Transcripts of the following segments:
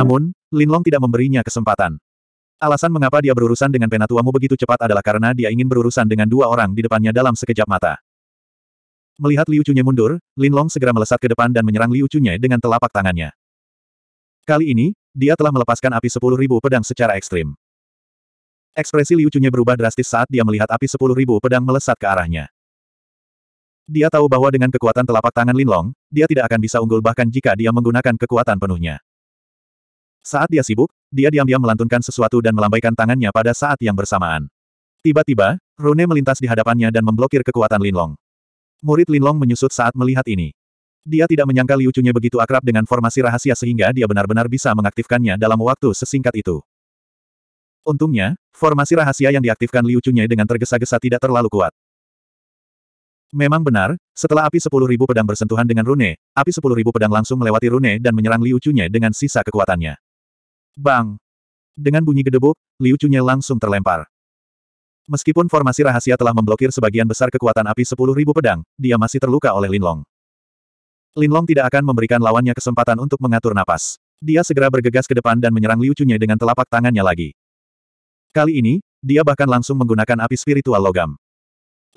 Namun, Linlong tidak memberinya kesempatan. Alasan mengapa dia berurusan dengan penatuamu begitu cepat adalah karena dia ingin berurusan dengan dua orang di depannya dalam sekejap mata. Melihat Liu Chunye mundur, Linlong segera melesat ke depan dan menyerang Liu Chunye dengan telapak tangannya. Kali ini, dia telah melepaskan api sepuluh ribu pedang secara ekstrim. Ekspresi Liu Chunye berubah drastis saat dia melihat api sepuluh ribu pedang melesat ke arahnya. Dia tahu bahwa dengan kekuatan telapak tangan Linlong, dia tidak akan bisa unggul bahkan jika dia menggunakan kekuatan penuhnya. Saat dia sibuk, dia diam-diam melantunkan sesuatu dan melambaikan tangannya pada saat yang bersamaan. Tiba-tiba, Rune melintas di hadapannya dan memblokir kekuatan Linlong. Murid Linlong menyusut saat melihat ini. Dia tidak menyangka Liu Chunye begitu akrab dengan formasi rahasia sehingga dia benar-benar bisa mengaktifkannya dalam waktu sesingkat itu. Untungnya, formasi rahasia yang diaktifkan Liu Chunye dengan tergesa-gesa tidak terlalu kuat. Memang benar, setelah api sepuluh ribu pedang bersentuhan dengan Rune, api sepuluh ribu pedang langsung melewati Rune dan menyerang Liu Chunye dengan sisa kekuatannya. Bang! Dengan bunyi gedebuk, Liu Chunye langsung terlempar. Meskipun formasi rahasia telah memblokir sebagian besar kekuatan api ribu pedang, dia masih terluka oleh Linlong. Linlong tidak akan memberikan lawannya kesempatan untuk mengatur napas. Dia segera bergegas ke depan dan menyerang Liu Chunye dengan telapak tangannya lagi. Kali ini, dia bahkan langsung menggunakan api spiritual logam.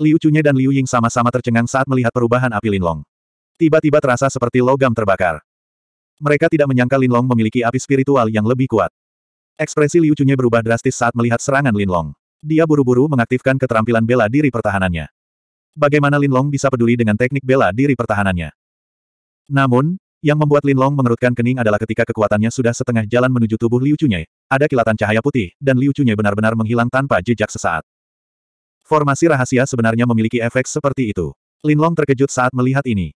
Liu Chunye dan Liu Ying sama-sama tercengang saat melihat perubahan api Linlong. Tiba-tiba terasa seperti logam terbakar. Mereka tidak menyangka Linlong memiliki api spiritual yang lebih kuat. Ekspresi Liu Chunye berubah drastis saat melihat serangan Linlong. Dia buru-buru mengaktifkan keterampilan bela diri pertahanannya. Bagaimana Linlong bisa peduli dengan teknik bela diri pertahanannya? Namun, yang membuat Linlong mengerutkan kening adalah ketika kekuatannya sudah setengah jalan menuju tubuh Liu Chunye, ada kilatan cahaya putih, dan Liu Chunye benar-benar menghilang tanpa jejak sesaat. Formasi rahasia sebenarnya memiliki efek seperti itu. Linlong terkejut saat melihat ini.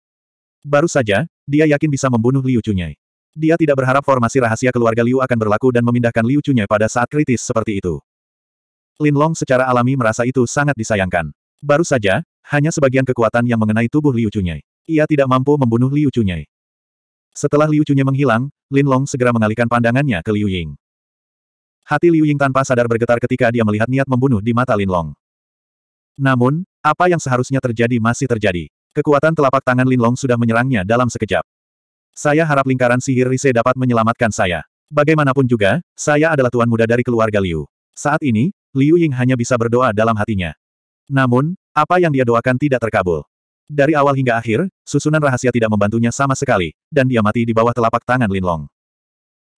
Baru saja, dia yakin bisa membunuh Liu Chunyai. Dia tidak berharap formasi rahasia keluarga Liu akan berlaku dan memindahkan Liu Chunyai pada saat kritis seperti itu. Lin Long secara alami merasa itu sangat disayangkan. Baru saja, hanya sebagian kekuatan yang mengenai tubuh Liu Chunyai. Ia tidak mampu membunuh Liu Chunyai. Setelah Liu Chunyai menghilang, Lin Long segera mengalihkan pandangannya ke Liu Ying. Hati Liu Ying tanpa sadar bergetar ketika dia melihat niat membunuh di mata Lin Long. Namun, apa yang seharusnya terjadi masih terjadi. Kekuatan telapak tangan Linlong sudah menyerangnya dalam sekejap. Saya harap lingkaran sihir Rise dapat menyelamatkan saya. Bagaimanapun juga, saya adalah tuan muda dari keluarga Liu. Saat ini, Liu Ying hanya bisa berdoa dalam hatinya. Namun, apa yang dia doakan tidak terkabul. Dari awal hingga akhir, susunan rahasia tidak membantunya sama sekali, dan dia mati di bawah telapak tangan Linlong.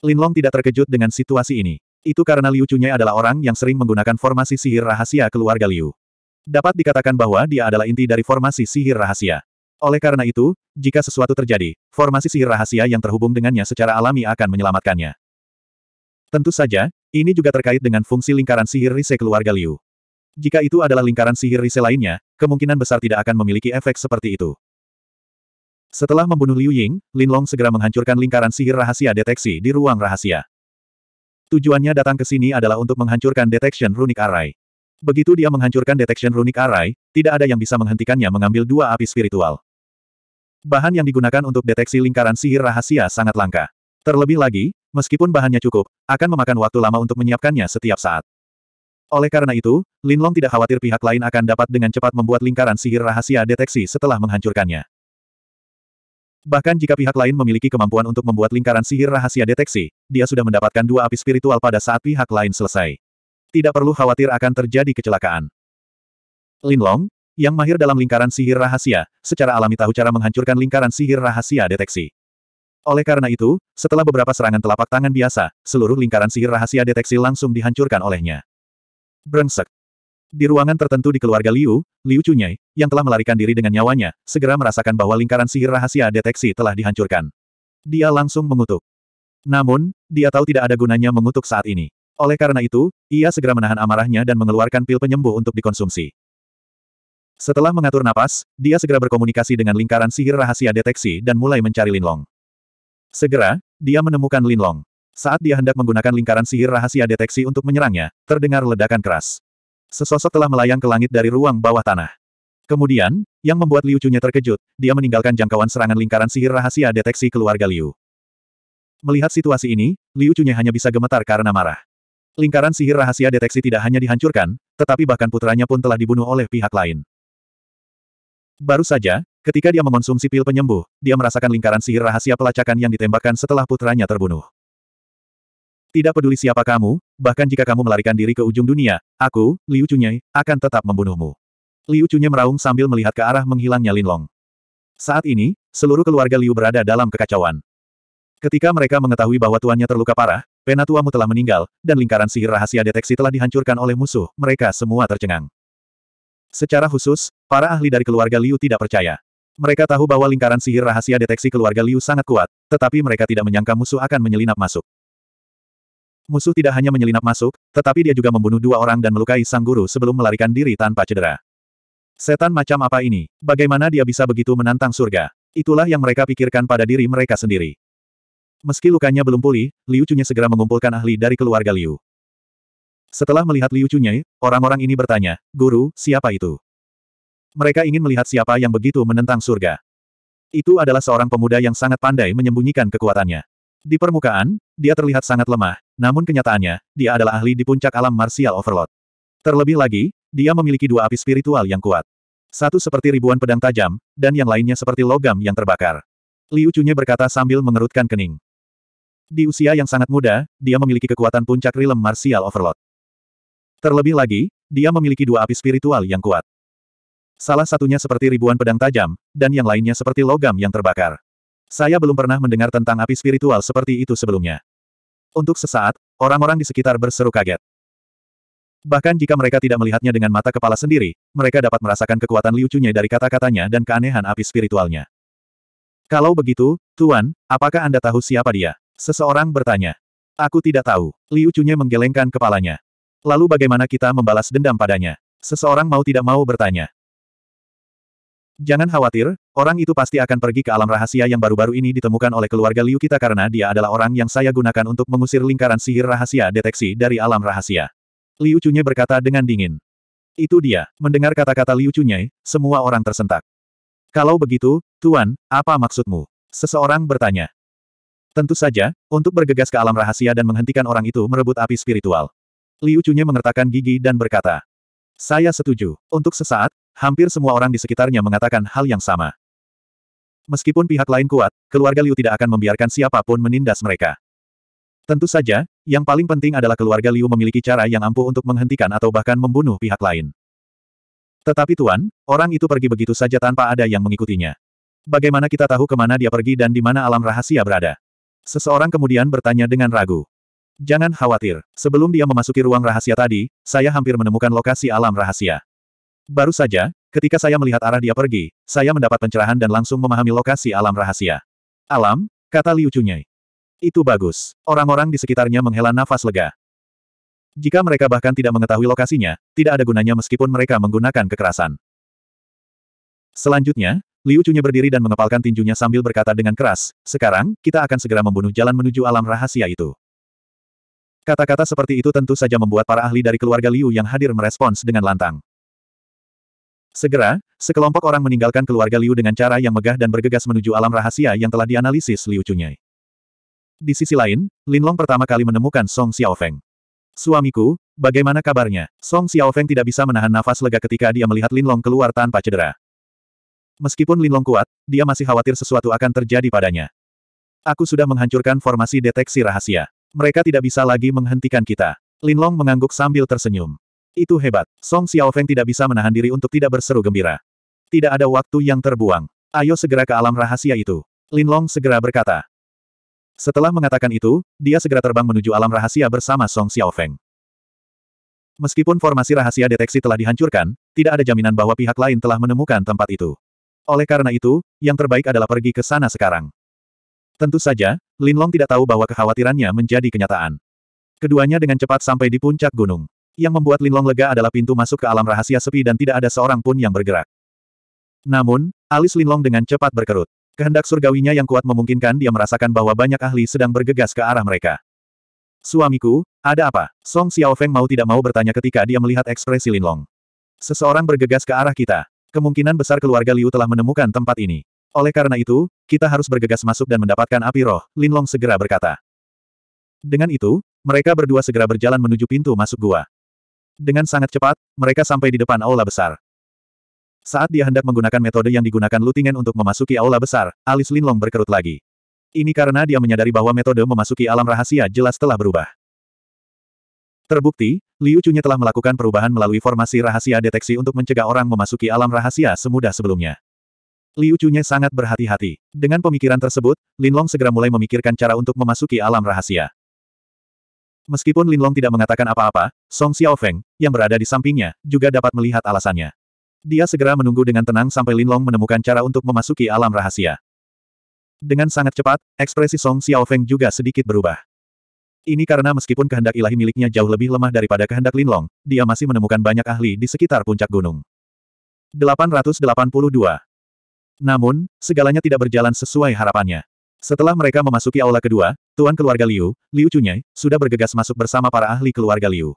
Linlong tidak terkejut dengan situasi ini. Itu karena Liu Chunyai adalah orang yang sering menggunakan formasi sihir rahasia keluarga Liu. Dapat dikatakan bahwa dia adalah inti dari formasi sihir rahasia. Oleh karena itu, jika sesuatu terjadi, formasi sihir rahasia yang terhubung dengannya secara alami akan menyelamatkannya. Tentu saja, ini juga terkait dengan fungsi lingkaran sihir rise keluarga Liu. Jika itu adalah lingkaran sihir rise lainnya, kemungkinan besar tidak akan memiliki efek seperti itu. Setelah membunuh Liu Ying, Lin Long segera menghancurkan lingkaran sihir rahasia deteksi di ruang rahasia. Tujuannya datang ke sini adalah untuk menghancurkan detection runic array. Begitu dia menghancurkan detection runic array, tidak ada yang bisa menghentikannya mengambil dua api spiritual. Bahan yang digunakan untuk deteksi lingkaran sihir rahasia sangat langka. Terlebih lagi, meskipun bahannya cukup, akan memakan waktu lama untuk menyiapkannya setiap saat. Oleh karena itu, Linlong tidak khawatir pihak lain akan dapat dengan cepat membuat lingkaran sihir rahasia deteksi setelah menghancurkannya. Bahkan jika pihak lain memiliki kemampuan untuk membuat lingkaran sihir rahasia deteksi, dia sudah mendapatkan dua api spiritual pada saat pihak lain selesai. Tidak perlu khawatir akan terjadi kecelakaan. Lin Long, yang mahir dalam lingkaran sihir rahasia, secara alami tahu cara menghancurkan lingkaran sihir rahasia deteksi. Oleh karena itu, setelah beberapa serangan telapak tangan biasa, seluruh lingkaran sihir rahasia deteksi langsung dihancurkan olehnya. Brengsek. Di ruangan tertentu di keluarga Liu, Liu Chunyai, yang telah melarikan diri dengan nyawanya, segera merasakan bahwa lingkaran sihir rahasia deteksi telah dihancurkan. Dia langsung mengutuk. Namun, dia tahu tidak ada gunanya mengutuk saat ini. Oleh karena itu, ia segera menahan amarahnya dan mengeluarkan pil penyembuh untuk dikonsumsi. Setelah mengatur napas, dia segera berkomunikasi dengan lingkaran sihir rahasia deteksi dan mulai mencari Linlong. Segera, dia menemukan Linlong. Saat dia hendak menggunakan lingkaran sihir rahasia deteksi untuk menyerangnya, terdengar ledakan keras. Sesosok telah melayang ke langit dari ruang bawah tanah. Kemudian, yang membuat Liu Chunya terkejut, dia meninggalkan jangkauan serangan lingkaran sihir rahasia deteksi keluarga Liu. Melihat situasi ini, Liu Chunya hanya bisa gemetar karena marah. Lingkaran sihir rahasia deteksi tidak hanya dihancurkan, tetapi bahkan putranya pun telah dibunuh oleh pihak lain. Baru saja, ketika dia mengonsumsi pil penyembuh, dia merasakan lingkaran sihir rahasia pelacakan yang ditembakkan setelah putranya terbunuh. Tidak peduli siapa kamu, bahkan jika kamu melarikan diri ke ujung dunia, aku, Liu Chunye, akan tetap membunuhmu. Liu Chunye meraung sambil melihat ke arah menghilangnya Linlong. Saat ini, seluruh keluarga Liu berada dalam kekacauan. Ketika mereka mengetahui bahwa tuannya terluka parah, Penatuamu telah meninggal, dan lingkaran sihir rahasia deteksi telah dihancurkan oleh musuh, mereka semua tercengang. Secara khusus, para ahli dari keluarga Liu tidak percaya. Mereka tahu bahwa lingkaran sihir rahasia deteksi keluarga Liu sangat kuat, tetapi mereka tidak menyangka musuh akan menyelinap masuk. Musuh tidak hanya menyelinap masuk, tetapi dia juga membunuh dua orang dan melukai sang guru sebelum melarikan diri tanpa cedera. Setan macam apa ini? Bagaimana dia bisa begitu menantang surga? Itulah yang mereka pikirkan pada diri mereka sendiri. Meski lukanya belum pulih, Liu Chunye segera mengumpulkan ahli dari keluarga Liu. Setelah melihat Liu Chunye, orang-orang ini bertanya, Guru, siapa itu? Mereka ingin melihat siapa yang begitu menentang surga. Itu adalah seorang pemuda yang sangat pandai menyembunyikan kekuatannya. Di permukaan, dia terlihat sangat lemah, namun kenyataannya, dia adalah ahli di puncak alam martial overload. Terlebih lagi, dia memiliki dua api spiritual yang kuat. Satu seperti ribuan pedang tajam, dan yang lainnya seperti logam yang terbakar. Liu Chunye berkata sambil mengerutkan kening. Di usia yang sangat muda, dia memiliki kekuatan puncak rilem martial overload. Terlebih lagi, dia memiliki dua api spiritual yang kuat. Salah satunya seperti ribuan pedang tajam, dan yang lainnya seperti logam yang terbakar. Saya belum pernah mendengar tentang api spiritual seperti itu sebelumnya. Untuk sesaat, orang-orang di sekitar berseru kaget. Bahkan jika mereka tidak melihatnya dengan mata kepala sendiri, mereka dapat merasakan kekuatan liucunya dari kata-katanya dan keanehan api spiritualnya. Kalau begitu, Tuan, apakah Anda tahu siapa dia? Seseorang bertanya. Aku tidak tahu. Liu Chunye menggelengkan kepalanya. Lalu bagaimana kita membalas dendam padanya? Seseorang mau tidak mau bertanya. Jangan khawatir, orang itu pasti akan pergi ke alam rahasia yang baru-baru ini ditemukan oleh keluarga Liu kita karena dia adalah orang yang saya gunakan untuk mengusir lingkaran sihir rahasia deteksi dari alam rahasia. Liu Chunye berkata dengan dingin. Itu dia. Mendengar kata-kata Liu Chunye, semua orang tersentak. Kalau begitu, Tuan, apa maksudmu? Seseorang bertanya. Tentu saja, untuk bergegas ke alam rahasia dan menghentikan orang itu merebut api spiritual. Liu Chunye mengertakkan gigi dan berkata, Saya setuju. Untuk sesaat, hampir semua orang di sekitarnya mengatakan hal yang sama. Meskipun pihak lain kuat, keluarga Liu tidak akan membiarkan siapapun menindas mereka. Tentu saja, yang paling penting adalah keluarga Liu memiliki cara yang ampuh untuk menghentikan atau bahkan membunuh pihak lain. Tetapi Tuan, orang itu pergi begitu saja tanpa ada yang mengikutinya. Bagaimana kita tahu kemana dia pergi dan di mana alam rahasia berada? Seseorang kemudian bertanya dengan ragu. Jangan khawatir, sebelum dia memasuki ruang rahasia tadi, saya hampir menemukan lokasi alam rahasia. Baru saja, ketika saya melihat arah dia pergi, saya mendapat pencerahan dan langsung memahami lokasi alam rahasia. Alam, kata Liu Chunyai. Itu bagus. Orang-orang di sekitarnya menghela nafas lega. Jika mereka bahkan tidak mengetahui lokasinya, tidak ada gunanya meskipun mereka menggunakan kekerasan. Selanjutnya, Liu Chunya berdiri dan mengepalkan tinjunya sambil berkata dengan keras, sekarang, kita akan segera membunuh jalan menuju alam rahasia itu. Kata-kata seperti itu tentu saja membuat para ahli dari keluarga Liu yang hadir merespons dengan lantang. Segera, sekelompok orang meninggalkan keluarga Liu dengan cara yang megah dan bergegas menuju alam rahasia yang telah dianalisis Liu cunye. Di sisi lain, Lin Long pertama kali menemukan Song Xiaofeng. Suamiku, bagaimana kabarnya? Song Xiaofeng tidak bisa menahan nafas lega ketika dia melihat Lin Long keluar tanpa cedera. Meskipun Linlong kuat, dia masih khawatir sesuatu akan terjadi padanya. Aku sudah menghancurkan formasi deteksi rahasia. Mereka tidak bisa lagi menghentikan kita. Linlong mengangguk sambil tersenyum. Itu hebat. Song Xiaofeng tidak bisa menahan diri untuk tidak berseru gembira. Tidak ada waktu yang terbuang. Ayo segera ke alam rahasia itu. Linlong segera berkata. Setelah mengatakan itu, dia segera terbang menuju alam rahasia bersama Song Xiaofeng. Meskipun formasi rahasia deteksi telah dihancurkan, tidak ada jaminan bahwa pihak lain telah menemukan tempat itu. Oleh karena itu, yang terbaik adalah pergi ke sana sekarang. Tentu saja, Linlong tidak tahu bahwa kekhawatirannya menjadi kenyataan. Keduanya dengan cepat sampai di puncak gunung. Yang membuat Linlong lega adalah pintu masuk ke alam rahasia sepi dan tidak ada seorang pun yang bergerak. Namun, alis Linlong dengan cepat berkerut. Kehendak surgawinya yang kuat memungkinkan dia merasakan bahwa banyak ahli sedang bergegas ke arah mereka. Suamiku, ada apa? Song Xiaofeng mau tidak mau bertanya ketika dia melihat ekspresi Linlong. Seseorang bergegas ke arah kita. Kemungkinan besar keluarga Liu telah menemukan tempat ini. Oleh karena itu, kita harus bergegas masuk dan mendapatkan api roh, Linlong segera berkata. Dengan itu, mereka berdua segera berjalan menuju pintu masuk gua. Dengan sangat cepat, mereka sampai di depan aula besar. Saat dia hendak menggunakan metode yang digunakan Lutingen untuk memasuki aula besar, alis Linlong berkerut lagi. Ini karena dia menyadari bahwa metode memasuki alam rahasia jelas telah berubah. Terbukti, Liu Chunya telah melakukan perubahan melalui formasi rahasia deteksi untuk mencegah orang memasuki alam rahasia semudah sebelumnya. Liu Chunya sangat berhati-hati. Dengan pemikiran tersebut, Linlong segera mulai memikirkan cara untuk memasuki alam rahasia. Meskipun Linlong tidak mengatakan apa-apa, Song Xiaofeng, yang berada di sampingnya, juga dapat melihat alasannya. Dia segera menunggu dengan tenang sampai Linlong menemukan cara untuk memasuki alam rahasia. Dengan sangat cepat, ekspresi Song Xiaofeng juga sedikit berubah. Ini karena meskipun kehendak ilahi miliknya jauh lebih lemah daripada kehendak Linlong, dia masih menemukan banyak ahli di sekitar puncak gunung. 882. Namun, segalanya tidak berjalan sesuai harapannya. Setelah mereka memasuki aula kedua, tuan keluarga Liu, Liu Chunye, sudah bergegas masuk bersama para ahli keluarga Liu.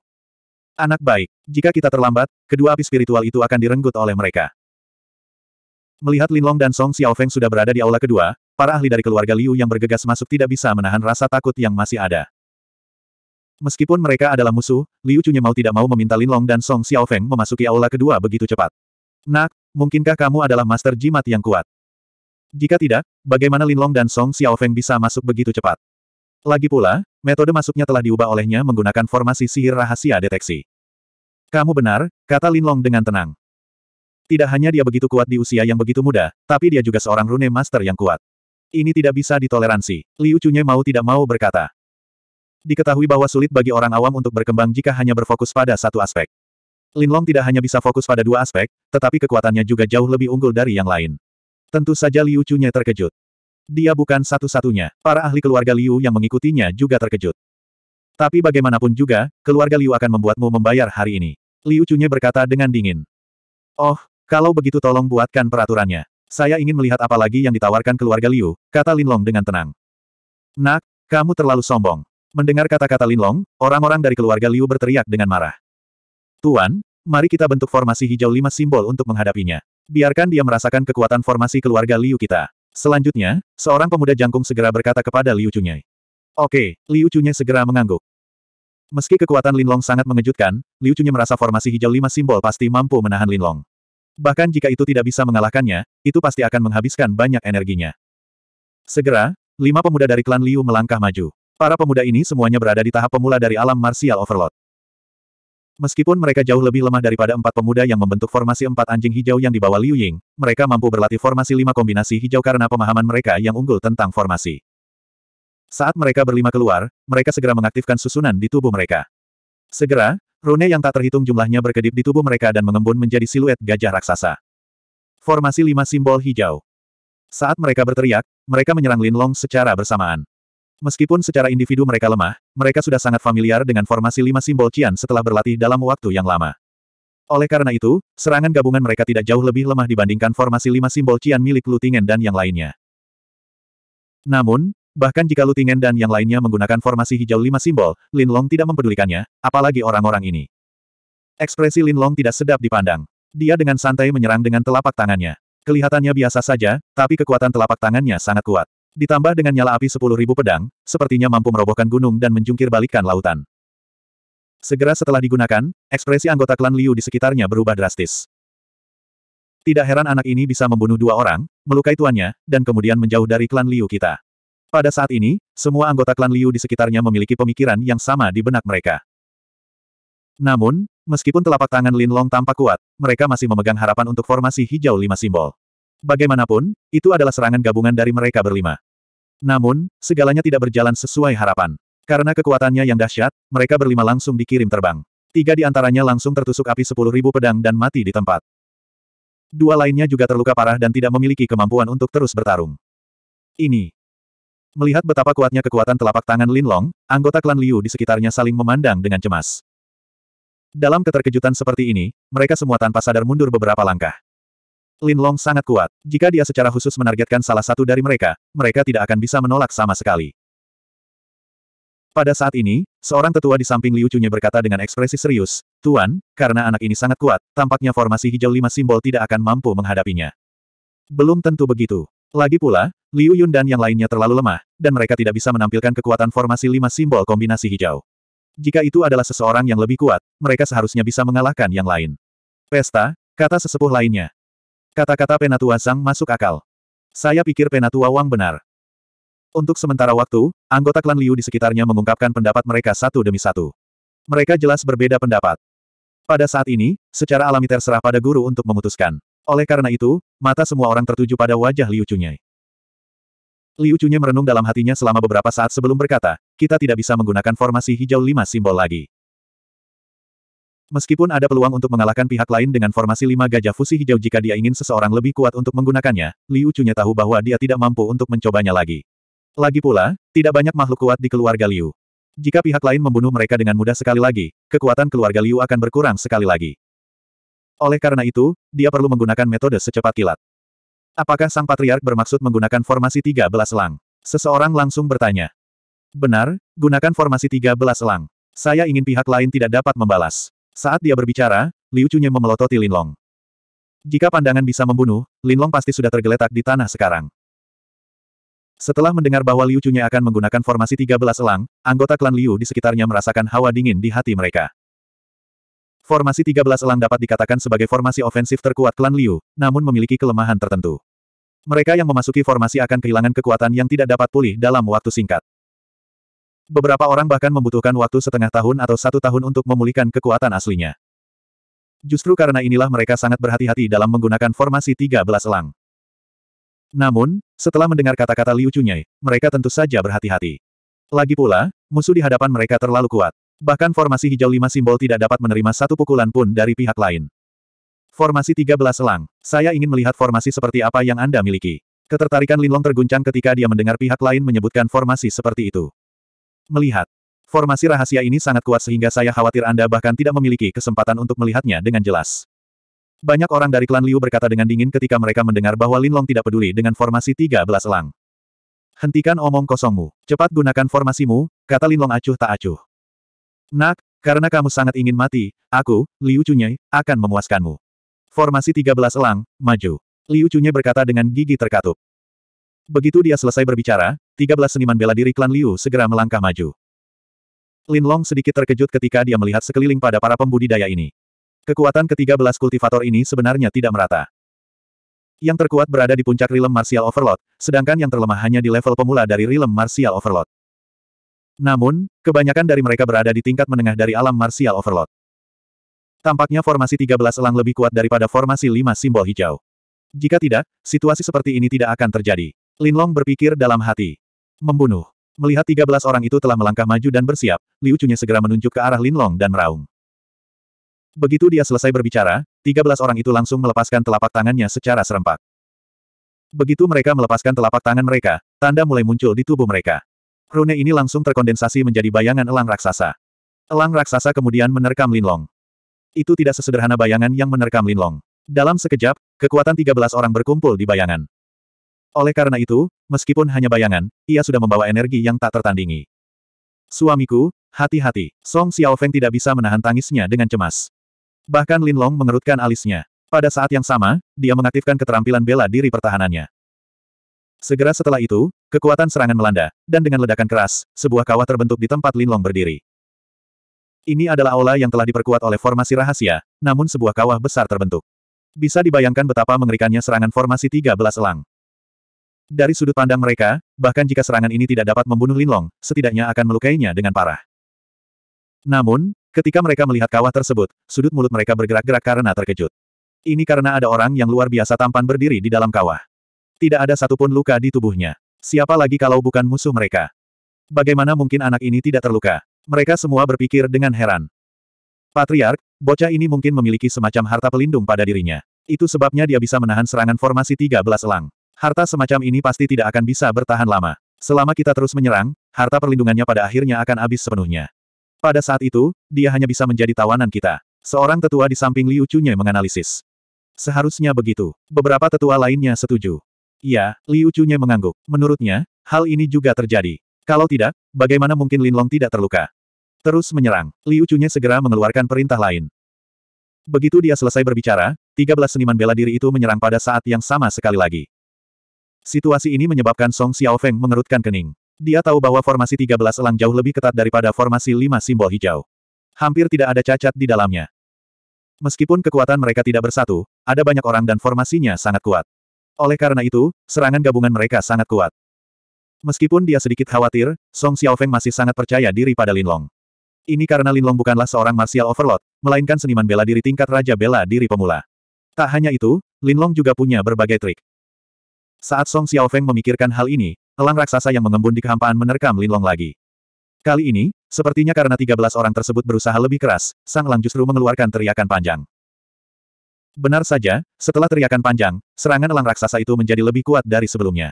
Anak baik, jika kita terlambat, kedua api spiritual itu akan direnggut oleh mereka. Melihat Linlong dan Song Xiaofeng sudah berada di aula kedua, para ahli dari keluarga Liu yang bergegas masuk tidak bisa menahan rasa takut yang masih ada. Meskipun mereka adalah musuh, Liu Chunye mau tidak mau meminta Linlong dan Song Xiaofeng memasuki aula kedua begitu cepat. Nak, mungkinkah kamu adalah master jimat yang kuat? Jika tidak, bagaimana Linlong dan Song Xiaofeng bisa masuk begitu cepat? Lagi pula, metode masuknya telah diubah olehnya menggunakan formasi sihir rahasia deteksi. Kamu benar, kata Linlong dengan tenang. Tidak hanya dia begitu kuat di usia yang begitu muda, tapi dia juga seorang rune master yang kuat. Ini tidak bisa ditoleransi. Liu Chunye mau tidak mau berkata. Diketahui bahwa sulit bagi orang awam untuk berkembang jika hanya berfokus pada satu aspek. Linlong tidak hanya bisa fokus pada dua aspek, tetapi kekuatannya juga jauh lebih unggul dari yang lain. Tentu saja Liu Chunya terkejut. Dia bukan satu-satunya. Para ahli keluarga Liu yang mengikutinya juga terkejut. Tapi bagaimanapun juga, keluarga Liu akan membuatmu membayar hari ini. Liu Chunya berkata dengan dingin. Oh, kalau begitu tolong buatkan peraturannya. Saya ingin melihat apa lagi yang ditawarkan keluarga Liu, kata Linlong dengan tenang. Nak, kamu terlalu sombong. Mendengar kata-kata Linlong, orang-orang dari keluarga Liu berteriak dengan marah. Tuan, mari kita bentuk formasi hijau lima simbol untuk menghadapinya. Biarkan dia merasakan kekuatan formasi keluarga Liu kita. Selanjutnya, seorang pemuda jangkung segera berkata kepada Liu Chunyai. Oke, Liu Chunyai segera mengangguk. Meski kekuatan Linlong sangat mengejutkan, Liu Chunyai merasa formasi hijau lima simbol pasti mampu menahan Linlong. Bahkan jika itu tidak bisa mengalahkannya, itu pasti akan menghabiskan banyak energinya. Segera, lima pemuda dari klan Liu melangkah maju. Para pemuda ini semuanya berada di tahap pemula dari alam martial overload. Meskipun mereka jauh lebih lemah daripada empat pemuda yang membentuk formasi empat anjing hijau yang dibawa Liu Ying, mereka mampu berlatih formasi lima kombinasi hijau karena pemahaman mereka yang unggul tentang formasi. Saat mereka berlima keluar, mereka segera mengaktifkan susunan di tubuh mereka. Segera, rune yang tak terhitung jumlahnya berkedip di tubuh mereka dan mengembun menjadi siluet gajah raksasa. Formasi lima simbol hijau. Saat mereka berteriak, mereka menyerang Lin Long secara bersamaan. Meskipun secara individu mereka lemah, mereka sudah sangat familiar dengan formasi lima simbol Qian setelah berlatih dalam waktu yang lama. Oleh karena itu, serangan gabungan mereka tidak jauh lebih lemah dibandingkan formasi lima simbol Qian milik Lutingen dan yang lainnya. Namun, bahkan jika Lutingen dan yang lainnya menggunakan formasi hijau lima simbol, Lin Long tidak mempedulikannya, apalagi orang-orang ini. Ekspresi Lin Long tidak sedap dipandang. Dia dengan santai menyerang dengan telapak tangannya. Kelihatannya biasa saja, tapi kekuatan telapak tangannya sangat kuat. Ditambah dengan nyala api sepuluh ribu pedang, sepertinya mampu merobohkan gunung dan menjungkir balikan lautan. Segera setelah digunakan, ekspresi anggota klan Liu di sekitarnya berubah drastis. Tidak heran anak ini bisa membunuh dua orang, melukai tuannya, dan kemudian menjauh dari klan Liu kita. Pada saat ini, semua anggota klan Liu di sekitarnya memiliki pemikiran yang sama di benak mereka. Namun, meskipun telapak tangan Lin Long tampak kuat, mereka masih memegang harapan untuk formasi hijau lima simbol. Bagaimanapun, itu adalah serangan gabungan dari mereka berlima. Namun, segalanya tidak berjalan sesuai harapan. Karena kekuatannya yang dahsyat, mereka berlima langsung dikirim terbang. Tiga di antaranya langsung tertusuk api sepuluh ribu pedang dan mati di tempat. Dua lainnya juga terluka parah dan tidak memiliki kemampuan untuk terus bertarung. Ini. Melihat betapa kuatnya kekuatan telapak tangan Lin Long, anggota klan Liu di sekitarnya saling memandang dengan cemas. Dalam keterkejutan seperti ini, mereka semua tanpa sadar mundur beberapa langkah. Lin Long sangat kuat. Jika dia secara khusus menargetkan salah satu dari mereka, mereka tidak akan bisa menolak sama sekali. Pada saat ini, seorang tetua di samping Liu Chunye berkata dengan ekspresi serius, Tuan, karena anak ini sangat kuat, tampaknya formasi hijau lima simbol tidak akan mampu menghadapinya. Belum tentu begitu. Lagi pula, Liu Yun dan yang lainnya terlalu lemah, dan mereka tidak bisa menampilkan kekuatan formasi lima simbol kombinasi hijau. Jika itu adalah seseorang yang lebih kuat, mereka seharusnya bisa mengalahkan yang lain. Pesta, kata sesepuh lainnya. Kata-kata Penatua Zhang masuk akal. Saya pikir Penatua Wang benar. Untuk sementara waktu, anggota klan Liu di sekitarnya mengungkapkan pendapat mereka satu demi satu. Mereka jelas berbeda pendapat. Pada saat ini, secara alami terserah pada guru untuk memutuskan. Oleh karena itu, mata semua orang tertuju pada wajah Liu Chunye. Liu Chunye merenung dalam hatinya selama beberapa saat sebelum berkata, kita tidak bisa menggunakan formasi hijau lima simbol lagi. Meskipun ada peluang untuk mengalahkan pihak lain dengan formasi lima gajah fusi hijau jika dia ingin seseorang lebih kuat untuk menggunakannya, Liu Chunya tahu bahwa dia tidak mampu untuk mencobanya lagi. Lagi pula, tidak banyak makhluk kuat di keluarga Liu. Jika pihak lain membunuh mereka dengan mudah sekali lagi, kekuatan keluarga Liu akan berkurang sekali lagi. Oleh karena itu, dia perlu menggunakan metode secepat kilat. Apakah Sang Patriark bermaksud menggunakan formasi tiga belas elang? Seseorang langsung bertanya. Benar, gunakan formasi tiga belas elang. Saya ingin pihak lain tidak dapat membalas. Saat dia berbicara, Liu Chunye memelototi Linlong. Jika pandangan bisa membunuh, Linlong pasti sudah tergeletak di tanah sekarang. Setelah mendengar bahwa Liu Chunye akan menggunakan formasi 13 elang, anggota klan Liu di sekitarnya merasakan hawa dingin di hati mereka. Formasi 13 elang dapat dikatakan sebagai formasi ofensif terkuat klan Liu, namun memiliki kelemahan tertentu. Mereka yang memasuki formasi akan kehilangan kekuatan yang tidak dapat pulih dalam waktu singkat. Beberapa orang bahkan membutuhkan waktu setengah tahun atau satu tahun untuk memulihkan kekuatan aslinya. Justru karena inilah mereka sangat berhati-hati dalam menggunakan formasi 13 elang. Namun, setelah mendengar kata-kata Liu Chunyai, mereka tentu saja berhati-hati. Lagi pula, musuh di hadapan mereka terlalu kuat. Bahkan formasi hijau lima simbol tidak dapat menerima satu pukulan pun dari pihak lain. Formasi 13 elang, saya ingin melihat formasi seperti apa yang Anda miliki. Ketertarikan Linlong terguncang ketika dia mendengar pihak lain menyebutkan formasi seperti itu. Melihat. Formasi rahasia ini sangat kuat sehingga saya khawatir Anda bahkan tidak memiliki kesempatan untuk melihatnya dengan jelas. Banyak orang dari klan Liu berkata dengan dingin ketika mereka mendengar bahwa Linlong tidak peduli dengan formasi 13 elang. Hentikan omong kosongmu. Cepat gunakan formasimu, kata Linlong acuh tak acuh. Nak, karena kamu sangat ingin mati, aku, Liu Chunyai, akan memuaskanmu. Formasi 13 elang, maju. Liu Chunye berkata dengan gigi terkatup. Begitu dia selesai berbicara, 13 seniman bela diri klan Liu segera melangkah maju. Lin Long sedikit terkejut ketika dia melihat sekeliling pada para pembudidaya ini. Kekuatan ketiga belas kultivator ini sebenarnya tidak merata. Yang terkuat berada di puncak rilem martial overload, sedangkan yang terlemah hanya di level pemula dari rilem martial overload. Namun, kebanyakan dari mereka berada di tingkat menengah dari alam martial overload. Tampaknya formasi 13 elang lebih kuat daripada formasi 5 simbol hijau. Jika tidak, situasi seperti ini tidak akan terjadi. Linlong berpikir dalam hati. Membunuh. Melihat 13 orang itu telah melangkah maju dan bersiap, Liu Chunya segera menunjuk ke arah Linlong dan meraung. Begitu dia selesai berbicara, 13 orang itu langsung melepaskan telapak tangannya secara serempak. Begitu mereka melepaskan telapak tangan mereka, tanda mulai muncul di tubuh mereka. Rune ini langsung terkondensasi menjadi bayangan elang raksasa. Elang raksasa kemudian menerkam Linlong. Itu tidak sesederhana bayangan yang menerkam Linlong. Dalam sekejap, kekuatan 13 orang berkumpul di bayangan. Oleh karena itu, meskipun hanya bayangan, ia sudah membawa energi yang tak tertandingi. Suamiku, hati-hati. Song Xiaofeng tidak bisa menahan tangisnya dengan cemas. Bahkan Lin Long mengerutkan alisnya. Pada saat yang sama, dia mengaktifkan keterampilan bela diri pertahanannya. Segera setelah itu, kekuatan serangan melanda, dan dengan ledakan keras, sebuah kawah terbentuk di tempat Lin Long berdiri. Ini adalah aula yang telah diperkuat oleh formasi rahasia, namun sebuah kawah besar terbentuk. Bisa dibayangkan betapa mengerikannya serangan formasi 13 elang. Dari sudut pandang mereka, bahkan jika serangan ini tidak dapat membunuh Linlong, setidaknya akan melukainya dengan parah. Namun, ketika mereka melihat kawah tersebut, sudut mulut mereka bergerak-gerak karena terkejut. Ini karena ada orang yang luar biasa tampan berdiri di dalam kawah. Tidak ada satupun luka di tubuhnya. Siapa lagi kalau bukan musuh mereka? Bagaimana mungkin anak ini tidak terluka? Mereka semua berpikir dengan heran. Patriark, bocah ini mungkin memiliki semacam harta pelindung pada dirinya. Itu sebabnya dia bisa menahan serangan formasi 13 elang. Harta semacam ini pasti tidak akan bisa bertahan lama. Selama kita terus menyerang, harta perlindungannya pada akhirnya akan habis sepenuhnya. Pada saat itu, dia hanya bisa menjadi tawanan kita. Seorang tetua di samping Liu Chunye menganalisis. Seharusnya begitu. Beberapa tetua lainnya setuju. Iya, Liu Chunye mengangguk. Menurutnya, hal ini juga terjadi. Kalau tidak, bagaimana mungkin Linlong tidak terluka? Terus menyerang, Liu Chunye segera mengeluarkan perintah lain. Begitu dia selesai berbicara, 13 seniman bela diri itu menyerang pada saat yang sama sekali lagi. Situasi ini menyebabkan Song Xiaofeng mengerutkan kening. Dia tahu bahwa formasi 13 elang jauh lebih ketat daripada formasi 5 simbol hijau. Hampir tidak ada cacat di dalamnya. Meskipun kekuatan mereka tidak bersatu, ada banyak orang dan formasinya sangat kuat. Oleh karena itu, serangan gabungan mereka sangat kuat. Meskipun dia sedikit khawatir, Song Xiaofeng masih sangat percaya diri pada Linlong. Ini karena Linlong bukanlah seorang martial overlord, melainkan seniman bela diri tingkat raja bela diri pemula. Tak hanya itu, Linlong juga punya berbagai trik. Saat Song Xiaofeng memikirkan hal ini, elang raksasa yang mengembun di kehampaan menerkam Linlong lagi. Kali ini, sepertinya karena 13 orang tersebut berusaha lebih keras, Sang Elang justru mengeluarkan teriakan panjang. Benar saja, setelah teriakan panjang, serangan elang raksasa itu menjadi lebih kuat dari sebelumnya.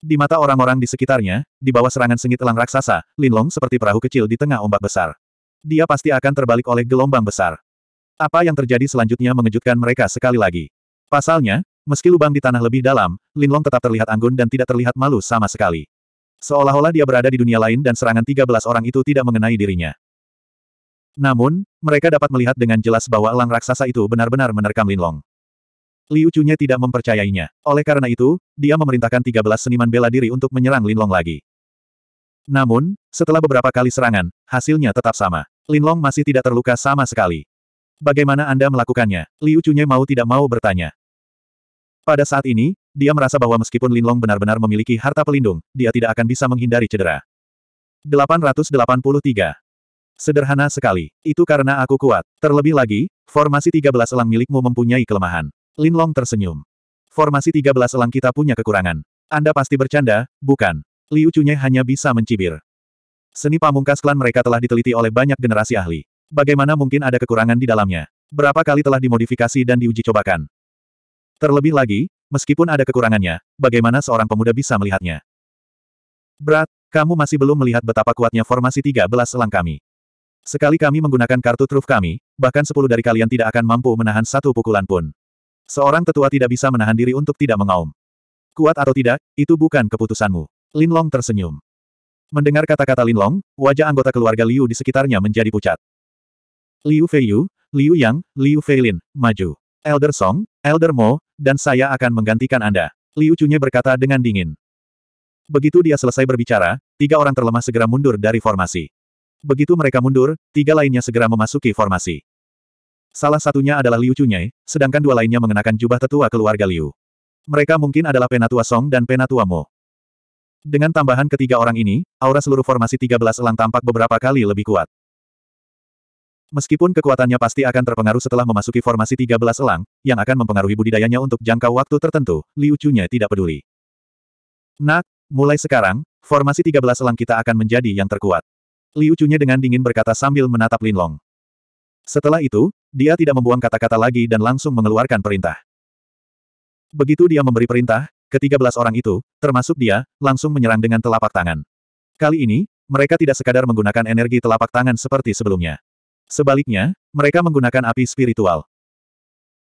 Di mata orang-orang di sekitarnya, di bawah serangan sengit elang raksasa, Linlong seperti perahu kecil di tengah ombak besar. Dia pasti akan terbalik oleh gelombang besar. Apa yang terjadi selanjutnya mengejutkan mereka sekali lagi. Pasalnya, Meski lubang di tanah lebih dalam, Linlong tetap terlihat anggun dan tidak terlihat malu sama sekali. Seolah-olah dia berada di dunia lain dan serangan 13 orang itu tidak mengenai dirinya. Namun, mereka dapat melihat dengan jelas bahwa elang raksasa itu benar-benar menerkam Linlong. Liu Chunya tidak mempercayainya. Oleh karena itu, dia memerintahkan 13 seniman bela diri untuk menyerang Linlong lagi. Namun, setelah beberapa kali serangan, hasilnya tetap sama. Linlong masih tidak terluka sama sekali. Bagaimana Anda melakukannya? Liu Chunya mau tidak mau bertanya. Pada saat ini, dia merasa bahwa meskipun Linlong benar-benar memiliki harta pelindung, dia tidak akan bisa menghindari cedera. 883. Sederhana sekali. Itu karena aku kuat. Terlebih lagi, formasi 13 elang milikmu mempunyai kelemahan. Linlong tersenyum. Formasi 13 elang kita punya kekurangan. Anda pasti bercanda, bukan? Liu Chunye hanya bisa mencibir. Seni pamungkas klan mereka telah diteliti oleh banyak generasi ahli. Bagaimana mungkin ada kekurangan di dalamnya? Berapa kali telah dimodifikasi dan diuji cobakan? Terlebih lagi, meskipun ada kekurangannya, bagaimana seorang pemuda bisa melihatnya? Berat, kamu masih belum melihat betapa kuatnya formasi 13 selang kami. Sekali kami menggunakan kartu truf kami, bahkan 10 dari kalian tidak akan mampu menahan satu pukulan pun. Seorang tetua tidak bisa menahan diri untuk tidak mengaum. Kuat atau tidak, itu bukan keputusanmu. Linlong tersenyum. Mendengar kata-kata Linlong, wajah anggota keluarga Liu di sekitarnya menjadi pucat. Liu Feiyu, Liu Yang, Liu Feilin, maju. Elder Song, Elder Mo, dan saya akan menggantikan Anda. Liu Chunye berkata dengan dingin. Begitu dia selesai berbicara, tiga orang terlemah segera mundur dari formasi. Begitu mereka mundur, tiga lainnya segera memasuki formasi. Salah satunya adalah Liu Chunye, sedangkan dua lainnya mengenakan jubah tetua keluarga Liu. Mereka mungkin adalah Penatua Song dan Penatua Mo. Dengan tambahan ketiga orang ini, aura seluruh formasi 13 elang tampak beberapa kali lebih kuat. Meskipun kekuatannya pasti akan terpengaruh setelah memasuki formasi 13 elang, yang akan mempengaruhi budidayanya untuk jangka waktu tertentu, Liu Chunya tidak peduli. Nak, mulai sekarang, formasi 13 elang kita akan menjadi yang terkuat. Liu Chunya dengan dingin berkata sambil menatap Linlong. Setelah itu, dia tidak membuang kata-kata lagi dan langsung mengeluarkan perintah. Begitu dia memberi perintah, ketiga belas orang itu, termasuk dia, langsung menyerang dengan telapak tangan. Kali ini, mereka tidak sekadar menggunakan energi telapak tangan seperti sebelumnya. Sebaliknya, mereka menggunakan api spiritual.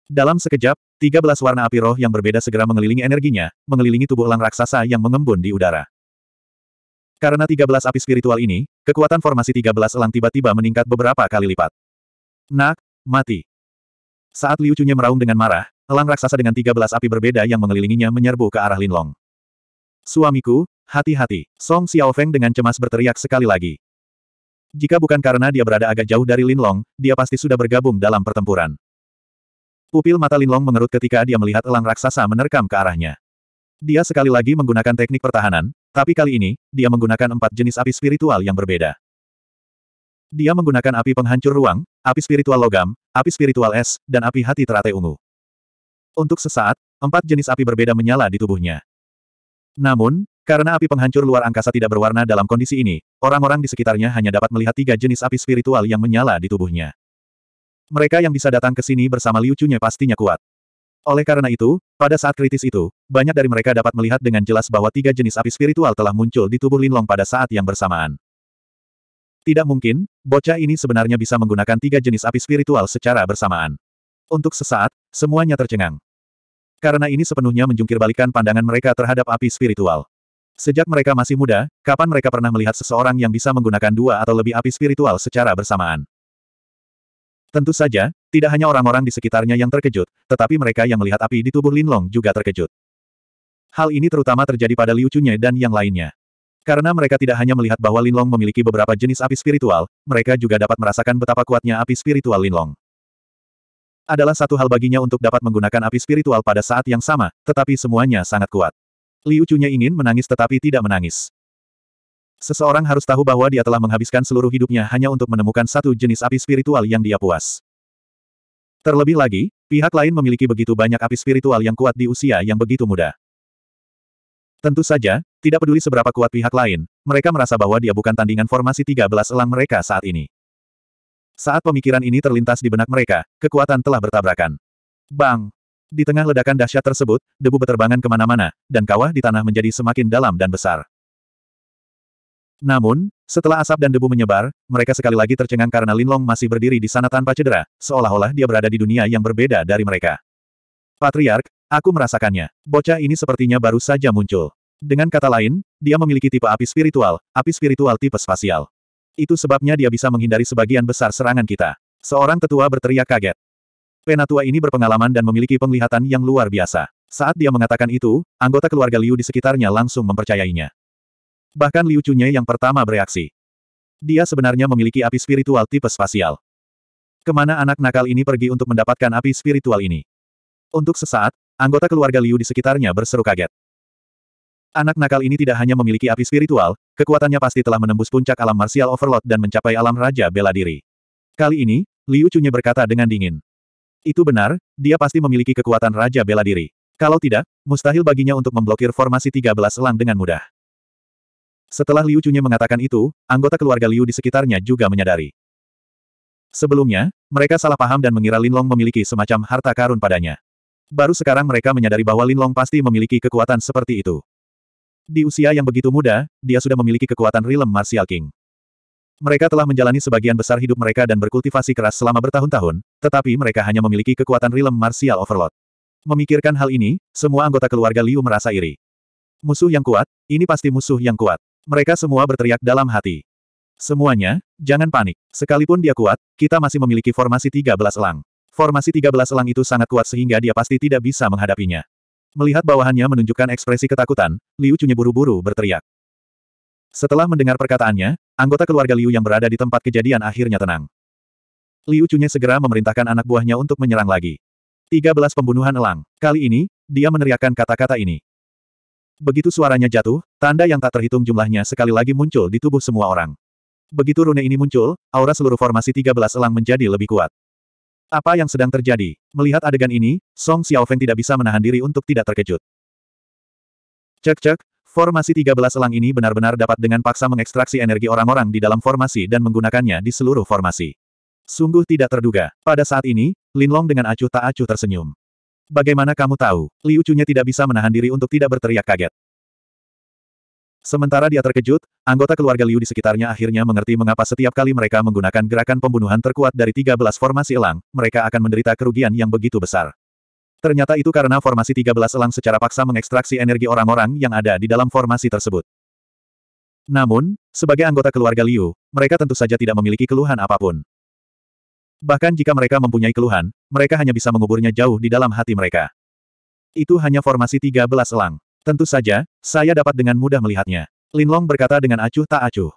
Dalam sekejap, 13 warna api roh yang berbeda segera mengelilingi energinya, mengelilingi tubuh elang raksasa yang mengembun di udara. Karena 13 api spiritual ini, kekuatan formasi 13 elang tiba-tiba meningkat beberapa kali lipat. Nak, mati. Saat Liu Chunye meraung dengan marah, elang raksasa dengan 13 api berbeda yang mengelilinginya menyerbu ke arah Linlong. Suamiku, hati-hati. Song Xiaofeng dengan cemas berteriak sekali lagi. Jika bukan karena dia berada agak jauh dari Linlong, dia pasti sudah bergabung dalam pertempuran. Pupil mata Linlong mengerut ketika dia melihat elang raksasa menerkam ke arahnya. Dia sekali lagi menggunakan teknik pertahanan, tapi kali ini, dia menggunakan empat jenis api spiritual yang berbeda. Dia menggunakan api penghancur ruang, api spiritual logam, api spiritual es, dan api hati teratai ungu. Untuk sesaat, empat jenis api berbeda menyala di tubuhnya. Namun, karena api penghancur luar angkasa tidak berwarna dalam kondisi ini, orang-orang di sekitarnya hanya dapat melihat tiga jenis api spiritual yang menyala di tubuhnya. Mereka yang bisa datang ke sini bersama Liu Chunye pastinya kuat. Oleh karena itu, pada saat kritis itu, banyak dari mereka dapat melihat dengan jelas bahwa tiga jenis api spiritual telah muncul di tubuh Linlong pada saat yang bersamaan. Tidak mungkin, bocah ini sebenarnya bisa menggunakan tiga jenis api spiritual secara bersamaan. Untuk sesaat, semuanya tercengang. Karena ini sepenuhnya menjungkirbalikan pandangan mereka terhadap api spiritual. Sejak mereka masih muda, kapan mereka pernah melihat seseorang yang bisa menggunakan dua atau lebih api spiritual secara bersamaan? Tentu saja, tidak hanya orang-orang di sekitarnya yang terkejut, tetapi mereka yang melihat api di tubuh Linlong juga terkejut. Hal ini terutama terjadi pada Liu Chunye dan yang lainnya. Karena mereka tidak hanya melihat bahwa Linlong memiliki beberapa jenis api spiritual, mereka juga dapat merasakan betapa kuatnya api spiritual Linlong. Adalah satu hal baginya untuk dapat menggunakan api spiritual pada saat yang sama, tetapi semuanya sangat kuat. Liu Chunya ingin menangis tetapi tidak menangis. Seseorang harus tahu bahwa dia telah menghabiskan seluruh hidupnya hanya untuk menemukan satu jenis api spiritual yang dia puas. Terlebih lagi, pihak lain memiliki begitu banyak api spiritual yang kuat di usia yang begitu muda. Tentu saja, tidak peduli seberapa kuat pihak lain, mereka merasa bahwa dia bukan tandingan formasi 13 elang mereka saat ini. Saat pemikiran ini terlintas di benak mereka, kekuatan telah bertabrakan. Bang! Di tengah ledakan dahsyat tersebut, debu beterbangan kemana-mana, dan kawah di tanah menjadi semakin dalam dan besar. Namun, setelah asap dan debu menyebar, mereka sekali lagi tercengang karena Linlong masih berdiri di sana tanpa cedera, seolah-olah dia berada di dunia yang berbeda dari mereka. Patriark, aku merasakannya. Bocah ini sepertinya baru saja muncul. Dengan kata lain, dia memiliki tipe api spiritual, api spiritual tipe spasial. Itu sebabnya dia bisa menghindari sebagian besar serangan kita. Seorang tetua berteriak kaget. Penatua ini berpengalaman dan memiliki penglihatan yang luar biasa. Saat dia mengatakan itu, anggota keluarga Liu di sekitarnya langsung mempercayainya. Bahkan Liu Chunye yang pertama bereaksi. Dia sebenarnya memiliki api spiritual tipe spasial. Kemana anak nakal ini pergi untuk mendapatkan api spiritual ini? Untuk sesaat, anggota keluarga Liu di sekitarnya berseru kaget. Anak nakal ini tidak hanya memiliki api spiritual, kekuatannya pasti telah menembus puncak alam martial overload dan mencapai alam raja bela diri. Kali ini, Liu Chunye berkata dengan dingin. Itu benar, dia pasti memiliki kekuatan Raja Bela Diri. Kalau tidak, mustahil baginya untuk memblokir formasi 13 elang dengan mudah. Setelah Liu Chunye mengatakan itu, anggota keluarga Liu di sekitarnya juga menyadari. Sebelumnya, mereka salah paham dan mengira Lin Long memiliki semacam harta karun padanya. Baru sekarang mereka menyadari bahwa Lin Long pasti memiliki kekuatan seperti itu. Di usia yang begitu muda, dia sudah memiliki kekuatan Realm Martial King. Mereka telah menjalani sebagian besar hidup mereka dan berkultivasi keras selama bertahun-tahun, tetapi mereka hanya memiliki kekuatan rilem martial overload. Memikirkan hal ini, semua anggota keluarga Liu merasa iri. Musuh yang kuat, ini pasti musuh yang kuat. Mereka semua berteriak dalam hati. Semuanya, jangan panik. Sekalipun dia kuat, kita masih memiliki formasi 13 elang. Formasi 13 elang itu sangat kuat sehingga dia pasti tidak bisa menghadapinya. Melihat bawahannya menunjukkan ekspresi ketakutan, Liu Chunye buru-buru berteriak. Setelah mendengar perkataannya, anggota keluarga Liu yang berada di tempat kejadian akhirnya tenang. Liu Chunye segera memerintahkan anak buahnya untuk menyerang lagi. 13 pembunuhan elang. Kali ini, dia meneriakkan kata-kata ini. Begitu suaranya jatuh, tanda yang tak terhitung jumlahnya sekali lagi muncul di tubuh semua orang. Begitu rune ini muncul, aura seluruh formasi 13 elang menjadi lebih kuat. Apa yang sedang terjadi? Melihat adegan ini, Song Xiaofeng tidak bisa menahan diri untuk tidak terkejut. Cek cek, Formasi 13 elang ini benar-benar dapat dengan paksa mengekstraksi energi orang-orang di dalam formasi dan menggunakannya di seluruh formasi. Sungguh tidak terduga. Pada saat ini, Lin Long dengan acuh tak acuh tersenyum. Bagaimana kamu tahu? Liu Chunya tidak bisa menahan diri untuk tidak berteriak kaget. Sementara dia terkejut, anggota keluarga Liu di sekitarnya akhirnya mengerti mengapa setiap kali mereka menggunakan gerakan pembunuhan terkuat dari 13 formasi elang, mereka akan menderita kerugian yang begitu besar. Ternyata itu karena formasi 13 elang secara paksa mengekstraksi energi orang-orang yang ada di dalam formasi tersebut. Namun, sebagai anggota keluarga Liu, mereka tentu saja tidak memiliki keluhan apapun. Bahkan jika mereka mempunyai keluhan, mereka hanya bisa menguburnya jauh di dalam hati mereka. Itu hanya formasi 13 elang. Tentu saja, saya dapat dengan mudah melihatnya. Linlong berkata dengan acuh tak acuh.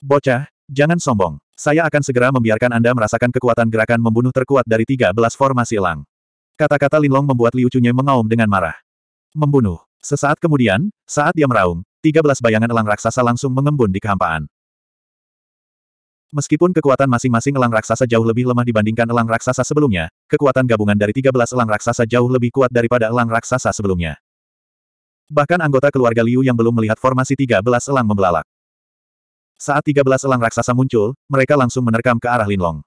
Bocah, jangan sombong. Saya akan segera membiarkan Anda merasakan kekuatan gerakan membunuh terkuat dari 13 formasi elang. Kata-kata Linlong membuat Liu Chunye mengaum dengan marah. Membunuh. Sesaat kemudian, saat dia meraung, 13 bayangan elang raksasa langsung mengembun di kehampaan. Meskipun kekuatan masing-masing elang raksasa jauh lebih lemah dibandingkan elang raksasa sebelumnya, kekuatan gabungan dari 13 elang raksasa jauh lebih kuat daripada elang raksasa sebelumnya. Bahkan anggota keluarga Liu yang belum melihat formasi 13 elang membelalak. Saat 13 elang raksasa muncul, mereka langsung menerkam ke arah Linlong.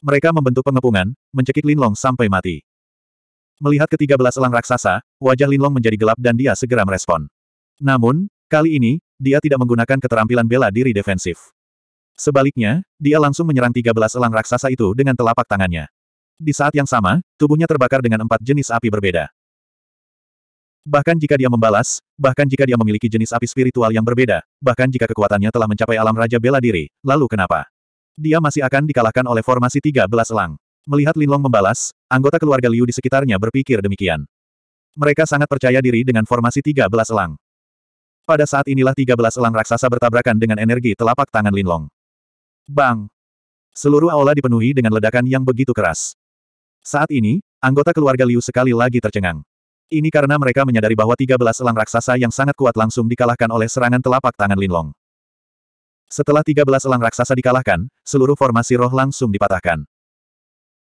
Mereka membentuk pengepungan, mencekik Linlong sampai mati. Melihat ketiga belas elang raksasa, wajah Linlong menjadi gelap dan dia segera merespon. Namun, kali ini, dia tidak menggunakan keterampilan bela diri defensif. Sebaliknya, dia langsung menyerang tiga belas elang raksasa itu dengan telapak tangannya. Di saat yang sama, tubuhnya terbakar dengan empat jenis api berbeda. Bahkan jika dia membalas, bahkan jika dia memiliki jenis api spiritual yang berbeda, bahkan jika kekuatannya telah mencapai alam Raja Bela Diri, lalu kenapa? Dia masih akan dikalahkan oleh formasi 13 elang. Melihat Linlong membalas, anggota keluarga Liu di sekitarnya berpikir demikian. Mereka sangat percaya diri dengan formasi 13 elang. Pada saat inilah 13 elang raksasa bertabrakan dengan energi telapak tangan Linlong. Bang! Seluruh aula dipenuhi dengan ledakan yang begitu keras. Saat ini, anggota keluarga Liu sekali lagi tercengang. Ini karena mereka menyadari bahwa 13 elang raksasa yang sangat kuat langsung dikalahkan oleh serangan telapak tangan Linlong. Setelah 13 elang raksasa dikalahkan, seluruh formasi roh langsung dipatahkan.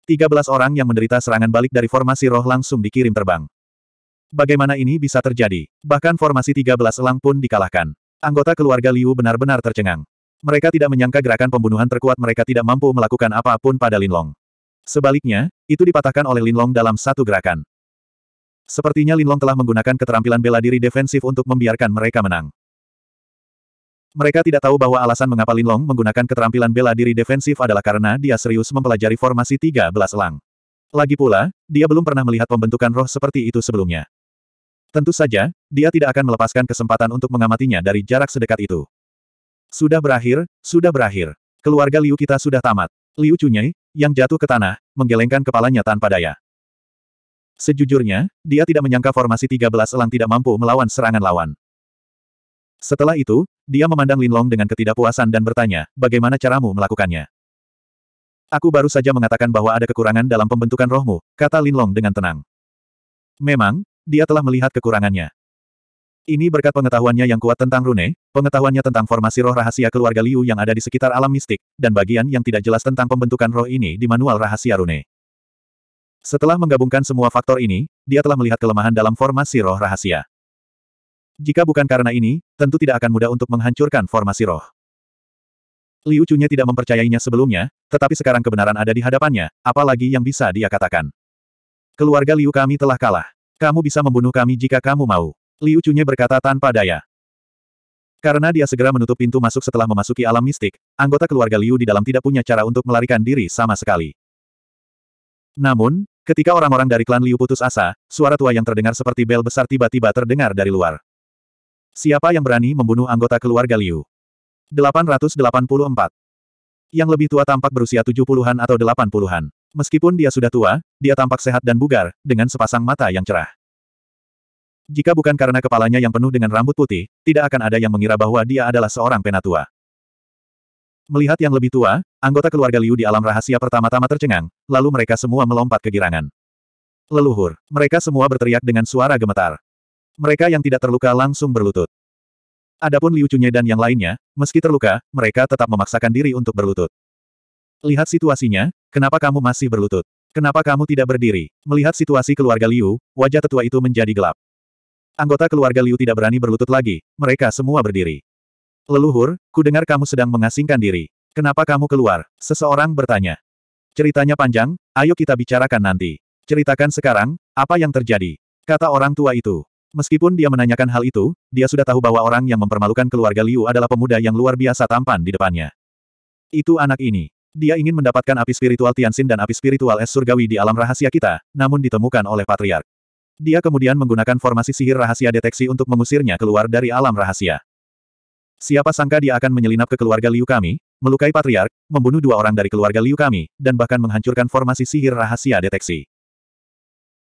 13 orang yang menderita serangan balik dari formasi roh langsung dikirim terbang. Bagaimana ini bisa terjadi? Bahkan formasi 13 elang pun dikalahkan. Anggota keluarga Liu benar-benar tercengang. Mereka tidak menyangka gerakan pembunuhan terkuat mereka tidak mampu melakukan apapun pada Linlong. Sebaliknya, itu dipatahkan oleh Linlong dalam satu gerakan. Sepertinya Linlong telah menggunakan keterampilan bela diri defensif untuk membiarkan mereka menang. Mereka tidak tahu bahwa alasan mengapa Linlong menggunakan keterampilan bela diri defensif adalah karena dia serius mempelajari formasi 13 elang. Lagi pula, dia belum pernah melihat pembentukan roh seperti itu sebelumnya. Tentu saja, dia tidak akan melepaskan kesempatan untuk mengamatinya dari jarak sedekat itu. Sudah berakhir, sudah berakhir. Keluarga Liu kita sudah tamat. Liu Chunyai, yang jatuh ke tanah, menggelengkan kepalanya tanpa daya. Sejujurnya, dia tidak menyangka formasi 13 elang tidak mampu melawan serangan lawan. Setelah itu, dia memandang Linlong dengan ketidakpuasan dan bertanya, bagaimana caramu melakukannya? Aku baru saja mengatakan bahwa ada kekurangan dalam pembentukan rohmu, kata Linlong dengan tenang. Memang, dia telah melihat kekurangannya. Ini berkat pengetahuannya yang kuat tentang rune, pengetahuannya tentang formasi roh rahasia keluarga Liu yang ada di sekitar alam mistik, dan bagian yang tidak jelas tentang pembentukan roh ini di manual rahasia rune. Setelah menggabungkan semua faktor ini, dia telah melihat kelemahan dalam formasi roh rahasia. Jika bukan karena ini, tentu tidak akan mudah untuk menghancurkan formasi roh. Liu Chunya tidak mempercayainya sebelumnya, tetapi sekarang kebenaran ada di hadapannya, apalagi yang bisa dia katakan. Keluarga Liu kami telah kalah. Kamu bisa membunuh kami jika kamu mau. Liu Chunya berkata tanpa daya. Karena dia segera menutup pintu masuk setelah memasuki alam mistik, anggota keluarga Liu di dalam tidak punya cara untuk melarikan diri sama sekali. Namun, ketika orang-orang dari klan Liu putus asa, suara tua yang terdengar seperti bel besar tiba-tiba terdengar dari luar. Siapa yang berani membunuh anggota keluarga Liu? 884. Yang lebih tua tampak berusia 70-an atau 80-an. Meskipun dia sudah tua, dia tampak sehat dan bugar, dengan sepasang mata yang cerah. Jika bukan karena kepalanya yang penuh dengan rambut putih, tidak akan ada yang mengira bahwa dia adalah seorang penatua. Melihat yang lebih tua, anggota keluarga Liu di alam rahasia pertama-tama tercengang, lalu mereka semua melompat kegirangan. Leluhur, mereka semua berteriak dengan suara gemetar. Mereka yang tidak terluka langsung berlutut. Adapun Liu Chunye dan yang lainnya, meski terluka, mereka tetap memaksakan diri untuk berlutut. Lihat situasinya, kenapa kamu masih berlutut? Kenapa kamu tidak berdiri? Melihat situasi keluarga Liu, wajah tetua itu menjadi gelap. Anggota keluarga Liu tidak berani berlutut lagi, mereka semua berdiri. Leluhur, ku dengar kamu sedang mengasingkan diri. Kenapa kamu keluar? Seseorang bertanya. Ceritanya panjang, ayo kita bicarakan nanti. Ceritakan sekarang, apa yang terjadi? Kata orang tua itu. Meskipun dia menanyakan hal itu, dia sudah tahu bahwa orang yang mempermalukan keluarga Liu adalah pemuda yang luar biasa tampan di depannya. Itu anak ini. Dia ingin mendapatkan api spiritual Tianxin dan api spiritual es surgawi di alam rahasia kita, namun ditemukan oleh Patriark. Dia kemudian menggunakan formasi sihir rahasia deteksi untuk mengusirnya keluar dari alam rahasia. Siapa sangka dia akan menyelinap ke keluarga Liu kami, melukai Patriark, membunuh dua orang dari keluarga Liu kami, dan bahkan menghancurkan formasi sihir rahasia deteksi.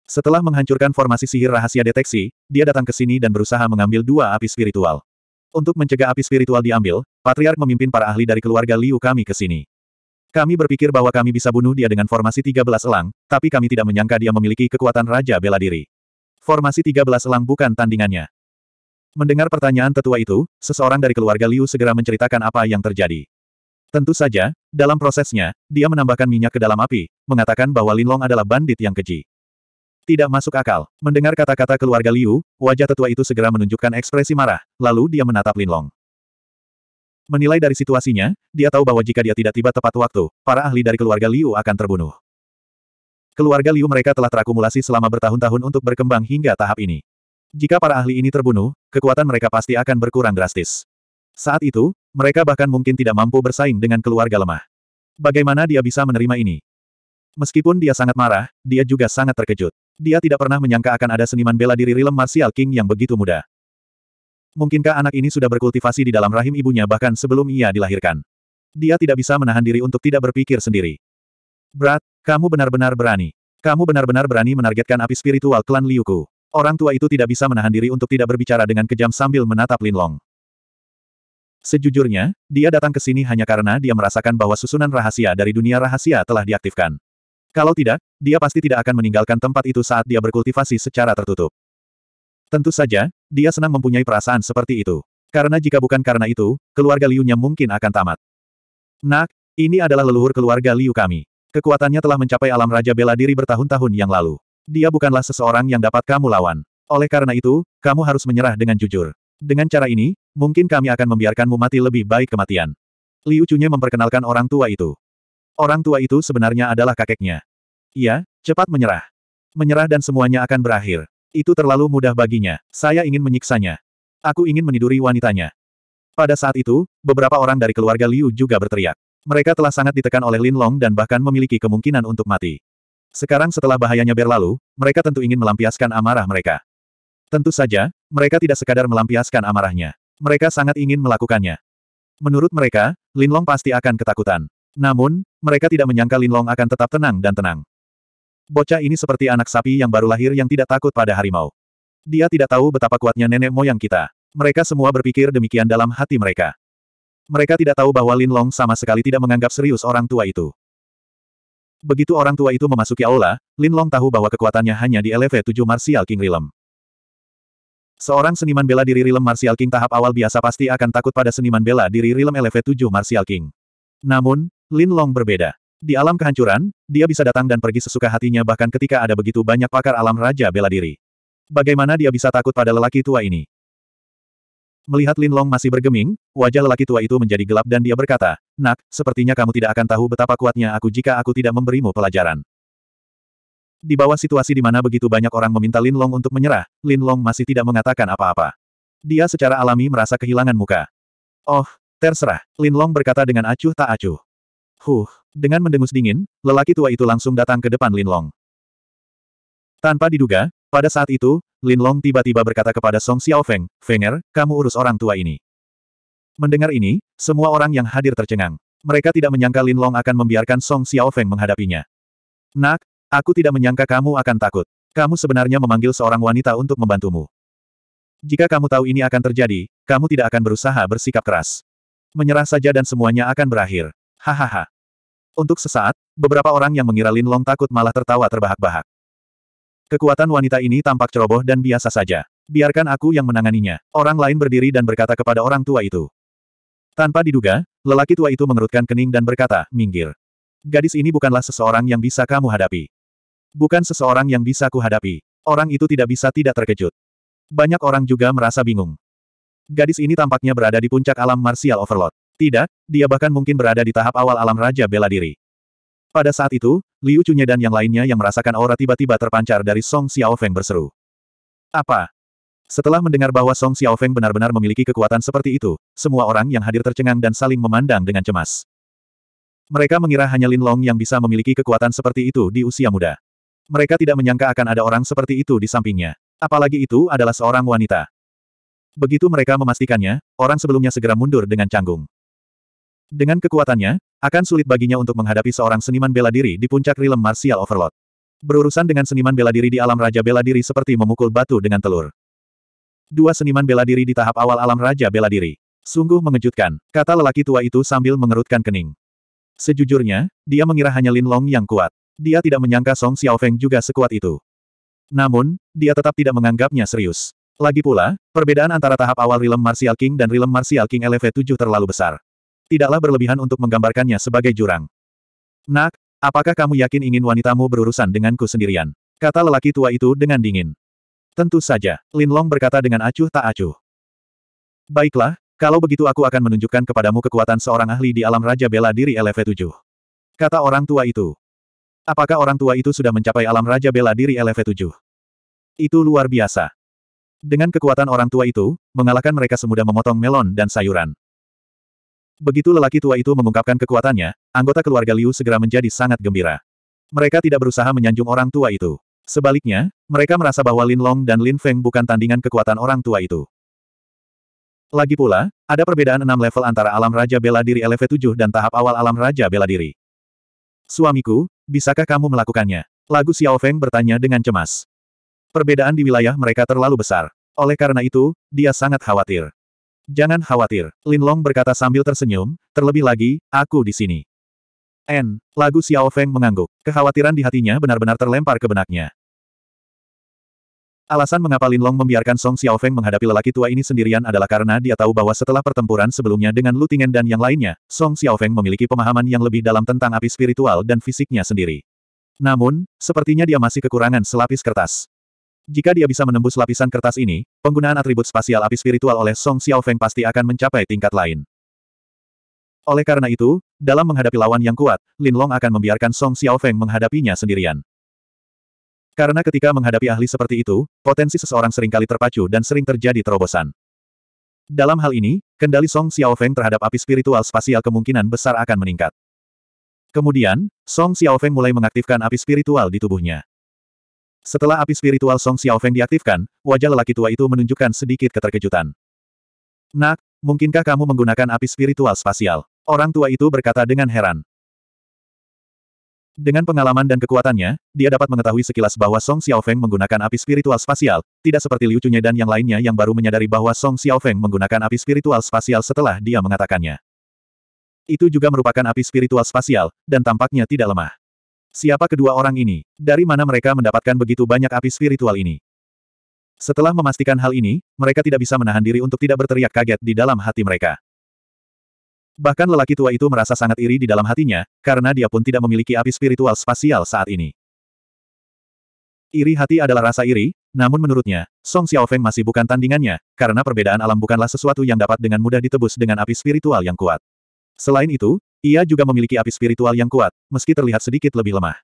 Setelah menghancurkan formasi sihir rahasia deteksi, dia datang ke sini dan berusaha mengambil dua api spiritual. Untuk mencegah api spiritual diambil, Patriark memimpin para ahli dari keluarga Liu kami ke sini. Kami berpikir bahwa kami bisa bunuh dia dengan formasi 13 elang, tapi kami tidak menyangka dia memiliki kekuatan Raja Bela Diri. Formasi 13 elang bukan tandingannya. Mendengar pertanyaan tetua itu, seseorang dari keluarga Liu segera menceritakan apa yang terjadi. Tentu saja, dalam prosesnya, dia menambahkan minyak ke dalam api, mengatakan bahwa Linlong adalah bandit yang keji. Tidak masuk akal. Mendengar kata-kata keluarga Liu, wajah tetua itu segera menunjukkan ekspresi marah, lalu dia menatap Lin Long. Menilai dari situasinya, dia tahu bahwa jika dia tidak tiba tepat waktu, para ahli dari keluarga Liu akan terbunuh. Keluarga Liu mereka telah terakumulasi selama bertahun-tahun untuk berkembang hingga tahap ini. Jika para ahli ini terbunuh, kekuatan mereka pasti akan berkurang drastis. Saat itu, mereka bahkan mungkin tidak mampu bersaing dengan keluarga lemah. Bagaimana dia bisa menerima ini? Meskipun dia sangat marah, dia juga sangat terkejut. Dia tidak pernah menyangka akan ada seniman bela diri rilem Martial King yang begitu muda. Mungkinkah anak ini sudah berkultivasi di dalam rahim ibunya bahkan sebelum ia dilahirkan? Dia tidak bisa menahan diri untuk tidak berpikir sendiri. Brad, kamu benar-benar berani. Kamu benar-benar berani menargetkan api spiritual klan Liuku. Orang tua itu tidak bisa menahan diri untuk tidak berbicara dengan kejam sambil menatap Linlong. Sejujurnya, dia datang ke sini hanya karena dia merasakan bahwa susunan rahasia dari dunia rahasia telah diaktifkan. Kalau tidak, dia pasti tidak akan meninggalkan tempat itu saat dia berkultivasi secara tertutup. Tentu saja, dia senang mempunyai perasaan seperti itu. Karena jika bukan karena itu, keluarga Liu-nya mungkin akan tamat. Nak, ini adalah leluhur keluarga Liu kami. Kekuatannya telah mencapai alam Raja Bela Diri bertahun-tahun yang lalu. Dia bukanlah seseorang yang dapat kamu lawan. Oleh karena itu, kamu harus menyerah dengan jujur. Dengan cara ini, mungkin kami akan membiarkanmu mati lebih baik kematian. Liu Chunye memperkenalkan orang tua itu. Orang tua itu sebenarnya adalah kakeknya. Ia, cepat menyerah. Menyerah dan semuanya akan berakhir. Itu terlalu mudah baginya. Saya ingin menyiksanya. Aku ingin meniduri wanitanya. Pada saat itu, beberapa orang dari keluarga Liu juga berteriak. Mereka telah sangat ditekan oleh Lin Long dan bahkan memiliki kemungkinan untuk mati. Sekarang setelah bahayanya berlalu, mereka tentu ingin melampiaskan amarah mereka. Tentu saja, mereka tidak sekadar melampiaskan amarahnya. Mereka sangat ingin melakukannya. Menurut mereka, Lin Long pasti akan ketakutan. Namun, mereka tidak menyangka Linlong akan tetap tenang dan tenang. Bocah ini seperti anak sapi yang baru lahir yang tidak takut pada harimau. Dia tidak tahu betapa kuatnya nenek moyang kita. Mereka semua berpikir demikian dalam hati mereka. Mereka tidak tahu bahwa Linlong sama sekali tidak menganggap serius orang tua itu. Begitu orang tua itu memasuki aula, Linlong tahu bahwa kekuatannya hanya di LV7 Martial King Rilem. Seorang seniman bela diri Rilem Martial King tahap awal biasa pasti akan takut pada seniman bela diri Rilem LV7 Martial King. Namun, Lin Long berbeda. Di alam kehancuran, dia bisa datang dan pergi sesuka hatinya bahkan ketika ada begitu banyak pakar alam raja bela diri. Bagaimana dia bisa takut pada lelaki tua ini? Melihat Lin Long masih bergeming, wajah lelaki tua itu menjadi gelap dan dia berkata, Nak, sepertinya kamu tidak akan tahu betapa kuatnya aku jika aku tidak memberimu pelajaran. Di bawah situasi di mana begitu banyak orang meminta Lin Long untuk menyerah, Lin Long masih tidak mengatakan apa-apa. Dia secara alami merasa kehilangan muka. Oh, terserah, Lin Long berkata dengan acuh tak acuh. Huh, dengan mendengus dingin, lelaki tua itu langsung datang ke depan Lin Long. Tanpa diduga, pada saat itu, Lin Long tiba-tiba berkata kepada Song Xiaofeng, Fenger, kamu urus orang tua ini. Mendengar ini, semua orang yang hadir tercengang. Mereka tidak menyangka Lin Long akan membiarkan Song Xiaofeng menghadapinya. Nak, aku tidak menyangka kamu akan takut. Kamu sebenarnya memanggil seorang wanita untuk membantumu. Jika kamu tahu ini akan terjadi, kamu tidak akan berusaha bersikap keras. Menyerah saja dan semuanya akan berakhir. Hahaha. Untuk sesaat, beberapa orang yang mengira Lin Long takut malah tertawa terbahak-bahak. Kekuatan wanita ini tampak ceroboh dan biasa saja. Biarkan aku yang menanganinya. Orang lain berdiri dan berkata kepada orang tua itu. Tanpa diduga, lelaki tua itu mengerutkan kening dan berkata, minggir. Gadis ini bukanlah seseorang yang bisa kamu hadapi. Bukan seseorang yang bisa kuhadapi. Orang itu tidak bisa tidak terkejut. Banyak orang juga merasa bingung. Gadis ini tampaknya berada di puncak alam martial overload. Tidak, dia bahkan mungkin berada di tahap awal alam Raja Bela Diri. Pada saat itu, Liu Chunye dan yang lainnya yang merasakan aura tiba-tiba terpancar dari Song Xiaofeng berseru. Apa? Setelah mendengar bahwa Song Xiaofeng benar-benar memiliki kekuatan seperti itu, semua orang yang hadir tercengang dan saling memandang dengan cemas. Mereka mengira hanya Lin Long yang bisa memiliki kekuatan seperti itu di usia muda. Mereka tidak menyangka akan ada orang seperti itu di sampingnya. Apalagi itu adalah seorang wanita. Begitu mereka memastikannya, orang sebelumnya segera mundur dengan canggung. Dengan kekuatannya, akan sulit baginya untuk menghadapi seorang seniman bela diri di puncak rilem martial overload. Berurusan dengan seniman bela diri di alam raja bela diri seperti memukul batu dengan telur. Dua seniman bela diri di tahap awal alam raja bela diri. Sungguh mengejutkan, kata lelaki tua itu sambil mengerutkan kening. Sejujurnya, dia mengira hanya Lin Long yang kuat. Dia tidak menyangka Song Xiaofeng juga sekuat itu. Namun, dia tetap tidak menganggapnya serius. Lagi pula, perbedaan antara tahap awal rilem Martial King dan rilem Martial King lv 7 terlalu besar. Tidaklah berlebihan untuk menggambarkannya sebagai jurang. Nak, apakah kamu yakin ingin wanitamu berurusan denganku sendirian? Kata lelaki tua itu dengan dingin. Tentu saja, Lin Long berkata dengan acuh tak acuh. Baiklah, kalau begitu aku akan menunjukkan kepadamu kekuatan seorang ahli di alam Raja Bela Diri LV7. Kata orang tua itu. Apakah orang tua itu sudah mencapai alam Raja Bela Diri LV7? Itu luar biasa. Dengan kekuatan orang tua itu, mengalahkan mereka semudah memotong melon dan sayuran. Begitu lelaki tua itu mengungkapkan kekuatannya, anggota keluarga Liu segera menjadi sangat gembira. Mereka tidak berusaha menyanjung orang tua itu. Sebaliknya, mereka merasa bahwa Lin Long dan Lin Feng bukan tandingan kekuatan orang tua itu. Lagi pula, ada perbedaan enam level antara alam Raja Bela Diri LV7 dan tahap awal alam Raja Bela Diri. Suamiku, bisakah kamu melakukannya? Lagu Xiao Feng bertanya dengan cemas. Perbedaan di wilayah mereka terlalu besar. Oleh karena itu, dia sangat khawatir. Jangan khawatir, Lin Long berkata sambil tersenyum, terlebih lagi, aku di sini. N. Lagu Xiao Feng mengangguk. Kekhawatiran di hatinya benar-benar terlempar ke benaknya. Alasan mengapa Lin Long membiarkan Song Xiao Feng menghadapi lelaki tua ini sendirian adalah karena dia tahu bahwa setelah pertempuran sebelumnya dengan Lu Tingen dan yang lainnya, Song Xiao Feng memiliki pemahaman yang lebih dalam tentang api spiritual dan fisiknya sendiri. Namun, sepertinya dia masih kekurangan selapis kertas. Jika dia bisa menembus lapisan kertas ini, penggunaan atribut spasial api spiritual oleh Song Xiaofeng pasti akan mencapai tingkat lain. Oleh karena itu, dalam menghadapi lawan yang kuat, Lin Long akan membiarkan Song Xiaofeng menghadapinya sendirian. Karena ketika menghadapi ahli seperti itu, potensi seseorang seringkali terpacu dan sering terjadi terobosan. Dalam hal ini, kendali Song Xiaofeng terhadap api spiritual spasial kemungkinan besar akan meningkat. Kemudian, Song Xiaofeng mulai mengaktifkan api spiritual di tubuhnya. Setelah api spiritual Song Xiaofeng diaktifkan, wajah lelaki tua itu menunjukkan sedikit keterkejutan. Nak, mungkinkah kamu menggunakan api spiritual spasial? Orang tua itu berkata dengan heran. Dengan pengalaman dan kekuatannya, dia dapat mengetahui sekilas bahwa Song Xiaofeng menggunakan api spiritual spasial, tidak seperti Liu Chunye dan yang lainnya yang baru menyadari bahwa Song Xiaofeng menggunakan api spiritual spasial setelah dia mengatakannya. Itu juga merupakan api spiritual spasial, dan tampaknya tidak lemah. Siapa kedua orang ini? Dari mana mereka mendapatkan begitu banyak api spiritual ini? Setelah memastikan hal ini, mereka tidak bisa menahan diri untuk tidak berteriak kaget di dalam hati mereka. Bahkan lelaki tua itu merasa sangat iri di dalam hatinya, karena dia pun tidak memiliki api spiritual spasial saat ini. Iri hati adalah rasa iri, namun menurutnya, Song Xiaofeng masih bukan tandingannya, karena perbedaan alam bukanlah sesuatu yang dapat dengan mudah ditebus dengan api spiritual yang kuat. Selain itu, ia juga memiliki api spiritual yang kuat, meski terlihat sedikit lebih lemah.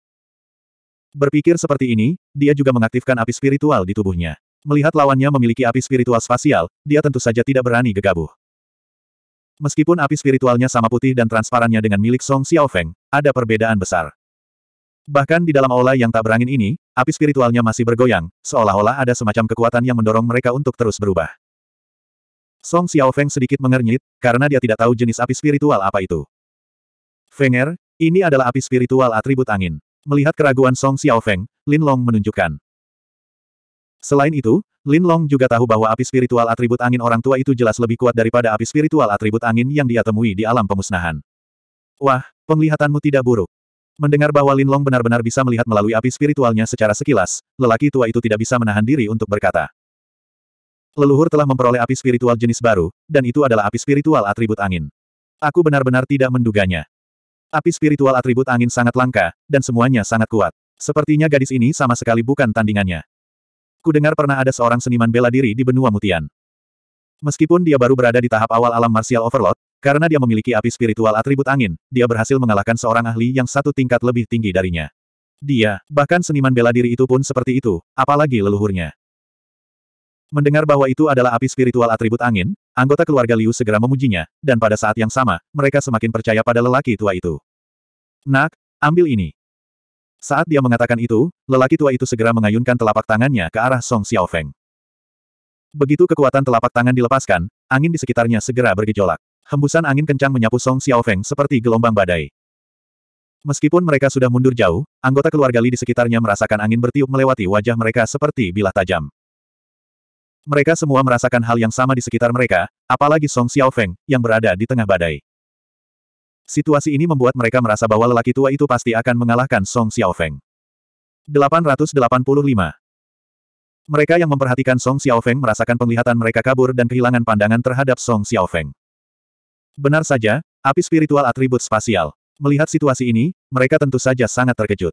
Berpikir seperti ini, dia juga mengaktifkan api spiritual di tubuhnya. Melihat lawannya memiliki api spiritual spasial, dia tentu saja tidak berani gegabah. Meskipun api spiritualnya sama putih dan transparannya dengan milik Song Xiaofeng, ada perbedaan besar. Bahkan di dalam aula yang tak berangin ini, api spiritualnya masih bergoyang, seolah-olah ada semacam kekuatan yang mendorong mereka untuk terus berubah. Song Xiaofeng sedikit mengernyit, karena dia tidak tahu jenis api spiritual apa itu. Fenger, ini adalah api spiritual atribut angin. Melihat keraguan Song Xiaofeng, Lin Long menunjukkan. Selain itu, Lin Long juga tahu bahwa api spiritual atribut angin orang tua itu jelas lebih kuat daripada api spiritual atribut angin yang dia temui di alam pemusnahan. Wah, penglihatanmu tidak buruk. Mendengar bahwa Lin Long benar-benar bisa melihat melalui api spiritualnya secara sekilas, lelaki tua itu tidak bisa menahan diri untuk berkata. Leluhur telah memperoleh api spiritual jenis baru, dan itu adalah api spiritual atribut angin. Aku benar-benar tidak menduganya. Api spiritual atribut angin sangat langka, dan semuanya sangat kuat. Sepertinya gadis ini sama sekali bukan tandingannya. Ku dengar pernah ada seorang seniman bela diri di benua Mutian. Meskipun dia baru berada di tahap awal alam martial overload, karena dia memiliki api spiritual atribut angin, dia berhasil mengalahkan seorang ahli yang satu tingkat lebih tinggi darinya. Dia, bahkan seniman bela diri itu pun seperti itu, apalagi leluhurnya. Mendengar bahwa itu adalah api spiritual atribut angin, Anggota keluarga Liu segera memujinya, dan pada saat yang sama, mereka semakin percaya pada lelaki tua itu. Nak, ambil ini. Saat dia mengatakan itu, lelaki tua itu segera mengayunkan telapak tangannya ke arah Song Xiaofeng. Begitu kekuatan telapak tangan dilepaskan, angin di sekitarnya segera bergejolak. Hembusan angin kencang menyapu Song Xiaofeng seperti gelombang badai. Meskipun mereka sudah mundur jauh, anggota keluarga Li di sekitarnya merasakan angin bertiup melewati wajah mereka seperti bilah tajam. Mereka semua merasakan hal yang sama di sekitar mereka, apalagi Song Xiaofeng, yang berada di tengah badai. Situasi ini membuat mereka merasa bahwa lelaki tua itu pasti akan mengalahkan Song Xiaofeng. 885. Mereka yang memperhatikan Song Xiaofeng merasakan penglihatan mereka kabur dan kehilangan pandangan terhadap Song Xiaofeng. Benar saja, api spiritual atribut spasial. Melihat situasi ini, mereka tentu saja sangat terkejut.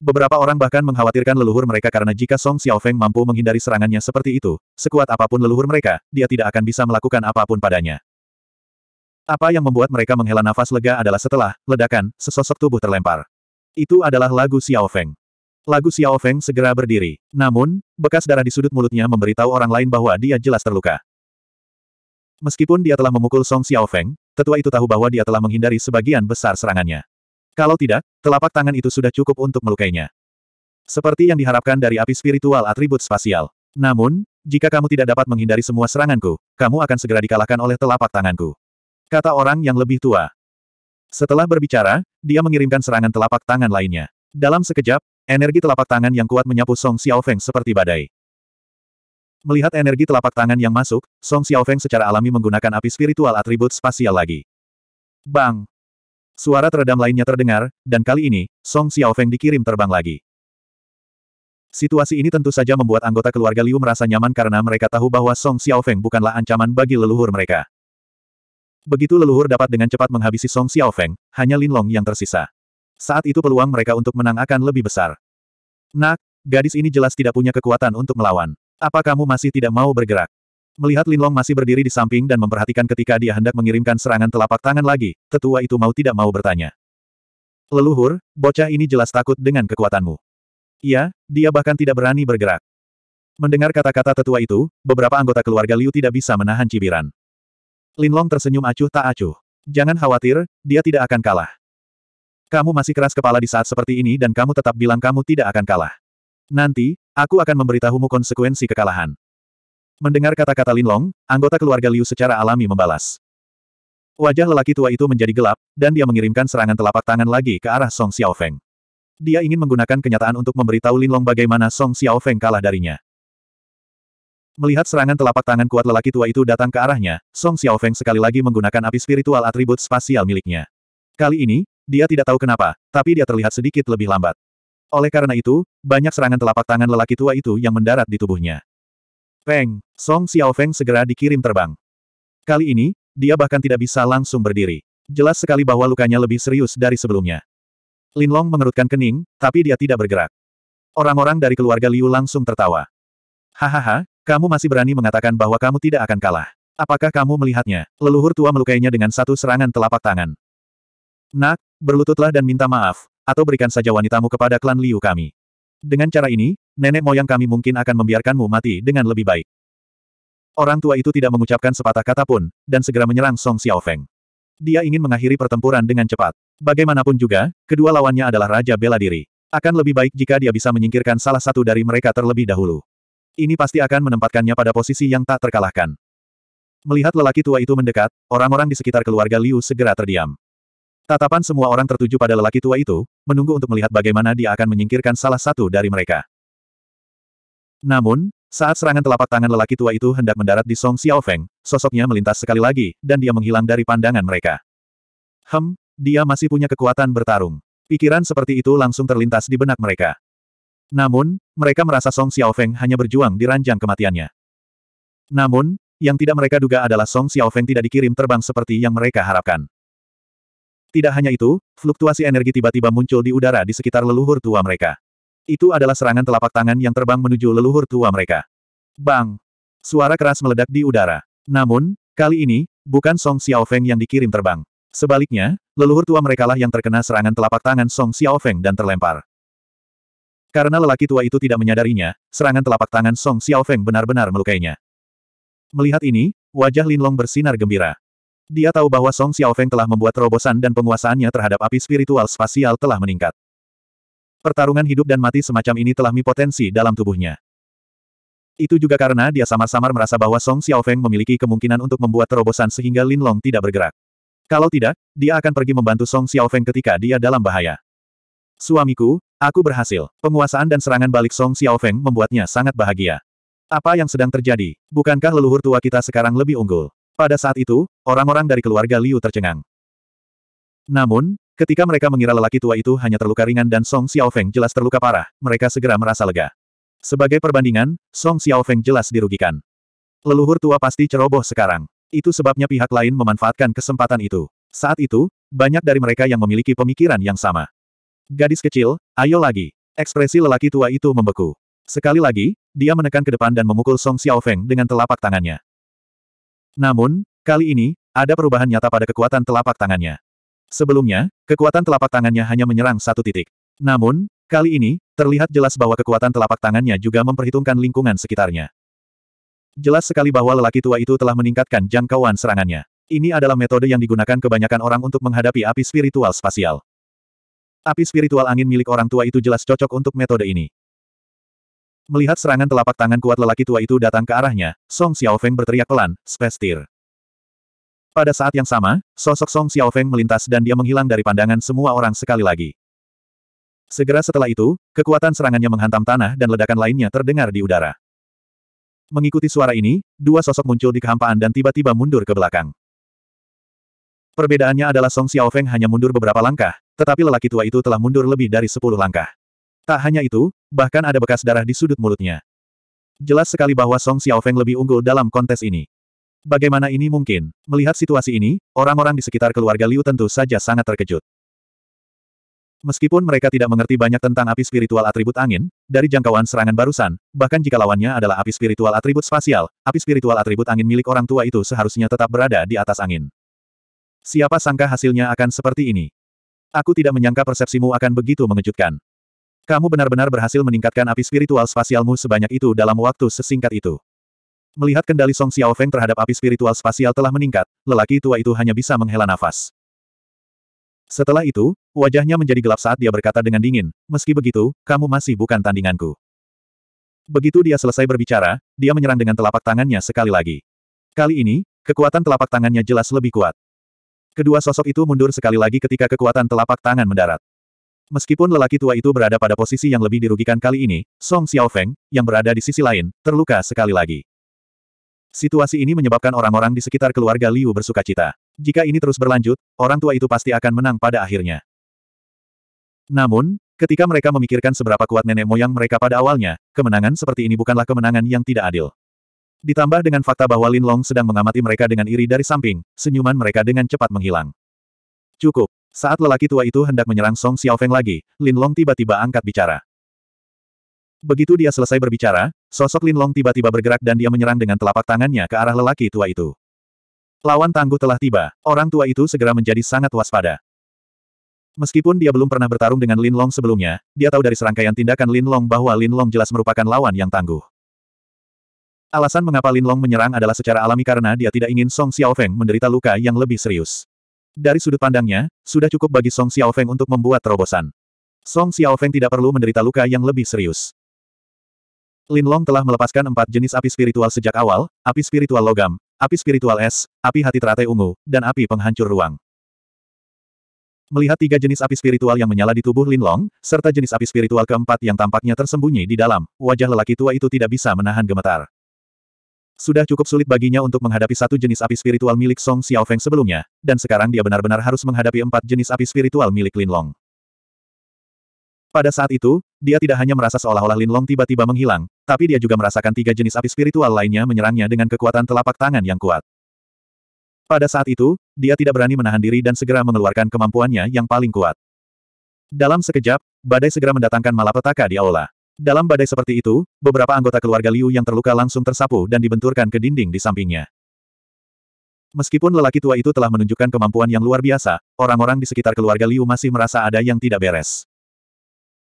Beberapa orang bahkan mengkhawatirkan leluhur mereka karena jika Song Xiaofeng mampu menghindari serangannya seperti itu, sekuat apapun leluhur mereka, dia tidak akan bisa melakukan apapun padanya. Apa yang membuat mereka menghela nafas lega adalah setelah, ledakan, sesosok tubuh terlempar. Itu adalah lagu Xiaofeng. Lagu Xiaofeng segera berdiri. Namun, bekas darah di sudut mulutnya memberitahu orang lain bahwa dia jelas terluka. Meskipun dia telah memukul Song Xiaofeng, tetua itu tahu bahwa dia telah menghindari sebagian besar serangannya. Kalau tidak, telapak tangan itu sudah cukup untuk melukainya. Seperti yang diharapkan dari api spiritual atribut spasial. Namun, jika kamu tidak dapat menghindari semua seranganku, kamu akan segera dikalahkan oleh telapak tanganku. Kata orang yang lebih tua. Setelah berbicara, dia mengirimkan serangan telapak tangan lainnya. Dalam sekejap, energi telapak tangan yang kuat menyapu Song Xiaofeng seperti badai. Melihat energi telapak tangan yang masuk, Song Xiaofeng secara alami menggunakan api spiritual atribut spasial lagi. Bang! Suara teredam lainnya terdengar, dan kali ini, Song Xiaofeng dikirim terbang lagi. Situasi ini tentu saja membuat anggota keluarga Liu merasa nyaman karena mereka tahu bahwa Song Xiaofeng bukanlah ancaman bagi leluhur mereka. Begitu leluhur dapat dengan cepat menghabisi Song Xiaofeng, hanya Lin Long yang tersisa. Saat itu peluang mereka untuk menang akan lebih besar. Nak, gadis ini jelas tidak punya kekuatan untuk melawan. Apa kamu masih tidak mau bergerak? Melihat Linlong masih berdiri di samping dan memperhatikan ketika dia hendak mengirimkan serangan telapak tangan lagi, tetua itu mau tidak mau bertanya. Leluhur, bocah ini jelas takut dengan kekuatanmu. Iya, dia bahkan tidak berani bergerak. Mendengar kata-kata tetua itu, beberapa anggota keluarga Liu tidak bisa menahan cibiran. Linlong tersenyum acuh tak acuh. Jangan khawatir, dia tidak akan kalah. Kamu masih keras kepala di saat seperti ini dan kamu tetap bilang kamu tidak akan kalah. Nanti, aku akan memberitahumu konsekuensi kekalahan. Mendengar kata-kata Linlong, anggota keluarga Liu secara alami membalas. Wajah lelaki tua itu menjadi gelap, dan dia mengirimkan serangan telapak tangan lagi ke arah Song Xiaofeng. Dia ingin menggunakan kenyataan untuk memberitahu Linlong bagaimana Song Xiaofeng kalah darinya. Melihat serangan telapak tangan kuat lelaki tua itu datang ke arahnya, Song Xiaofeng sekali lagi menggunakan api spiritual atribut spasial miliknya. Kali ini, dia tidak tahu kenapa, tapi dia terlihat sedikit lebih lambat. Oleh karena itu, banyak serangan telapak tangan lelaki tua itu yang mendarat di tubuhnya. Peng, Song Xiao Feng segera dikirim terbang. Kali ini, dia bahkan tidak bisa langsung berdiri. Jelas sekali bahwa lukanya lebih serius dari sebelumnya. Lin Long mengerutkan kening, tapi dia tidak bergerak. Orang-orang dari keluarga Liu langsung tertawa. Hahaha, kamu masih berani mengatakan bahwa kamu tidak akan kalah. Apakah kamu melihatnya? Leluhur tua melukainya dengan satu serangan telapak tangan. Nak, berlututlah dan minta maaf, atau berikan saja wanitamu kepada klan Liu kami. Dengan cara ini, nenek moyang kami mungkin akan membiarkanmu mati dengan lebih baik. Orang tua itu tidak mengucapkan sepatah kata pun, dan segera menyerang Song Xiaofeng. Dia ingin mengakhiri pertempuran dengan cepat. Bagaimanapun juga, kedua lawannya adalah Raja Bela Diri. Akan lebih baik jika dia bisa menyingkirkan salah satu dari mereka terlebih dahulu. Ini pasti akan menempatkannya pada posisi yang tak terkalahkan. Melihat lelaki tua itu mendekat, orang-orang di sekitar keluarga Liu segera terdiam. Tatapan semua orang tertuju pada lelaki tua itu, menunggu untuk melihat bagaimana dia akan menyingkirkan salah satu dari mereka. Namun, saat serangan telapak tangan lelaki tua itu hendak mendarat di Song Xiaofeng, sosoknya melintas sekali lagi, dan dia menghilang dari pandangan mereka. Hem, dia masih punya kekuatan bertarung. Pikiran seperti itu langsung terlintas di benak mereka. Namun, mereka merasa Song Xiaofeng hanya berjuang di ranjang kematiannya. Namun, yang tidak mereka duga adalah Song Xiaofeng tidak dikirim terbang seperti yang mereka harapkan. Tidak hanya itu, fluktuasi energi tiba-tiba muncul di udara di sekitar leluhur tua mereka. Itu adalah serangan telapak tangan yang terbang menuju leluhur tua mereka. Bang! Suara keras meledak di udara. Namun, kali ini, bukan Song Xiaofeng yang dikirim terbang. Sebaliknya, leluhur tua merekalah yang terkena serangan telapak tangan Song Xiaofeng dan terlempar. Karena lelaki tua itu tidak menyadarinya, serangan telapak tangan Song Xiaofeng benar-benar melukainya. Melihat ini, wajah Lin Long bersinar gembira. Dia tahu bahwa Song Xiaofeng telah membuat terobosan dan penguasaannya terhadap api spiritual spasial telah meningkat. Pertarungan hidup dan mati semacam ini telah mi potensi dalam tubuhnya. Itu juga karena dia samar-samar merasa bahwa Song Xiaofeng memiliki kemungkinan untuk membuat terobosan sehingga Lin Long tidak bergerak. Kalau tidak, dia akan pergi membantu Song Xiaofeng ketika dia dalam bahaya. Suamiku, aku berhasil. Penguasaan dan serangan balik Song Xiaofeng membuatnya sangat bahagia. Apa yang sedang terjadi? Bukankah leluhur tua kita sekarang lebih unggul? Pada saat itu, orang-orang dari keluarga Liu tercengang. Namun, ketika mereka mengira lelaki tua itu hanya terluka ringan dan Song Xiaofeng jelas terluka parah, mereka segera merasa lega. Sebagai perbandingan, Song Xiaofeng jelas dirugikan. Leluhur tua pasti ceroboh sekarang. Itu sebabnya pihak lain memanfaatkan kesempatan itu. Saat itu, banyak dari mereka yang memiliki pemikiran yang sama. Gadis kecil, ayo lagi. Ekspresi lelaki tua itu membeku. Sekali lagi, dia menekan ke depan dan memukul Song Xiaofeng dengan telapak tangannya. Namun, kali ini, ada perubahan nyata pada kekuatan telapak tangannya. Sebelumnya, kekuatan telapak tangannya hanya menyerang satu titik. Namun, kali ini, terlihat jelas bahwa kekuatan telapak tangannya juga memperhitungkan lingkungan sekitarnya. Jelas sekali bahwa lelaki tua itu telah meningkatkan jangkauan serangannya. Ini adalah metode yang digunakan kebanyakan orang untuk menghadapi api spiritual spasial. Api spiritual angin milik orang tua itu jelas cocok untuk metode ini. Melihat serangan telapak tangan kuat lelaki tua itu datang ke arahnya, Song Xiaofeng berteriak pelan, Spestir. Pada saat yang sama, sosok Song Xiaofeng melintas dan dia menghilang dari pandangan semua orang sekali lagi. Segera setelah itu, kekuatan serangannya menghantam tanah dan ledakan lainnya terdengar di udara. Mengikuti suara ini, dua sosok muncul di kehampaan dan tiba-tiba mundur ke belakang. Perbedaannya adalah Song Xiaofeng hanya mundur beberapa langkah, tetapi lelaki tua itu telah mundur lebih dari sepuluh langkah. Tak hanya itu, bahkan ada bekas darah di sudut mulutnya. Jelas sekali bahwa Song Xiaofeng lebih unggul dalam kontes ini. Bagaimana ini mungkin? Melihat situasi ini, orang-orang di sekitar keluarga Liu tentu saja sangat terkejut. Meskipun mereka tidak mengerti banyak tentang api spiritual atribut angin, dari jangkauan serangan barusan, bahkan jika lawannya adalah api spiritual atribut spasial, api spiritual atribut angin milik orang tua itu seharusnya tetap berada di atas angin. Siapa sangka hasilnya akan seperti ini? Aku tidak menyangka persepsimu akan begitu mengejutkan. Kamu benar-benar berhasil meningkatkan api spiritual spasialmu sebanyak itu dalam waktu sesingkat itu. Melihat kendali Song Xiaofeng terhadap api spiritual spasial telah meningkat, lelaki tua itu hanya bisa menghela nafas. Setelah itu, wajahnya menjadi gelap saat dia berkata dengan dingin, meski begitu, kamu masih bukan tandinganku. Begitu dia selesai berbicara, dia menyerang dengan telapak tangannya sekali lagi. Kali ini, kekuatan telapak tangannya jelas lebih kuat. Kedua sosok itu mundur sekali lagi ketika kekuatan telapak tangan mendarat. Meskipun lelaki tua itu berada pada posisi yang lebih dirugikan kali ini, Song Xiaofeng, yang berada di sisi lain, terluka sekali lagi. Situasi ini menyebabkan orang-orang di sekitar keluarga Liu bersuka cita. Jika ini terus berlanjut, orang tua itu pasti akan menang pada akhirnya. Namun, ketika mereka memikirkan seberapa kuat nenek moyang mereka pada awalnya, kemenangan seperti ini bukanlah kemenangan yang tidak adil. Ditambah dengan fakta bahwa Lin Long sedang mengamati mereka dengan iri dari samping, senyuman mereka dengan cepat menghilang. Cukup. Saat lelaki tua itu hendak menyerang Song Xiaofeng lagi, Lin Long tiba-tiba angkat bicara. Begitu dia selesai berbicara, sosok Lin Long tiba-tiba bergerak dan dia menyerang dengan telapak tangannya ke arah lelaki tua itu. Lawan tangguh telah tiba, orang tua itu segera menjadi sangat waspada. Meskipun dia belum pernah bertarung dengan Lin Long sebelumnya, dia tahu dari serangkaian tindakan Lin Long bahwa Lin Long jelas merupakan lawan yang tangguh. Alasan mengapa Lin Long menyerang adalah secara alami karena dia tidak ingin Song Xiaofeng menderita luka yang lebih serius. Dari sudut pandangnya, sudah cukup bagi Song Xiaofeng untuk membuat terobosan. Song Xiaofeng tidak perlu menderita luka yang lebih serius. Lin Long telah melepaskan empat jenis api spiritual sejak awal, api spiritual logam, api spiritual es, api hati teratai ungu, dan api penghancur ruang. Melihat tiga jenis api spiritual yang menyala di tubuh Lin Long, serta jenis api spiritual keempat yang tampaknya tersembunyi di dalam, wajah lelaki tua itu tidak bisa menahan gemetar. Sudah cukup sulit baginya untuk menghadapi satu jenis api spiritual milik Song Xiaofeng sebelumnya, dan sekarang dia benar-benar harus menghadapi empat jenis api spiritual milik Lin Long. Pada saat itu, dia tidak hanya merasa seolah-olah Lin Long tiba-tiba menghilang, tapi dia juga merasakan tiga jenis api spiritual lainnya menyerangnya dengan kekuatan telapak tangan yang kuat. Pada saat itu, dia tidak berani menahan diri dan segera mengeluarkan kemampuannya yang paling kuat. Dalam sekejap, badai segera mendatangkan malapetaka di aula. Dalam badai seperti itu, beberapa anggota keluarga Liu yang terluka langsung tersapu dan dibenturkan ke dinding di sampingnya. Meskipun lelaki tua itu telah menunjukkan kemampuan yang luar biasa, orang-orang di sekitar keluarga Liu masih merasa ada yang tidak beres.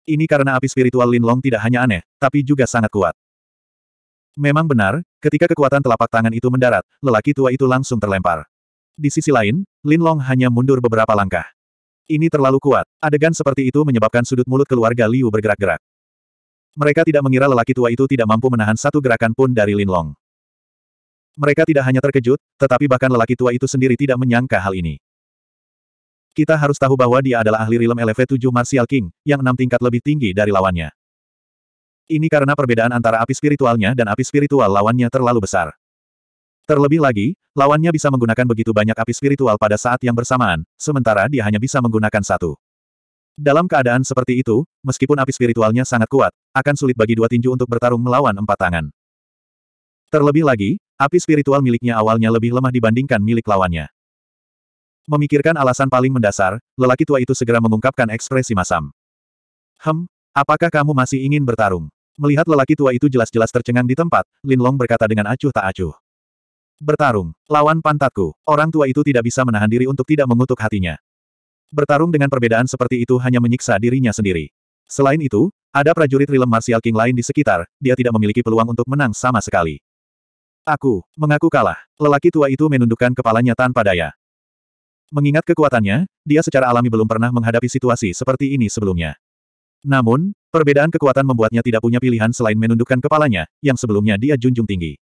Ini karena api spiritual Lin Long tidak hanya aneh, tapi juga sangat kuat. Memang benar, ketika kekuatan telapak tangan itu mendarat, lelaki tua itu langsung terlempar. Di sisi lain, Lin Long hanya mundur beberapa langkah. Ini terlalu kuat. Adegan seperti itu menyebabkan sudut mulut keluarga Liu bergerak-gerak. Mereka tidak mengira lelaki tua itu tidak mampu menahan satu gerakan pun dari Lin Long. Mereka tidak hanya terkejut, tetapi bahkan lelaki tua itu sendiri tidak menyangka hal ini. Kita harus tahu bahwa dia adalah ahli rilem LV7 Martial King, yang enam tingkat lebih tinggi dari lawannya. Ini karena perbedaan antara api spiritualnya dan api spiritual lawannya terlalu besar. Terlebih lagi, lawannya bisa menggunakan begitu banyak api spiritual pada saat yang bersamaan, sementara dia hanya bisa menggunakan satu. Dalam keadaan seperti itu, meskipun api spiritualnya sangat kuat, akan sulit bagi dua tinju untuk bertarung melawan empat tangan. Terlebih lagi, api spiritual miliknya awalnya lebih lemah dibandingkan milik lawannya. Memikirkan alasan paling mendasar, lelaki tua itu segera mengungkapkan ekspresi masam. Hem, apakah kamu masih ingin bertarung? Melihat lelaki tua itu jelas-jelas tercengang di tempat, Lin Long berkata dengan acuh tak acuh. Bertarung, lawan pantatku. Orang tua itu tidak bisa menahan diri untuk tidak mengutuk hatinya. Bertarung dengan perbedaan seperti itu hanya menyiksa dirinya sendiri. Selain itu, ada prajurit rilem Martial King lain di sekitar, dia tidak memiliki peluang untuk menang sama sekali. Aku, mengaku kalah. Lelaki tua itu menundukkan kepalanya tanpa daya. Mengingat kekuatannya, dia secara alami belum pernah menghadapi situasi seperti ini sebelumnya. Namun, perbedaan kekuatan membuatnya tidak punya pilihan selain menundukkan kepalanya, yang sebelumnya dia junjung tinggi.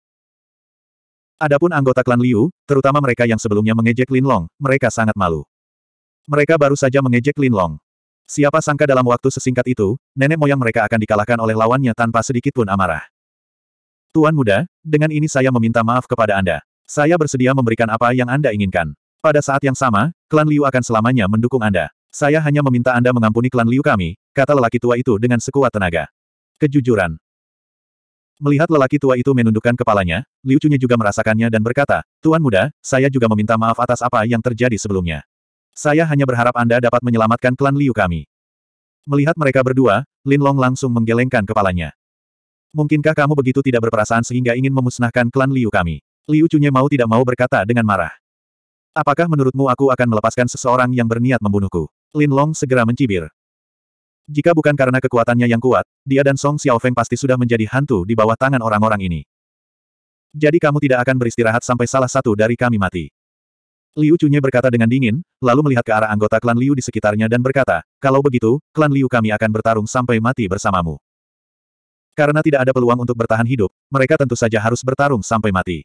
Adapun anggota klan Liu, terutama mereka yang sebelumnya mengejek Lin Long, mereka sangat malu. Mereka baru saja mengejek Lin Long. Siapa sangka dalam waktu sesingkat itu, nenek moyang mereka akan dikalahkan oleh lawannya tanpa sedikit pun amarah. Tuan muda, dengan ini saya meminta maaf kepada Anda. Saya bersedia memberikan apa yang Anda inginkan. Pada saat yang sama, klan Liu akan selamanya mendukung Anda. Saya hanya meminta Anda mengampuni klan Liu kami, kata lelaki tua itu dengan sekuat tenaga. Kejujuran. Melihat lelaki tua itu menundukkan kepalanya, Liu Chunye juga merasakannya dan berkata, Tuan muda, saya juga meminta maaf atas apa yang terjadi sebelumnya. Saya hanya berharap Anda dapat menyelamatkan klan Liu kami. Melihat mereka berdua, Lin Long langsung menggelengkan kepalanya. Mungkinkah kamu begitu tidak berperasaan sehingga ingin memusnahkan klan Liu kami? Liu Chunye mau tidak mau berkata dengan marah. Apakah menurutmu aku akan melepaskan seseorang yang berniat membunuhku? Lin Long segera mencibir. Jika bukan karena kekuatannya yang kuat, dia dan Song Xiaofeng pasti sudah menjadi hantu di bawah tangan orang-orang ini. Jadi kamu tidak akan beristirahat sampai salah satu dari kami mati. Liu Chunye berkata dengan dingin, lalu melihat ke arah anggota klan Liu di sekitarnya dan berkata, kalau begitu, klan Liu kami akan bertarung sampai mati bersamamu. Karena tidak ada peluang untuk bertahan hidup, mereka tentu saja harus bertarung sampai mati.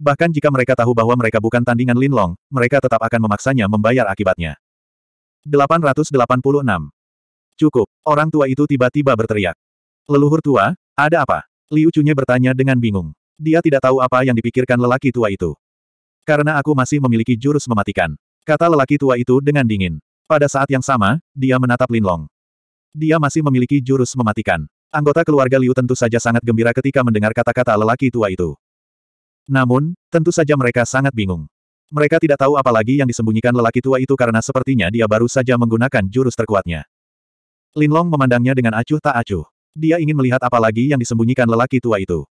Bahkan jika mereka tahu bahwa mereka bukan tandingan Lin Long, mereka tetap akan memaksanya membayar akibatnya. 886. Cukup, orang tua itu tiba-tiba berteriak. Leluhur tua, ada apa? Liu Chunye bertanya dengan bingung. Dia tidak tahu apa yang dipikirkan lelaki tua itu. Karena aku masih memiliki jurus mematikan. Kata lelaki tua itu dengan dingin. Pada saat yang sama, dia menatap Linlong. Dia masih memiliki jurus mematikan. Anggota keluarga Liu tentu saja sangat gembira ketika mendengar kata-kata lelaki tua itu. Namun, tentu saja mereka sangat bingung. Mereka tidak tahu apa lagi yang disembunyikan lelaki tua itu karena sepertinya dia baru saja menggunakan jurus terkuatnya. Linlong memandangnya dengan acuh tak acuh. Dia ingin melihat apa lagi yang disembunyikan lelaki tua itu.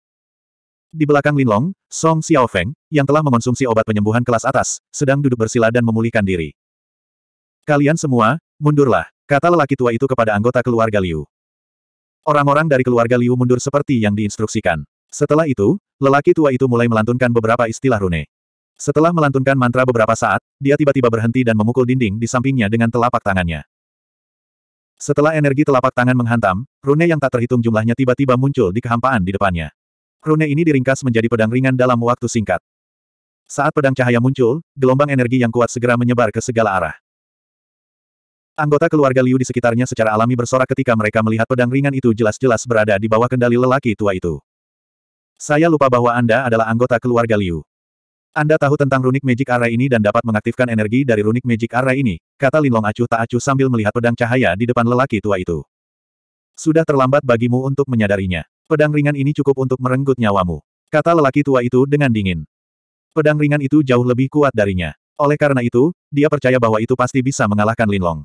Di belakang Linlong, Song Xiaofeng, yang telah mengonsumsi obat penyembuhan kelas atas, sedang duduk bersila dan memulihkan diri. Kalian semua, mundurlah, kata lelaki tua itu kepada anggota keluarga Liu. Orang-orang dari keluarga Liu mundur seperti yang diinstruksikan. Setelah itu, lelaki tua itu mulai melantunkan beberapa istilah rune. Setelah melantunkan mantra beberapa saat, dia tiba-tiba berhenti dan memukul dinding di sampingnya dengan telapak tangannya. Setelah energi telapak tangan menghantam, rune yang tak terhitung jumlahnya tiba-tiba muncul di kehampaan di depannya. Rune ini diringkas menjadi pedang ringan dalam waktu singkat. Saat pedang cahaya muncul, gelombang energi yang kuat segera menyebar ke segala arah. Anggota keluarga Liu di sekitarnya secara alami bersorak ketika mereka melihat pedang ringan itu jelas-jelas berada di bawah kendali lelaki tua itu. Saya lupa bahwa Anda adalah anggota keluarga Liu. Anda tahu tentang runik magic array ini dan dapat mengaktifkan energi dari runik magic array ini, kata Linlong acuh tak acuh sambil melihat pedang cahaya di depan lelaki tua itu. Sudah terlambat bagimu untuk menyadarinya. Pedang ringan ini cukup untuk merenggut nyawamu. Kata lelaki tua itu dengan dingin. Pedang ringan itu jauh lebih kuat darinya. Oleh karena itu, dia percaya bahwa itu pasti bisa mengalahkan Linlong.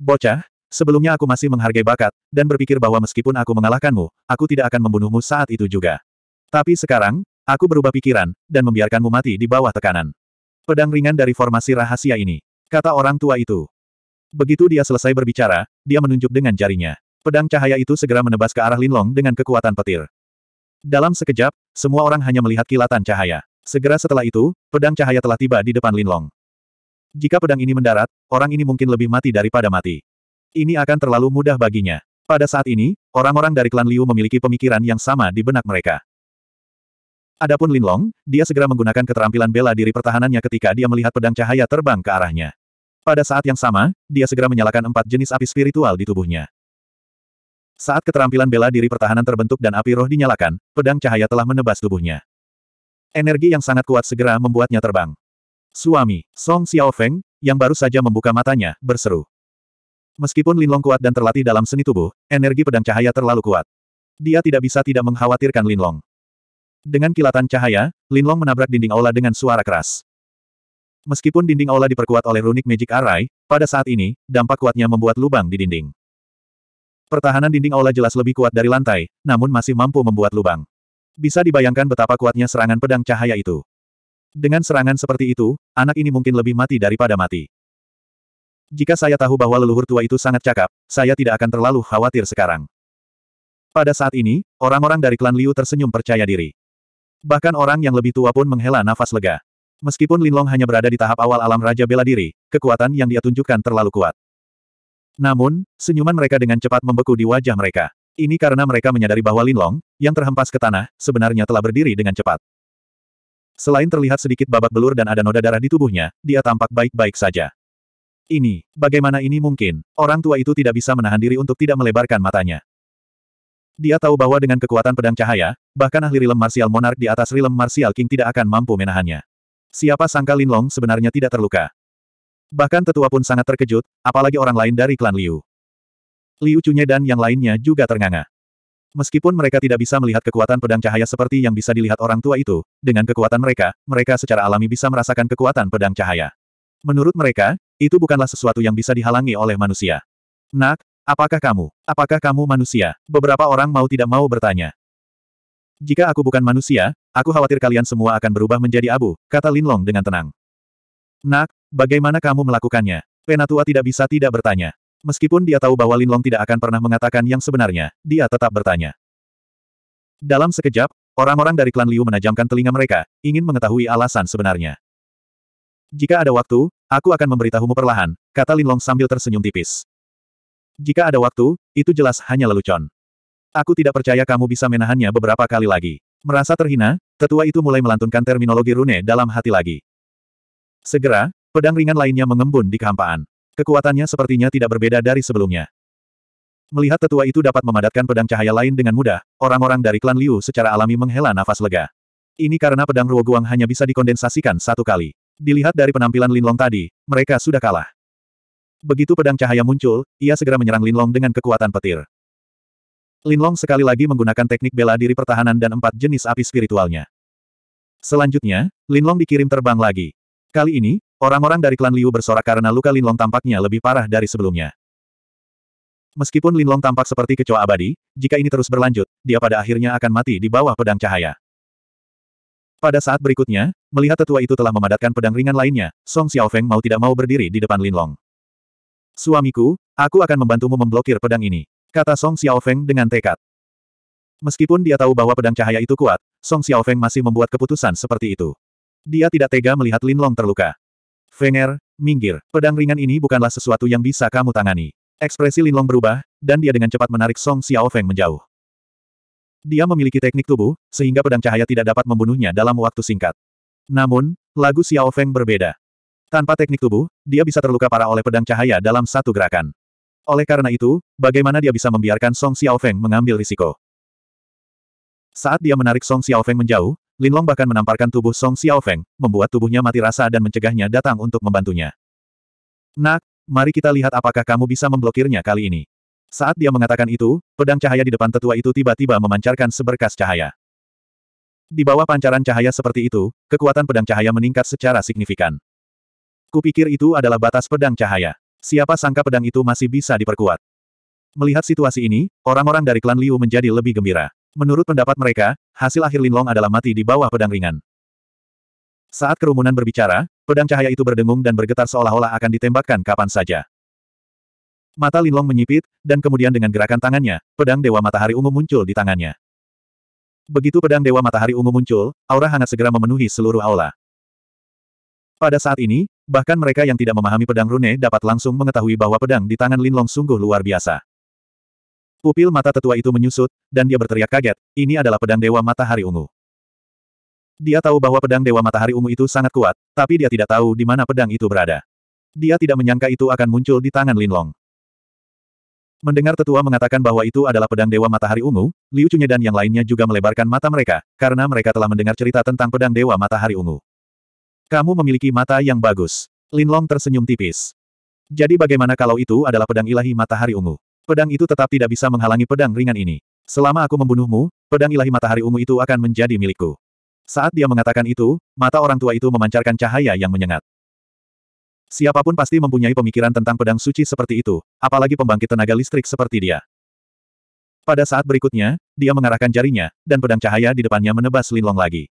Bocah, sebelumnya aku masih menghargai bakat, dan berpikir bahwa meskipun aku mengalahkanmu, aku tidak akan membunuhmu saat itu juga. Tapi sekarang, aku berubah pikiran, dan membiarkanmu mati di bawah tekanan. Pedang ringan dari formasi rahasia ini. Kata orang tua itu. Begitu dia selesai berbicara, dia menunjuk dengan jarinya. Pedang cahaya itu segera menebas ke arah Linlong dengan kekuatan petir. Dalam sekejap, semua orang hanya melihat kilatan cahaya. Segera setelah itu, pedang cahaya telah tiba di depan Linlong. Jika pedang ini mendarat, orang ini mungkin lebih mati daripada mati. Ini akan terlalu mudah baginya. Pada saat ini, orang-orang dari klan Liu memiliki pemikiran yang sama di benak mereka. Adapun Linlong, dia segera menggunakan keterampilan bela diri pertahanannya ketika dia melihat pedang cahaya terbang ke arahnya. Pada saat yang sama, dia segera menyalakan empat jenis api spiritual di tubuhnya. Saat keterampilan bela diri pertahanan terbentuk dan api roh dinyalakan, pedang cahaya telah menebas tubuhnya. Energi yang sangat kuat segera membuatnya terbang. Suami, Song Xiaofeng, yang baru saja membuka matanya, berseru. Meskipun Lin Long kuat dan terlatih dalam seni tubuh, energi pedang cahaya terlalu kuat. Dia tidak bisa tidak mengkhawatirkan Lin Long. Dengan kilatan cahaya, Lin Long menabrak dinding aula dengan suara keras. Meskipun dinding aula diperkuat oleh runik Magic Array, pada saat ini, dampak kuatnya membuat lubang di dinding. Pertahanan dinding aula jelas lebih kuat dari lantai, namun masih mampu membuat lubang. Bisa dibayangkan betapa kuatnya serangan pedang cahaya itu. Dengan serangan seperti itu, anak ini mungkin lebih mati daripada mati. Jika saya tahu bahwa leluhur tua itu sangat cakap, saya tidak akan terlalu khawatir sekarang. Pada saat ini, orang-orang dari klan Liu tersenyum percaya diri. Bahkan orang yang lebih tua pun menghela nafas lega. Meskipun Linlong hanya berada di tahap awal alam Raja Bela Diri, kekuatan yang dia tunjukkan terlalu kuat. Namun, senyuman mereka dengan cepat membeku di wajah mereka. Ini karena mereka menyadari bahwa Linlong, yang terhempas ke tanah, sebenarnya telah berdiri dengan cepat. Selain terlihat sedikit babak belur dan ada noda darah di tubuhnya, dia tampak baik-baik saja. Ini, bagaimana ini mungkin? Orang tua itu tidak bisa menahan diri untuk tidak melebarkan matanya. Dia tahu bahwa dengan kekuatan pedang cahaya, bahkan ahli rilem marsial monark di atas rilem marsial king tidak akan mampu menahannya. Siapa sangka Linlong sebenarnya tidak terluka. Bahkan tetua pun sangat terkejut, apalagi orang lain dari klan Liu. Liu Chunye dan yang lainnya juga ternganga. Meskipun mereka tidak bisa melihat kekuatan pedang cahaya seperti yang bisa dilihat orang tua itu, dengan kekuatan mereka, mereka secara alami bisa merasakan kekuatan pedang cahaya. Menurut mereka, itu bukanlah sesuatu yang bisa dihalangi oleh manusia. Nak, apakah kamu? Apakah kamu manusia? Beberapa orang mau tidak mau bertanya. Jika aku bukan manusia, aku khawatir kalian semua akan berubah menjadi abu, kata Lin Long dengan tenang. Nak, Bagaimana kamu melakukannya? Penatua tidak bisa tidak bertanya. Meskipun dia tahu bahwa Linlong tidak akan pernah mengatakan yang sebenarnya, dia tetap bertanya. Dalam sekejap, orang-orang dari klan Liu menajamkan telinga mereka, ingin mengetahui alasan sebenarnya. Jika ada waktu, aku akan memberitahumu perlahan, kata Linlong sambil tersenyum tipis. Jika ada waktu, itu jelas hanya lelucon. Aku tidak percaya kamu bisa menahannya beberapa kali lagi. Merasa terhina, tetua itu mulai melantunkan terminologi rune dalam hati lagi. Segera, Pedang ringan lainnya mengembun di kehampaan. Kekuatannya sepertinya tidak berbeda dari sebelumnya. Melihat tetua itu dapat memadatkan pedang cahaya lain dengan mudah, orang-orang dari klan Liu secara alami menghela nafas lega. Ini karena pedang Ruo hanya bisa dikondensasikan satu kali. Dilihat dari penampilan Linlong tadi, mereka sudah kalah. Begitu pedang cahaya muncul, ia segera menyerang Linlong dengan kekuatan petir. Linlong sekali lagi menggunakan teknik bela diri pertahanan dan empat jenis api spiritualnya. Selanjutnya, Linlong dikirim terbang lagi. Kali ini, Orang-orang dari klan Liu bersorak karena luka Linlong tampaknya lebih parah dari sebelumnya. Meskipun Linlong tampak seperti kecoa abadi, jika ini terus berlanjut, dia pada akhirnya akan mati di bawah pedang cahaya. Pada saat berikutnya, melihat tetua itu telah memadatkan pedang ringan lainnya, Song Xiaofeng mau tidak mau berdiri di depan Linlong. Suamiku, aku akan membantumu memblokir pedang ini, kata Song Xiaofeng dengan tekad. Meskipun dia tahu bahwa pedang cahaya itu kuat, Song Xiaofeng masih membuat keputusan seperti itu. Dia tidak tega melihat Linlong terluka. Fenger, minggir, pedang ringan ini bukanlah sesuatu yang bisa kamu tangani. Ekspresi Linlong berubah, dan dia dengan cepat menarik Song Xiaofeng menjauh. Dia memiliki teknik tubuh, sehingga pedang cahaya tidak dapat membunuhnya dalam waktu singkat. Namun, lagu Xiaofeng berbeda. Tanpa teknik tubuh, dia bisa terluka parah oleh pedang cahaya dalam satu gerakan. Oleh karena itu, bagaimana dia bisa membiarkan Song Xiaofeng mengambil risiko? Saat dia menarik Song Xiaofeng menjauh, Linlong bahkan menamparkan tubuh Song Xiaofeng, membuat tubuhnya mati rasa dan mencegahnya datang untuk membantunya. Nak, mari kita lihat apakah kamu bisa memblokirnya kali ini. Saat dia mengatakan itu, pedang cahaya di depan tetua itu tiba-tiba memancarkan seberkas cahaya. Di bawah pancaran cahaya seperti itu, kekuatan pedang cahaya meningkat secara signifikan. Kupikir itu adalah batas pedang cahaya. Siapa sangka pedang itu masih bisa diperkuat. Melihat situasi ini, orang-orang dari klan Liu menjadi lebih gembira. Menurut pendapat mereka, hasil akhir Linlong adalah mati di bawah pedang ringan. Saat kerumunan berbicara, pedang cahaya itu berdengung dan bergetar seolah-olah akan ditembakkan kapan saja. Mata Linlong menyipit, dan kemudian dengan gerakan tangannya, pedang Dewa Matahari Ungu muncul di tangannya. Begitu pedang Dewa Matahari Ungu muncul, aura hangat segera memenuhi seluruh aula. Pada saat ini, bahkan mereka yang tidak memahami pedang rune dapat langsung mengetahui bahwa pedang di tangan Linlong sungguh luar biasa. Pupil mata tetua itu menyusut, dan dia berteriak kaget, ini adalah pedang Dewa Matahari Ungu. Dia tahu bahwa pedang Dewa Matahari Ungu itu sangat kuat, tapi dia tidak tahu di mana pedang itu berada. Dia tidak menyangka itu akan muncul di tangan Linlong. Mendengar tetua mengatakan bahwa itu adalah pedang Dewa Matahari Ungu, Liu Chunye dan yang lainnya juga melebarkan mata mereka, karena mereka telah mendengar cerita tentang pedang Dewa Matahari Ungu. Kamu memiliki mata yang bagus. Linlong tersenyum tipis. Jadi bagaimana kalau itu adalah pedang ilahi matahari ungu? Pedang itu tetap tidak bisa menghalangi pedang ringan ini. Selama aku membunuhmu, pedang ilahi matahari ungu itu akan menjadi milikku. Saat dia mengatakan itu, mata orang tua itu memancarkan cahaya yang menyengat. Siapapun pasti mempunyai pemikiran tentang pedang suci seperti itu, apalagi pembangkit tenaga listrik seperti dia. Pada saat berikutnya, dia mengarahkan jarinya, dan pedang cahaya di depannya menebas Linlong lagi.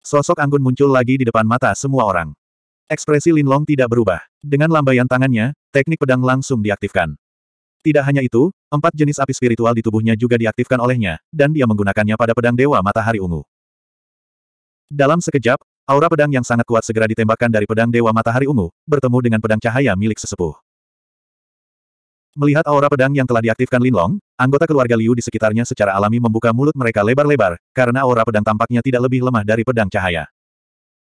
Sosok Anggun muncul lagi di depan mata semua orang. Ekspresi Linlong tidak berubah. Dengan lambaian tangannya, teknik pedang langsung diaktifkan. Tidak hanya itu, empat jenis api spiritual di tubuhnya juga diaktifkan olehnya, dan dia menggunakannya pada pedang Dewa Matahari Ungu. Dalam sekejap, aura pedang yang sangat kuat segera ditembakkan dari pedang Dewa Matahari Ungu, bertemu dengan pedang cahaya milik sesepuh. Melihat aura pedang yang telah diaktifkan Linlong, anggota keluarga Liu di sekitarnya secara alami membuka mulut mereka lebar-lebar, karena aura pedang tampaknya tidak lebih lemah dari pedang cahaya.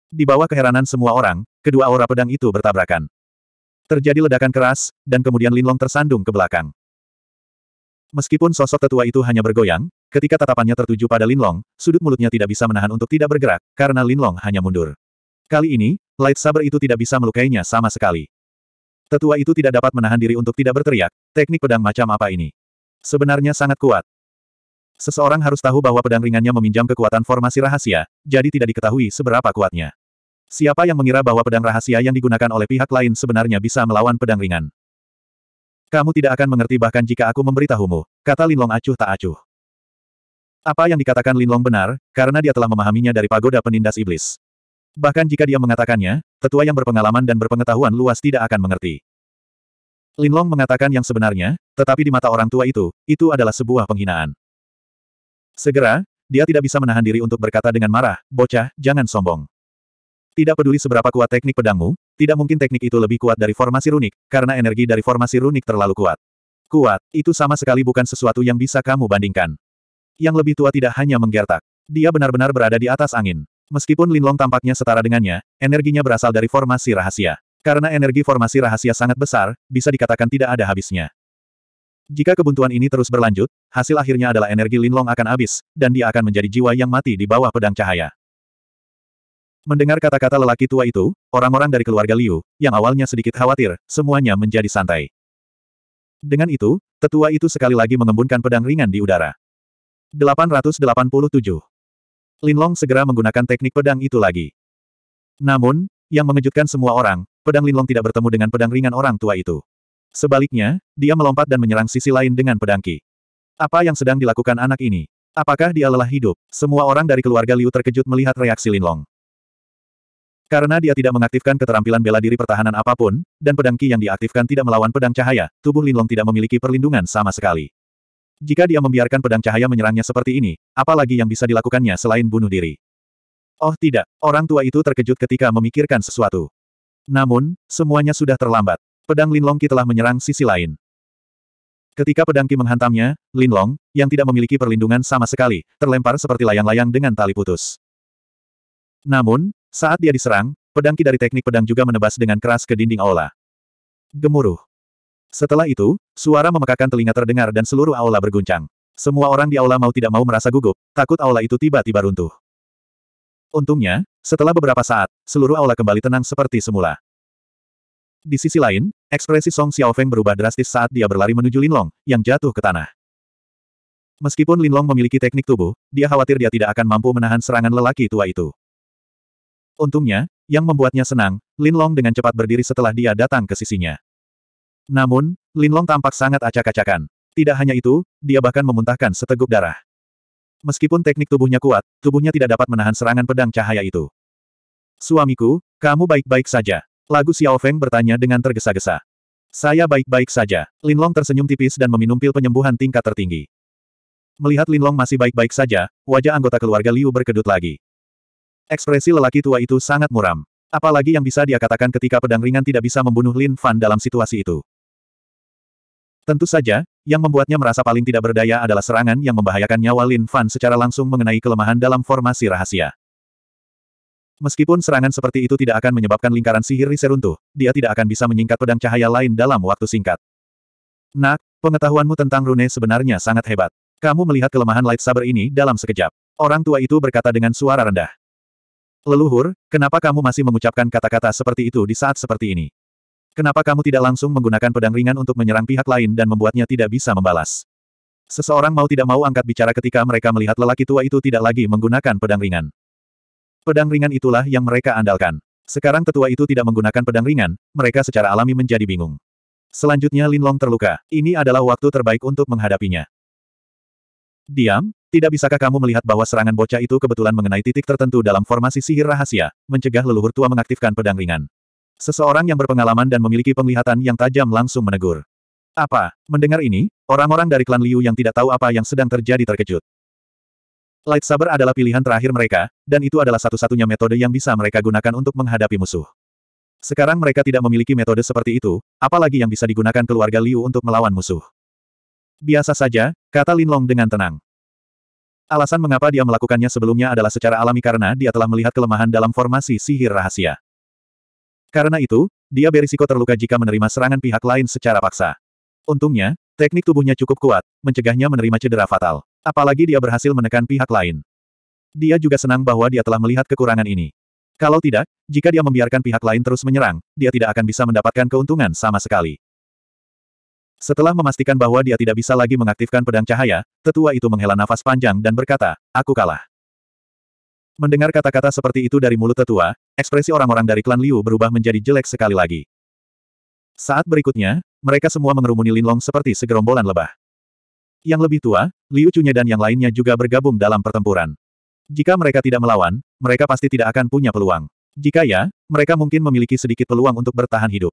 Di bawah keheranan semua orang, kedua aura pedang itu bertabrakan. Terjadi ledakan keras, dan kemudian Linlong tersandung ke belakang. Meskipun sosok tetua itu hanya bergoyang, ketika tatapannya tertuju pada Linlong, sudut mulutnya tidak bisa menahan untuk tidak bergerak, karena Linlong hanya mundur. Kali ini, Light Saber itu tidak bisa melukainya sama sekali. Tetua itu tidak dapat menahan diri untuk tidak berteriak, teknik pedang macam apa ini? Sebenarnya sangat kuat. Seseorang harus tahu bahwa pedang ringannya meminjam kekuatan formasi rahasia, jadi tidak diketahui seberapa kuatnya. Siapa yang mengira bahwa pedang rahasia yang digunakan oleh pihak lain sebenarnya bisa melawan pedang ringan? Kamu tidak akan mengerti bahkan jika aku memberitahumu, kata Linlong acuh tak acuh. Apa yang dikatakan Linlong benar, karena dia telah memahaminya dari pagoda penindas iblis. Bahkan jika dia mengatakannya, tetua yang berpengalaman dan berpengetahuan luas tidak akan mengerti. Linlong mengatakan yang sebenarnya, tetapi di mata orang tua itu, itu adalah sebuah penghinaan. Segera, dia tidak bisa menahan diri untuk berkata dengan marah, bocah, jangan sombong. Tidak peduli seberapa kuat teknik pedangmu, tidak mungkin teknik itu lebih kuat dari formasi runik, karena energi dari formasi runik terlalu kuat. Kuat, itu sama sekali bukan sesuatu yang bisa kamu bandingkan. Yang lebih tua tidak hanya menggertak. Dia benar-benar berada di atas angin. Meskipun Linlong tampaknya setara dengannya, energinya berasal dari formasi rahasia. Karena energi formasi rahasia sangat besar, bisa dikatakan tidak ada habisnya. Jika kebuntuan ini terus berlanjut, hasil akhirnya adalah energi Linlong akan habis, dan dia akan menjadi jiwa yang mati di bawah pedang cahaya. Mendengar kata-kata lelaki tua itu, orang-orang dari keluarga Liu, yang awalnya sedikit khawatir, semuanya menjadi santai. Dengan itu, tetua itu sekali lagi mengembunkan pedang ringan di udara. 887. Linlong segera menggunakan teknik pedang itu lagi. Namun, yang mengejutkan semua orang, pedang Linlong tidak bertemu dengan pedang ringan orang tua itu. Sebaliknya, dia melompat dan menyerang sisi lain dengan pedang Ki. Apa yang sedang dilakukan anak ini? Apakah dia lelah hidup? Semua orang dari keluarga Liu terkejut melihat reaksi Linlong. Karena dia tidak mengaktifkan keterampilan bela diri pertahanan apapun, dan pedang Qi yang diaktifkan tidak melawan pedang cahaya, tubuh Linlong tidak memiliki perlindungan sama sekali. Jika dia membiarkan pedang cahaya menyerangnya seperti ini, apalagi yang bisa dilakukannya selain bunuh diri. Oh tidak, orang tua itu terkejut ketika memikirkan sesuatu. Namun, semuanya sudah terlambat. Pedang Linlong Qi telah menyerang sisi lain. Ketika pedang Qi menghantamnya, Linlong, yang tidak memiliki perlindungan sama sekali, terlempar seperti layang-layang dengan tali putus. Namun, saat dia diserang, pedang ki dari teknik pedang juga menebas dengan keras ke dinding aula. Gemuruh. Setelah itu, suara memekakan telinga terdengar dan seluruh aula berguncang. Semua orang di aula mau tidak mau merasa gugup, takut aula itu tiba-tiba runtuh. Untungnya, setelah beberapa saat, seluruh aula kembali tenang seperti semula. Di sisi lain, ekspresi Song Xiaofeng berubah drastis saat dia berlari menuju Linlong, yang jatuh ke tanah. Meskipun Linlong memiliki teknik tubuh, dia khawatir dia tidak akan mampu menahan serangan lelaki tua itu. Untungnya, yang membuatnya senang, Lin Long dengan cepat berdiri setelah dia datang ke sisinya. Namun, Lin Long tampak sangat acak-acakan. Tidak hanya itu, dia bahkan memuntahkan seteguk darah. Meskipun teknik tubuhnya kuat, tubuhnya tidak dapat menahan serangan pedang cahaya itu. Suamiku, kamu baik-baik saja. Lagu Xiao Feng bertanya dengan tergesa-gesa. Saya baik-baik saja. Linlong tersenyum tipis dan meminum pil penyembuhan tingkat tertinggi. Melihat Linlong masih baik-baik saja, wajah anggota keluarga Liu berkedut lagi. Ekspresi lelaki tua itu sangat muram. Apalagi yang bisa dia katakan ketika pedang ringan tidak bisa membunuh Lin Fan dalam situasi itu. Tentu saja, yang membuatnya merasa paling tidak berdaya adalah serangan yang membahayakan nyawa Lin Fan secara langsung mengenai kelemahan dalam formasi rahasia. Meskipun serangan seperti itu tidak akan menyebabkan lingkaran sihir Rise runtuh, dia tidak akan bisa menyingkat pedang cahaya lain dalam waktu singkat. Nak, pengetahuanmu tentang rune sebenarnya sangat hebat. Kamu melihat kelemahan Light Saber ini dalam sekejap. Orang tua itu berkata dengan suara rendah. Leluhur, kenapa kamu masih mengucapkan kata-kata seperti itu di saat seperti ini? Kenapa kamu tidak langsung menggunakan pedang ringan untuk menyerang pihak lain dan membuatnya tidak bisa membalas? Seseorang mau tidak mau angkat bicara ketika mereka melihat lelaki tua itu tidak lagi menggunakan pedang ringan. Pedang ringan itulah yang mereka andalkan. Sekarang tetua itu tidak menggunakan pedang ringan, mereka secara alami menjadi bingung. Selanjutnya Lin Long terluka. Ini adalah waktu terbaik untuk menghadapinya. Diam, tidak bisakah kamu melihat bahwa serangan bocah itu kebetulan mengenai titik tertentu dalam formasi sihir rahasia, mencegah leluhur tua mengaktifkan pedang ringan. Seseorang yang berpengalaman dan memiliki penglihatan yang tajam langsung menegur. Apa? Mendengar ini, orang-orang dari klan Liu yang tidak tahu apa yang sedang terjadi terkejut. Light Saber adalah pilihan terakhir mereka, dan itu adalah satu-satunya metode yang bisa mereka gunakan untuk menghadapi musuh. Sekarang mereka tidak memiliki metode seperti itu, apalagi yang bisa digunakan keluarga Liu untuk melawan musuh. Biasa saja, kata Lin Long dengan tenang. Alasan mengapa dia melakukannya sebelumnya adalah secara alami karena dia telah melihat kelemahan dalam formasi sihir rahasia. Karena itu, dia berisiko terluka jika menerima serangan pihak lain secara paksa. Untungnya, teknik tubuhnya cukup kuat, mencegahnya menerima cedera fatal. Apalagi dia berhasil menekan pihak lain. Dia juga senang bahwa dia telah melihat kekurangan ini. Kalau tidak, jika dia membiarkan pihak lain terus menyerang, dia tidak akan bisa mendapatkan keuntungan sama sekali. Setelah memastikan bahwa dia tidak bisa lagi mengaktifkan pedang cahaya, tetua itu menghela nafas panjang dan berkata, aku kalah. Mendengar kata-kata seperti itu dari mulut tetua, ekspresi orang-orang dari klan Liu berubah menjadi jelek sekali lagi. Saat berikutnya, mereka semua mengerumuni Linlong seperti segerombolan lebah. Yang lebih tua, Liu Chunya dan yang lainnya juga bergabung dalam pertempuran. Jika mereka tidak melawan, mereka pasti tidak akan punya peluang. Jika ya, mereka mungkin memiliki sedikit peluang untuk bertahan hidup.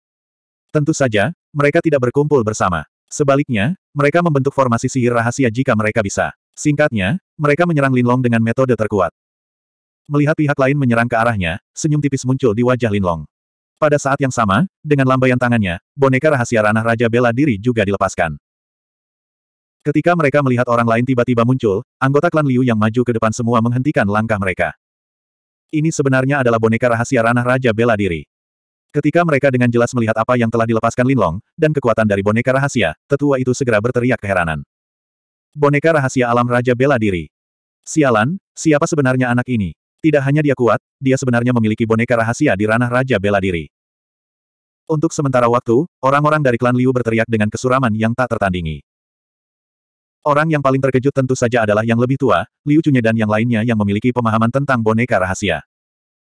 Tentu saja, mereka tidak berkumpul bersama. Sebaliknya, mereka membentuk formasi sihir rahasia jika mereka bisa. Singkatnya, mereka menyerang Linlong dengan metode terkuat. Melihat pihak lain menyerang ke arahnya, senyum tipis muncul di wajah Linlong. Pada saat yang sama, dengan lambaian tangannya, boneka rahasia ranah Raja Bela Diri juga dilepaskan. Ketika mereka melihat orang lain tiba-tiba muncul, anggota klan Liu yang maju ke depan semua menghentikan langkah mereka. Ini sebenarnya adalah boneka rahasia ranah Raja Bela Diri. Ketika mereka dengan jelas melihat apa yang telah dilepaskan Linlong, dan kekuatan dari boneka rahasia, tetua itu segera berteriak keheranan. Boneka rahasia alam Raja Bela Diri. Sialan, siapa sebenarnya anak ini? Tidak hanya dia kuat, dia sebenarnya memiliki boneka rahasia di ranah Raja Bela Diri. Untuk sementara waktu, orang-orang dari klan Liu berteriak dengan kesuraman yang tak tertandingi. Orang yang paling terkejut tentu saja adalah yang lebih tua, Liu Chunye dan yang lainnya yang memiliki pemahaman tentang boneka rahasia.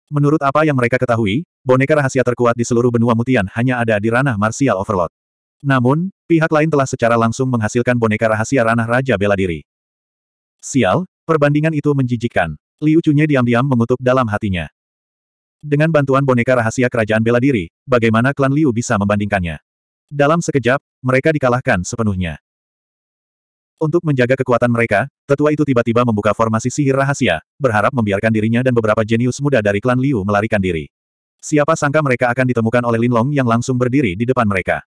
Menurut apa yang mereka ketahui, boneka rahasia terkuat di seluruh benua mutian hanya ada di ranah Martial Overlord. Namun, pihak lain telah secara langsung menghasilkan boneka rahasia ranah Raja Bela Diri. Sial, perbandingan itu menjijikkan. Liu Chunye diam-diam mengutuk dalam hatinya. Dengan bantuan boneka rahasia kerajaan bela diri, bagaimana klan Liu bisa membandingkannya? Dalam sekejap, mereka dikalahkan sepenuhnya. Untuk menjaga kekuatan mereka, tetua itu tiba-tiba membuka formasi sihir rahasia, berharap membiarkan dirinya dan beberapa jenius muda dari klan Liu melarikan diri. Siapa sangka mereka akan ditemukan oleh Linlong yang langsung berdiri di depan mereka.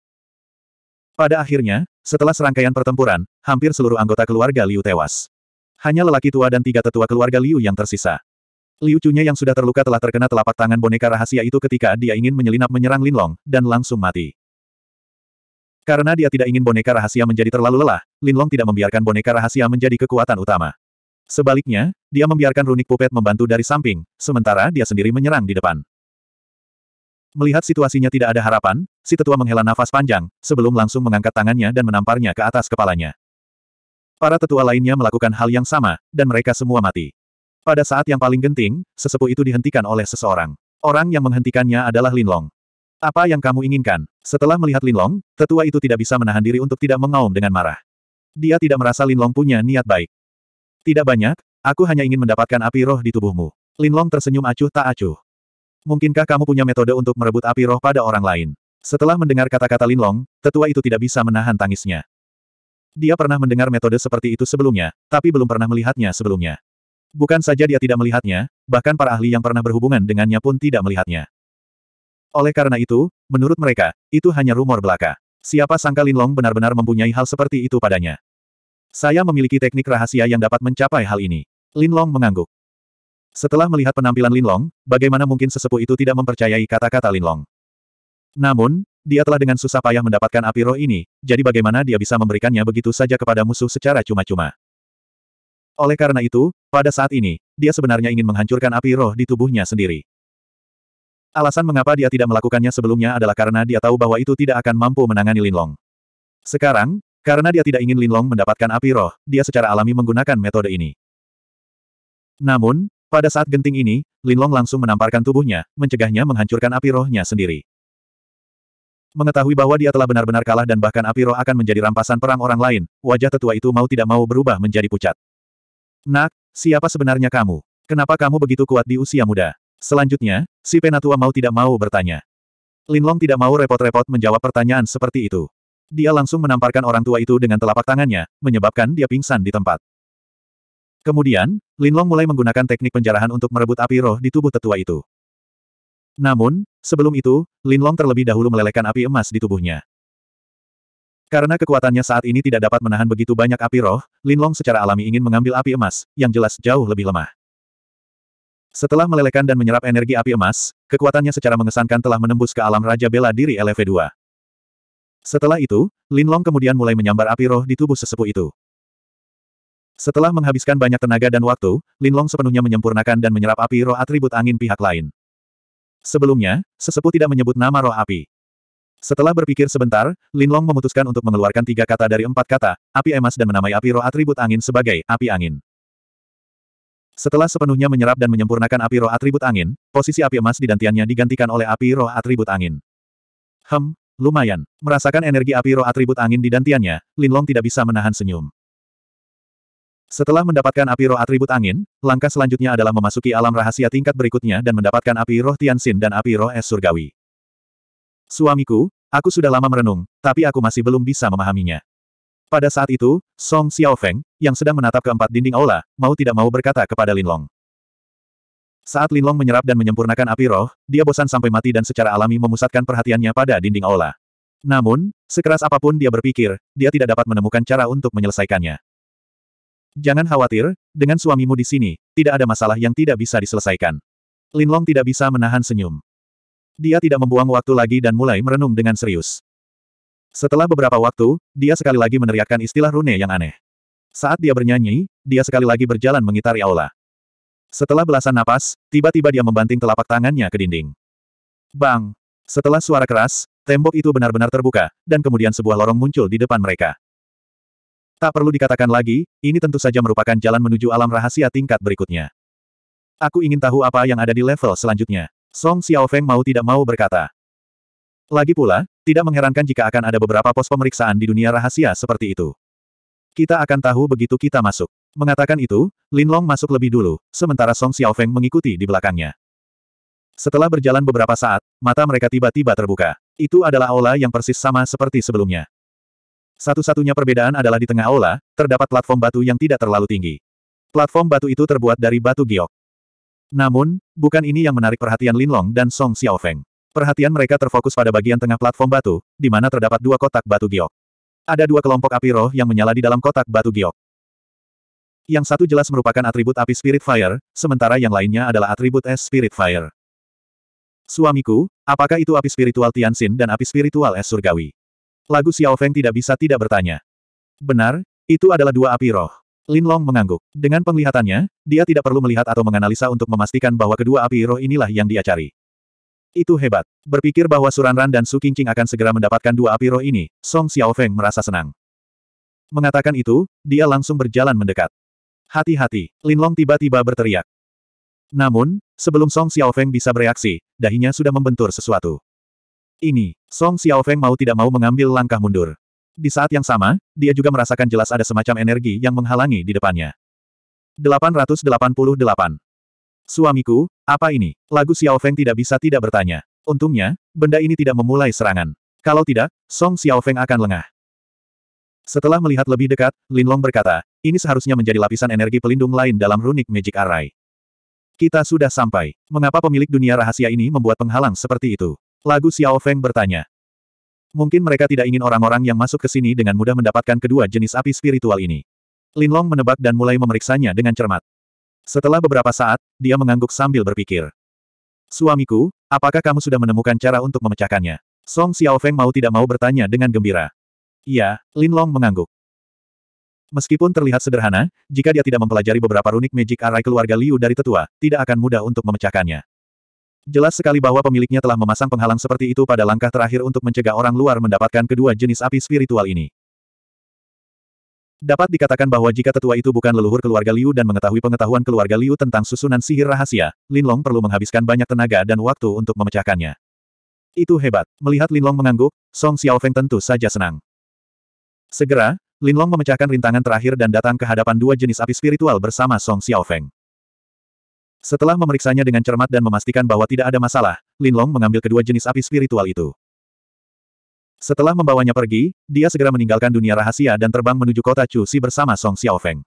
Pada akhirnya, setelah serangkaian pertempuran, hampir seluruh anggota keluarga Liu tewas. Hanya lelaki tua dan tiga tetua keluarga Liu yang tersisa. Liu Chunya yang sudah terluka telah terkena telapak tangan boneka rahasia itu ketika dia ingin menyelinap menyerang Linlong, dan langsung mati. Karena dia tidak ingin boneka rahasia menjadi terlalu lelah, Linlong tidak membiarkan boneka rahasia menjadi kekuatan utama. Sebaliknya, dia membiarkan runik pupet membantu dari samping, sementara dia sendiri menyerang di depan. Melihat situasinya tidak ada harapan, si tetua menghela nafas panjang, sebelum langsung mengangkat tangannya dan menamparnya ke atas kepalanya. Para tetua lainnya melakukan hal yang sama, dan mereka semua mati. Pada saat yang paling genting, sesepuh itu dihentikan oleh seseorang. Orang yang menghentikannya adalah Linlong. Apa yang kamu inginkan? Setelah melihat Linlong, tetua itu tidak bisa menahan diri untuk tidak mengaum dengan marah. Dia tidak merasa Linlong punya niat baik. Tidak banyak, aku hanya ingin mendapatkan api roh di tubuhmu. Linlong tersenyum acuh tak acuh. Mungkinkah kamu punya metode untuk merebut api roh pada orang lain? Setelah mendengar kata-kata Linlong, tetua itu tidak bisa menahan tangisnya. Dia pernah mendengar metode seperti itu sebelumnya, tapi belum pernah melihatnya sebelumnya. Bukan saja dia tidak melihatnya, bahkan para ahli yang pernah berhubungan dengannya pun tidak melihatnya. Oleh karena itu, menurut mereka, itu hanya rumor belaka. Siapa sangka Linlong benar-benar mempunyai hal seperti itu padanya. Saya memiliki teknik rahasia yang dapat mencapai hal ini. Linlong mengangguk. Setelah melihat penampilan Linlong, bagaimana mungkin sesepuh itu tidak mempercayai kata-kata Linlong. Namun, dia telah dengan susah payah mendapatkan api roh ini, jadi bagaimana dia bisa memberikannya begitu saja kepada musuh secara cuma-cuma. Oleh karena itu, pada saat ini, dia sebenarnya ingin menghancurkan api roh di tubuhnya sendiri. Alasan mengapa dia tidak melakukannya sebelumnya adalah karena dia tahu bahwa itu tidak akan mampu menangani Linlong. Sekarang, karena dia tidak ingin Linlong mendapatkan api roh, dia secara alami menggunakan metode ini. Namun, pada saat genting ini, Linlong langsung menamparkan tubuhnya, mencegahnya menghancurkan api rohnya sendiri. Mengetahui bahwa dia telah benar-benar kalah dan bahkan api roh akan menjadi rampasan perang orang lain, wajah tetua itu mau tidak mau berubah menjadi pucat. Nak, siapa sebenarnya kamu? Kenapa kamu begitu kuat di usia muda? Selanjutnya, si penatua mau tidak mau bertanya. Linlong tidak mau repot-repot menjawab pertanyaan seperti itu. Dia langsung menamparkan orang tua itu dengan telapak tangannya, menyebabkan dia pingsan di tempat. Kemudian, Linlong mulai menggunakan teknik penjarahan untuk merebut api roh di tubuh tetua itu. Namun, sebelum itu, Linlong terlebih dahulu melelehkan api emas di tubuhnya. Karena kekuatannya saat ini tidak dapat menahan begitu banyak api roh, Linlong secara alami ingin mengambil api emas, yang jelas jauh lebih lemah. Setelah melelehkan dan menyerap energi api emas, kekuatannya secara mengesankan telah menembus ke alam Raja Bela Diri LV2. Setelah itu, Lin Long kemudian mulai menyambar api roh di tubuh sesepuh itu. Setelah menghabiskan banyak tenaga dan waktu, Lin Long sepenuhnya menyempurnakan dan menyerap api roh atribut angin pihak lain. Sebelumnya, sesepuh tidak menyebut nama roh api. Setelah berpikir sebentar, Lin Long memutuskan untuk mengeluarkan tiga kata dari empat kata, api emas dan menamai api roh atribut angin sebagai api angin. Setelah sepenuhnya menyerap dan menyempurnakan api roh atribut angin, posisi api emas di dantiannya digantikan oleh api roh atribut angin. Hem, lumayan. Merasakan energi api roh atribut angin di dantiannya, Linlong tidak bisa menahan senyum. Setelah mendapatkan api roh atribut angin, langkah selanjutnya adalah memasuki alam rahasia tingkat berikutnya dan mendapatkan api roh Tianxin dan api roh es surgawi. Suamiku, aku sudah lama merenung, tapi aku masih belum bisa memahaminya. Pada saat itu, Song Xiaofeng, yang sedang menatap keempat dinding aula, mau tidak mau berkata kepada Linlong. Saat Linlong menyerap dan menyempurnakan api roh, dia bosan sampai mati dan secara alami memusatkan perhatiannya pada dinding aula. Namun, sekeras apapun dia berpikir, dia tidak dapat menemukan cara untuk menyelesaikannya. Jangan khawatir, dengan suamimu di sini, tidak ada masalah yang tidak bisa diselesaikan. Linlong tidak bisa menahan senyum. Dia tidak membuang waktu lagi dan mulai merenung dengan serius. Setelah beberapa waktu, dia sekali lagi meneriakkan istilah rune yang aneh. Saat dia bernyanyi, dia sekali lagi berjalan mengitari aula. Setelah belasan napas, tiba-tiba dia membanting telapak tangannya ke dinding. Bang! Setelah suara keras, tembok itu benar-benar terbuka, dan kemudian sebuah lorong muncul di depan mereka. Tak perlu dikatakan lagi, ini tentu saja merupakan jalan menuju alam rahasia tingkat berikutnya. Aku ingin tahu apa yang ada di level selanjutnya. Song Xiaofeng mau tidak mau berkata. Lagi pula, tidak mengherankan jika akan ada beberapa pos pemeriksaan di dunia rahasia seperti itu. Kita akan tahu begitu kita masuk. Mengatakan itu, Lin Long masuk lebih dulu, sementara Song Xiaofeng mengikuti di belakangnya. Setelah berjalan beberapa saat, mata mereka tiba-tiba terbuka. Itu adalah aula yang persis sama seperti sebelumnya. Satu-satunya perbedaan adalah di tengah aula, terdapat platform batu yang tidak terlalu tinggi. Platform batu itu terbuat dari batu giok. Namun, bukan ini yang menarik perhatian Lin Long dan Song Xiaofeng. Perhatian mereka terfokus pada bagian tengah platform batu, di mana terdapat dua kotak batu giok. Ada dua kelompok api roh yang menyala di dalam kotak batu giok. Yang satu jelas merupakan atribut api Spirit Fire, sementara yang lainnya adalah atribut es Spirit Fire. Suamiku, apakah itu api spiritual Tianxin dan api spiritual es surgawi? Lagu Xiaofeng tidak bisa tidak bertanya. Benar, itu adalah dua api roh. Lin Long mengangguk. Dengan penglihatannya, dia tidak perlu melihat atau menganalisa untuk memastikan bahwa kedua api roh inilah yang dia cari. Itu hebat. Berpikir bahwa Suranran dan Su Qingqing akan segera mendapatkan dua api roh ini, Song Xiaofeng merasa senang. Mengatakan itu, dia langsung berjalan mendekat. Hati-hati, Linlong tiba-tiba berteriak. Namun, sebelum Song Xiaofeng bisa bereaksi, dahinya sudah membentur sesuatu. Ini, Song Xiaofeng mau tidak mau mengambil langkah mundur. Di saat yang sama, dia juga merasakan jelas ada semacam energi yang menghalangi di depannya. 888 Suamiku, apa ini? Lagu Xiao Feng tidak bisa tidak bertanya. Untungnya, benda ini tidak memulai serangan. Kalau tidak, Song Xiao Feng akan lengah. Setelah melihat lebih dekat, Lin Long berkata, ini seharusnya menjadi lapisan energi pelindung lain dalam runik Magic Array. Kita sudah sampai. Mengapa pemilik dunia rahasia ini membuat penghalang seperti itu? Lagu Xiao Feng bertanya. Mungkin mereka tidak ingin orang-orang yang masuk ke sini dengan mudah mendapatkan kedua jenis api spiritual ini. Lin Long menebak dan mulai memeriksanya dengan cermat. Setelah beberapa saat, dia mengangguk sambil berpikir. Suamiku, apakah kamu sudah menemukan cara untuk memecahkannya? Song Xiaofeng mau tidak mau bertanya dengan gembira. Iya, Lin Long mengangguk. Meskipun terlihat sederhana, jika dia tidak mempelajari beberapa runik magic arai keluarga Liu dari tetua, tidak akan mudah untuk memecahkannya. Jelas sekali bahwa pemiliknya telah memasang penghalang seperti itu pada langkah terakhir untuk mencegah orang luar mendapatkan kedua jenis api spiritual ini. Dapat dikatakan bahwa jika tetua itu bukan leluhur keluarga Liu dan mengetahui pengetahuan keluarga Liu tentang susunan sihir rahasia, Linlong perlu menghabiskan banyak tenaga dan waktu untuk memecahkannya. Itu hebat. Melihat Linlong mengangguk, Song Xiaofeng tentu saja senang. Segera, Linlong memecahkan rintangan terakhir dan datang ke hadapan dua jenis api spiritual bersama Song Xiaofeng. Setelah memeriksanya dengan cermat dan memastikan bahwa tidak ada masalah, Linlong mengambil kedua jenis api spiritual itu. Setelah membawanya pergi, dia segera meninggalkan dunia rahasia dan terbang menuju kota Chu Si bersama Song Xiaofeng.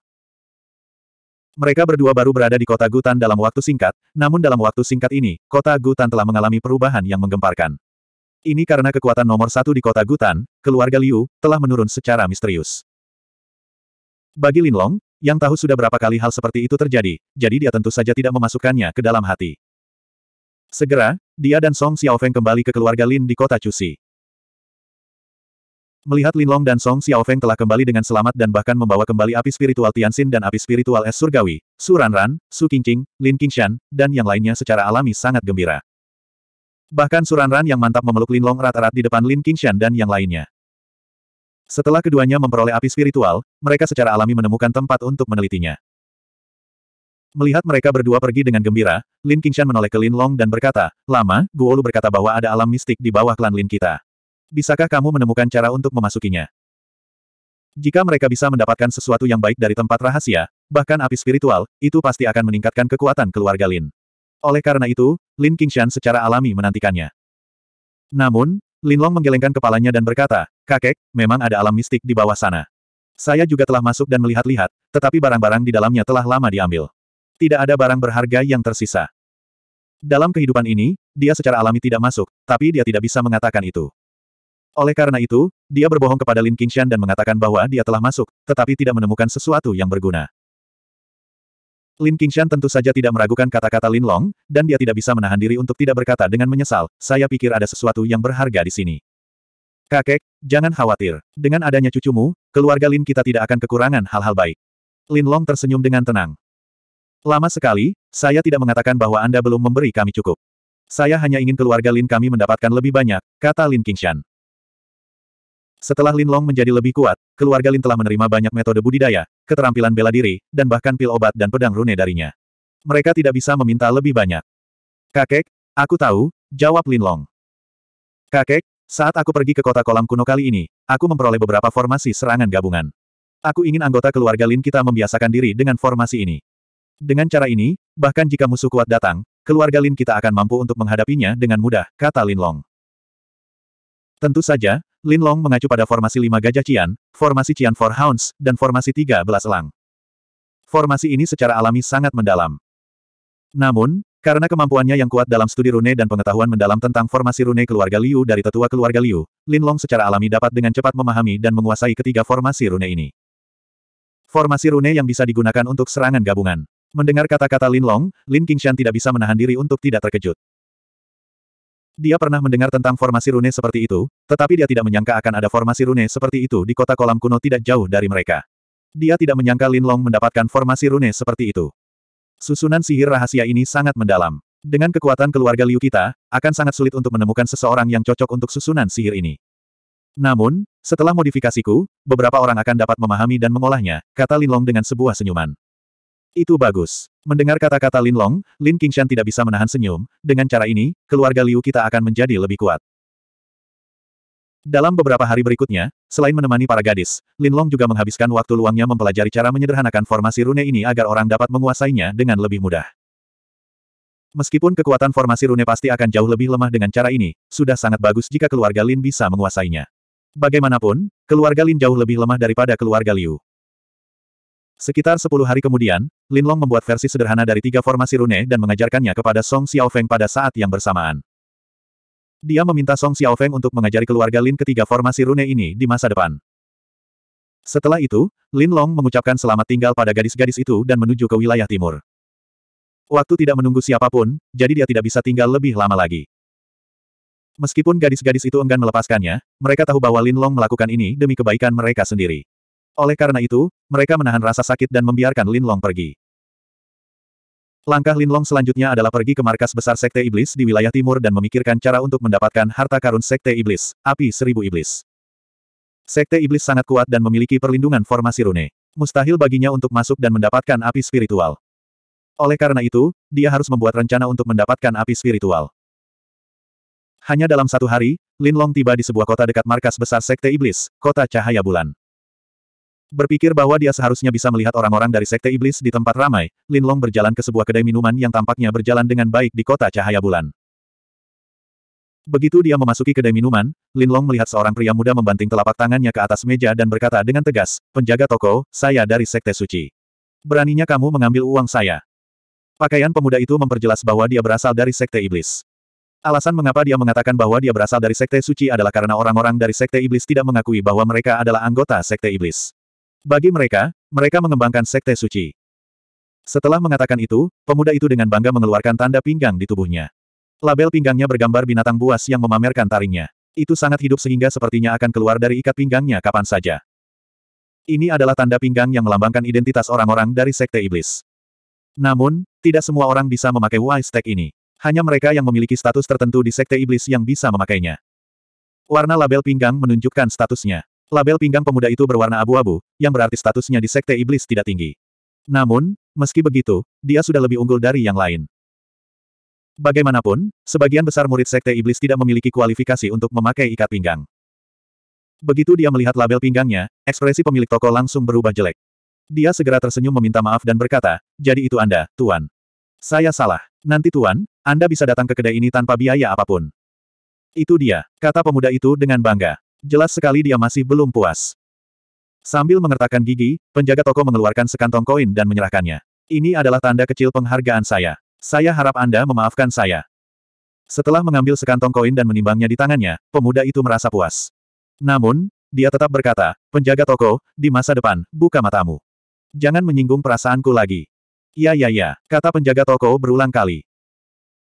Mereka berdua baru berada di kota Gutan dalam waktu singkat, namun dalam waktu singkat ini, kota Gutan telah mengalami perubahan yang menggemparkan. Ini karena kekuatan nomor satu di kota Gutan, keluarga Liu, telah menurun secara misterius. Bagi Lin Long, yang tahu sudah berapa kali hal seperti itu terjadi, jadi dia tentu saja tidak memasukkannya ke dalam hati. Segera, dia dan Song Xiaofeng kembali ke keluarga Lin di kota Cusi. Melihat Linlong dan Song Xiaofeng telah kembali dengan selamat dan bahkan membawa kembali api spiritual Tianxin dan api spiritual Es Surgawi, Su Ranran, Su Qingqing, Lin Qingshan, dan yang lainnya secara alami sangat gembira. Bahkan Su Ranran yang mantap memeluk Linlong erat-erat di depan Lin Qingshan dan yang lainnya. Setelah keduanya memperoleh api spiritual, mereka secara alami menemukan tempat untuk menelitinya. Melihat mereka berdua pergi dengan gembira, Lin Qingshan menoleh ke Lin Long dan berkata, Lama, Guolu berkata bahwa ada alam mistik di bawah klan Lin kita. Bisakah kamu menemukan cara untuk memasukinya? Jika mereka bisa mendapatkan sesuatu yang baik dari tempat rahasia, bahkan api spiritual, itu pasti akan meningkatkan kekuatan keluarga Lin. Oleh karena itu, Lin Qingshan secara alami menantikannya. Namun, Lin Long menggelengkan kepalanya dan berkata, Kakek, memang ada alam mistik di bawah sana. Saya juga telah masuk dan melihat-lihat, tetapi barang-barang di dalamnya telah lama diambil. Tidak ada barang berharga yang tersisa. Dalam kehidupan ini, dia secara alami tidak masuk, tapi dia tidak bisa mengatakan itu. Oleh karena itu, dia berbohong kepada Lin Qingshan dan mengatakan bahwa dia telah masuk, tetapi tidak menemukan sesuatu yang berguna. Lin Qingshan tentu saja tidak meragukan kata-kata Lin Long, dan dia tidak bisa menahan diri untuk tidak berkata dengan menyesal, saya pikir ada sesuatu yang berharga di sini. Kakek, jangan khawatir. Dengan adanya cucumu, keluarga Lin kita tidak akan kekurangan hal-hal baik. Lin Long tersenyum dengan tenang. Lama sekali, saya tidak mengatakan bahwa Anda belum memberi kami cukup. Saya hanya ingin keluarga Lin kami mendapatkan lebih banyak, kata Lin Qingshan. Setelah Lin Long menjadi lebih kuat, keluarga Lin telah menerima banyak metode budidaya, keterampilan bela diri, dan bahkan pil obat dan pedang rune darinya. Mereka tidak bisa meminta lebih banyak. Kakek, aku tahu, jawab Lin Long. Kakek, saat aku pergi ke kota kolam kuno kali ini, aku memperoleh beberapa formasi serangan gabungan. Aku ingin anggota keluarga Lin kita membiasakan diri dengan formasi ini. Dengan cara ini, bahkan jika musuh kuat datang, keluarga Lin kita akan mampu untuk menghadapinya dengan mudah, kata Lin Long. Tentu saja, Lin Long mengacu pada formasi lima gajah Cian, formasi Cian Four Hounds, dan formasi tiga belas elang. Formasi ini secara alami sangat mendalam. Namun, karena kemampuannya yang kuat dalam studi rune dan pengetahuan mendalam tentang formasi rune keluarga Liu dari tetua keluarga Liu, Lin Long secara alami dapat dengan cepat memahami dan menguasai ketiga formasi rune ini. Formasi rune yang bisa digunakan untuk serangan gabungan. Mendengar kata-kata Lin Long, Lin Qingshan tidak bisa menahan diri untuk tidak terkejut. Dia pernah mendengar tentang formasi rune seperti itu, tetapi dia tidak menyangka akan ada formasi rune seperti itu di kota kolam kuno tidak jauh dari mereka. Dia tidak menyangka Lin Long mendapatkan formasi rune seperti itu. Susunan sihir rahasia ini sangat mendalam. Dengan kekuatan keluarga Liu kita, akan sangat sulit untuk menemukan seseorang yang cocok untuk susunan sihir ini. Namun, setelah modifikasiku, beberapa orang akan dapat memahami dan mengolahnya, kata Lin Long dengan sebuah senyuman. Itu bagus. Mendengar kata-kata Lin Long, Lin Qingshan tidak bisa menahan senyum, dengan cara ini, keluarga Liu kita akan menjadi lebih kuat. Dalam beberapa hari berikutnya, selain menemani para gadis, Lin Long juga menghabiskan waktu luangnya mempelajari cara menyederhanakan formasi rune ini agar orang dapat menguasainya dengan lebih mudah. Meskipun kekuatan formasi rune pasti akan jauh lebih lemah dengan cara ini, sudah sangat bagus jika keluarga Lin bisa menguasainya. Bagaimanapun, keluarga Lin jauh lebih lemah daripada keluarga Liu. Sekitar sepuluh hari kemudian, Lin Long membuat versi sederhana dari tiga formasi rune dan mengajarkannya kepada Song Xiaofeng pada saat yang bersamaan. Dia meminta Song Xiaofeng untuk mengajari keluarga Lin ketiga formasi rune ini di masa depan. Setelah itu, Lin Long mengucapkan selamat tinggal pada gadis-gadis itu dan menuju ke wilayah timur. Waktu tidak menunggu siapapun, jadi dia tidak bisa tinggal lebih lama lagi. Meskipun gadis-gadis itu enggan melepaskannya, mereka tahu bahwa Lin Long melakukan ini demi kebaikan mereka sendiri. Oleh karena itu, mereka menahan rasa sakit dan membiarkan Lin Long pergi. Langkah Lin Long selanjutnya adalah pergi ke markas besar Sekte Iblis di wilayah timur dan memikirkan cara untuk mendapatkan harta karun Sekte Iblis, Api Seribu Iblis. Sekte Iblis sangat kuat dan memiliki perlindungan formasi rune. Mustahil baginya untuk masuk dan mendapatkan api spiritual. Oleh karena itu, dia harus membuat rencana untuk mendapatkan api spiritual. Hanya dalam satu hari, Lin Long tiba di sebuah kota dekat markas besar Sekte Iblis, kota Cahaya Bulan. Berpikir bahwa dia seharusnya bisa melihat orang-orang dari Sekte Iblis di tempat ramai, Lin Long berjalan ke sebuah kedai minuman yang tampaknya berjalan dengan baik di kota cahaya bulan. Begitu dia memasuki kedai minuman, Lin Long melihat seorang pria muda membanting telapak tangannya ke atas meja dan berkata dengan tegas, penjaga toko, saya dari Sekte Suci. Beraninya kamu mengambil uang saya. Pakaian pemuda itu memperjelas bahwa dia berasal dari Sekte Iblis. Alasan mengapa dia mengatakan bahwa dia berasal dari Sekte Suci adalah karena orang-orang dari Sekte Iblis tidak mengakui bahwa mereka adalah anggota Sekte Iblis. Bagi mereka, mereka mengembangkan sekte suci. Setelah mengatakan itu, pemuda itu dengan bangga mengeluarkan tanda pinggang di tubuhnya. Label pinggangnya bergambar binatang buas yang memamerkan taringnya. Itu sangat hidup sehingga sepertinya akan keluar dari ikat pinggangnya kapan saja. Ini adalah tanda pinggang yang melambangkan identitas orang-orang dari sekte iblis. Namun, tidak semua orang bisa memakai wise tag ini. Hanya mereka yang memiliki status tertentu di sekte iblis yang bisa memakainya. Warna label pinggang menunjukkan statusnya. Label pinggang pemuda itu berwarna abu-abu, yang berarti statusnya di Sekte Iblis tidak tinggi. Namun, meski begitu, dia sudah lebih unggul dari yang lain. Bagaimanapun, sebagian besar murid Sekte Iblis tidak memiliki kualifikasi untuk memakai ikat pinggang. Begitu dia melihat label pinggangnya, ekspresi pemilik toko langsung berubah jelek. Dia segera tersenyum meminta maaf dan berkata, jadi itu Anda, Tuan. Saya salah. Nanti Tuan, Anda bisa datang ke kedai ini tanpa biaya apapun. Itu dia, kata pemuda itu dengan bangga. Jelas sekali dia masih belum puas. Sambil mengertakkan gigi, penjaga toko mengeluarkan sekantong koin dan menyerahkannya. Ini adalah tanda kecil penghargaan saya. Saya harap Anda memaafkan saya. Setelah mengambil sekantong koin dan menimbangnya di tangannya, pemuda itu merasa puas. Namun, dia tetap berkata, penjaga toko, di masa depan, buka matamu. Jangan menyinggung perasaanku lagi. Ya ya ya, kata penjaga toko berulang kali.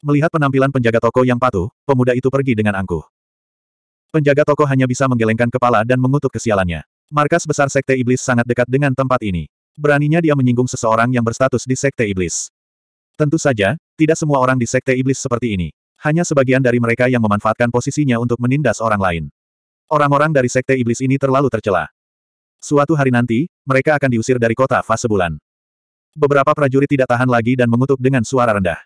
Melihat penampilan penjaga toko yang patuh, pemuda itu pergi dengan angkuh. Penjaga toko hanya bisa menggelengkan kepala dan mengutuk kesialannya. Markas besar Sekte Iblis sangat dekat dengan tempat ini. Beraninya dia menyinggung seseorang yang berstatus di Sekte Iblis. Tentu saja, tidak semua orang di Sekte Iblis seperti ini. Hanya sebagian dari mereka yang memanfaatkan posisinya untuk menindas orang lain. Orang-orang dari Sekte Iblis ini terlalu tercela. Suatu hari nanti, mereka akan diusir dari kota fase bulan. Beberapa prajurit tidak tahan lagi dan mengutuk dengan suara rendah.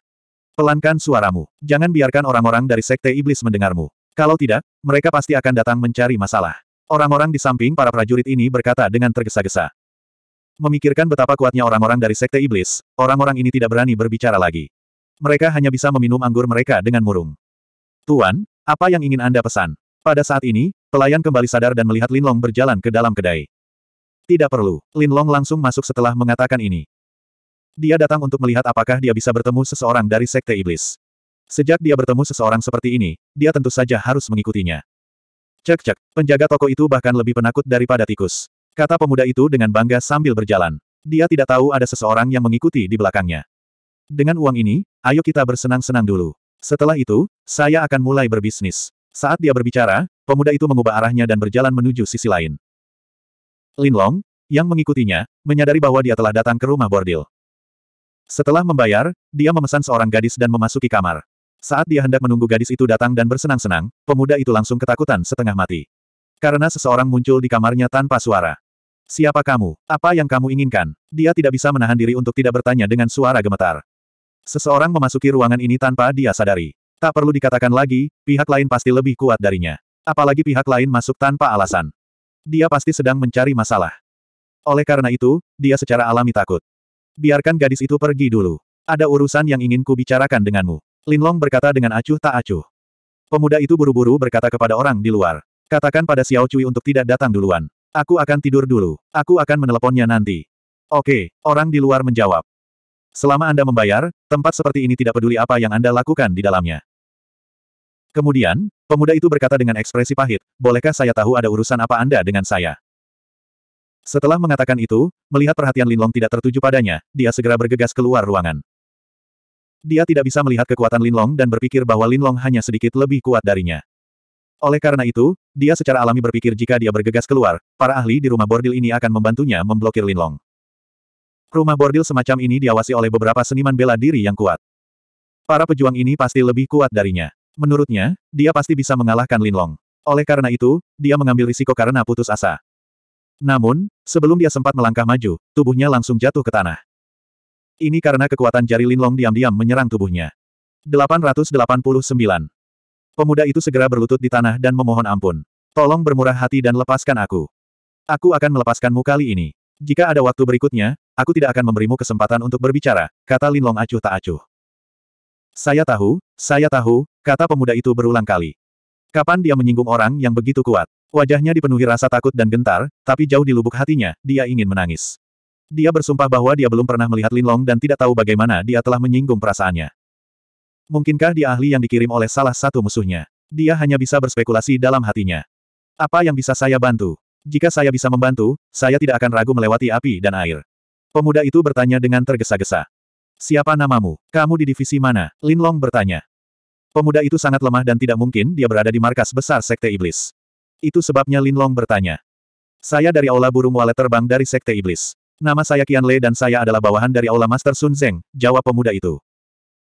Pelankan suaramu. Jangan biarkan orang-orang dari Sekte Iblis mendengarmu. Kalau tidak, mereka pasti akan datang mencari masalah. Orang-orang di samping para prajurit ini berkata dengan tergesa-gesa. Memikirkan betapa kuatnya orang-orang dari Sekte Iblis, orang-orang ini tidak berani berbicara lagi. Mereka hanya bisa meminum anggur mereka dengan murung. Tuan, apa yang ingin Anda pesan? Pada saat ini, pelayan kembali sadar dan melihat Linlong berjalan ke dalam kedai. Tidak perlu, Linlong langsung masuk setelah mengatakan ini. Dia datang untuk melihat apakah dia bisa bertemu seseorang dari Sekte Iblis. Sejak dia bertemu seseorang seperti ini, dia tentu saja harus mengikutinya. Cek-cek, penjaga toko itu bahkan lebih penakut daripada tikus. Kata pemuda itu dengan bangga sambil berjalan. Dia tidak tahu ada seseorang yang mengikuti di belakangnya. Dengan uang ini, ayo kita bersenang-senang dulu. Setelah itu, saya akan mulai berbisnis. Saat dia berbicara, pemuda itu mengubah arahnya dan berjalan menuju sisi lain. Lin Long, yang mengikutinya, menyadari bahwa dia telah datang ke rumah bordil. Setelah membayar, dia memesan seorang gadis dan memasuki kamar. Saat dia hendak menunggu gadis itu datang dan bersenang-senang, pemuda itu langsung ketakutan setengah mati. Karena seseorang muncul di kamarnya tanpa suara. Siapa kamu? Apa yang kamu inginkan? Dia tidak bisa menahan diri untuk tidak bertanya dengan suara gemetar. Seseorang memasuki ruangan ini tanpa dia sadari. Tak perlu dikatakan lagi, pihak lain pasti lebih kuat darinya. Apalagi pihak lain masuk tanpa alasan. Dia pasti sedang mencari masalah. Oleh karena itu, dia secara alami takut. Biarkan gadis itu pergi dulu. Ada urusan yang ingin ku bicarakan denganmu. Linlong berkata dengan acuh tak acuh. Pemuda itu buru-buru berkata kepada orang di luar. Katakan pada Xiao Cui untuk tidak datang duluan. Aku akan tidur dulu. Aku akan meneleponnya nanti. Oke, orang di luar menjawab. Selama Anda membayar, tempat seperti ini tidak peduli apa yang Anda lakukan di dalamnya. Kemudian, pemuda itu berkata dengan ekspresi pahit, bolehkah saya tahu ada urusan apa Anda dengan saya? Setelah mengatakan itu, melihat perhatian Linlong tidak tertuju padanya, dia segera bergegas keluar ruangan. Dia tidak bisa melihat kekuatan Linlong dan berpikir bahwa Linlong hanya sedikit lebih kuat darinya. Oleh karena itu, dia secara alami berpikir jika dia bergegas keluar, para ahli di rumah bordil ini akan membantunya memblokir Linlong. Rumah bordil semacam ini diawasi oleh beberapa seniman bela diri yang kuat. Para pejuang ini pasti lebih kuat darinya. Menurutnya, dia pasti bisa mengalahkan Linlong. Oleh karena itu, dia mengambil risiko karena putus asa. Namun, sebelum dia sempat melangkah maju, tubuhnya langsung jatuh ke tanah. Ini karena kekuatan jari Linlong diam-diam menyerang tubuhnya. 889. Pemuda itu segera berlutut di tanah dan memohon ampun. Tolong bermurah hati dan lepaskan aku. Aku akan melepaskanmu kali ini. Jika ada waktu berikutnya, aku tidak akan memberimu kesempatan untuk berbicara, kata Linlong acuh tak acuh. Saya tahu, saya tahu, kata pemuda itu berulang kali. Kapan dia menyinggung orang yang begitu kuat? Wajahnya dipenuhi rasa takut dan gentar, tapi jauh di lubuk hatinya, dia ingin menangis. Dia bersumpah bahwa dia belum pernah melihat Linlong dan tidak tahu bagaimana dia telah menyinggung perasaannya. Mungkinkah dia ahli yang dikirim oleh salah satu musuhnya? Dia hanya bisa berspekulasi dalam hatinya. Apa yang bisa saya bantu? Jika saya bisa membantu, saya tidak akan ragu melewati api dan air. Pemuda itu bertanya dengan tergesa-gesa. Siapa namamu? Kamu di divisi mana? Linlong bertanya. Pemuda itu sangat lemah dan tidak mungkin dia berada di markas besar Sekte Iblis. Itu sebabnya Linlong bertanya. Saya dari Aula Burung Walet Terbang dari Sekte Iblis. Nama saya Lei dan saya adalah bawahan dari Aula Master Sun Zeng, jawab pemuda itu.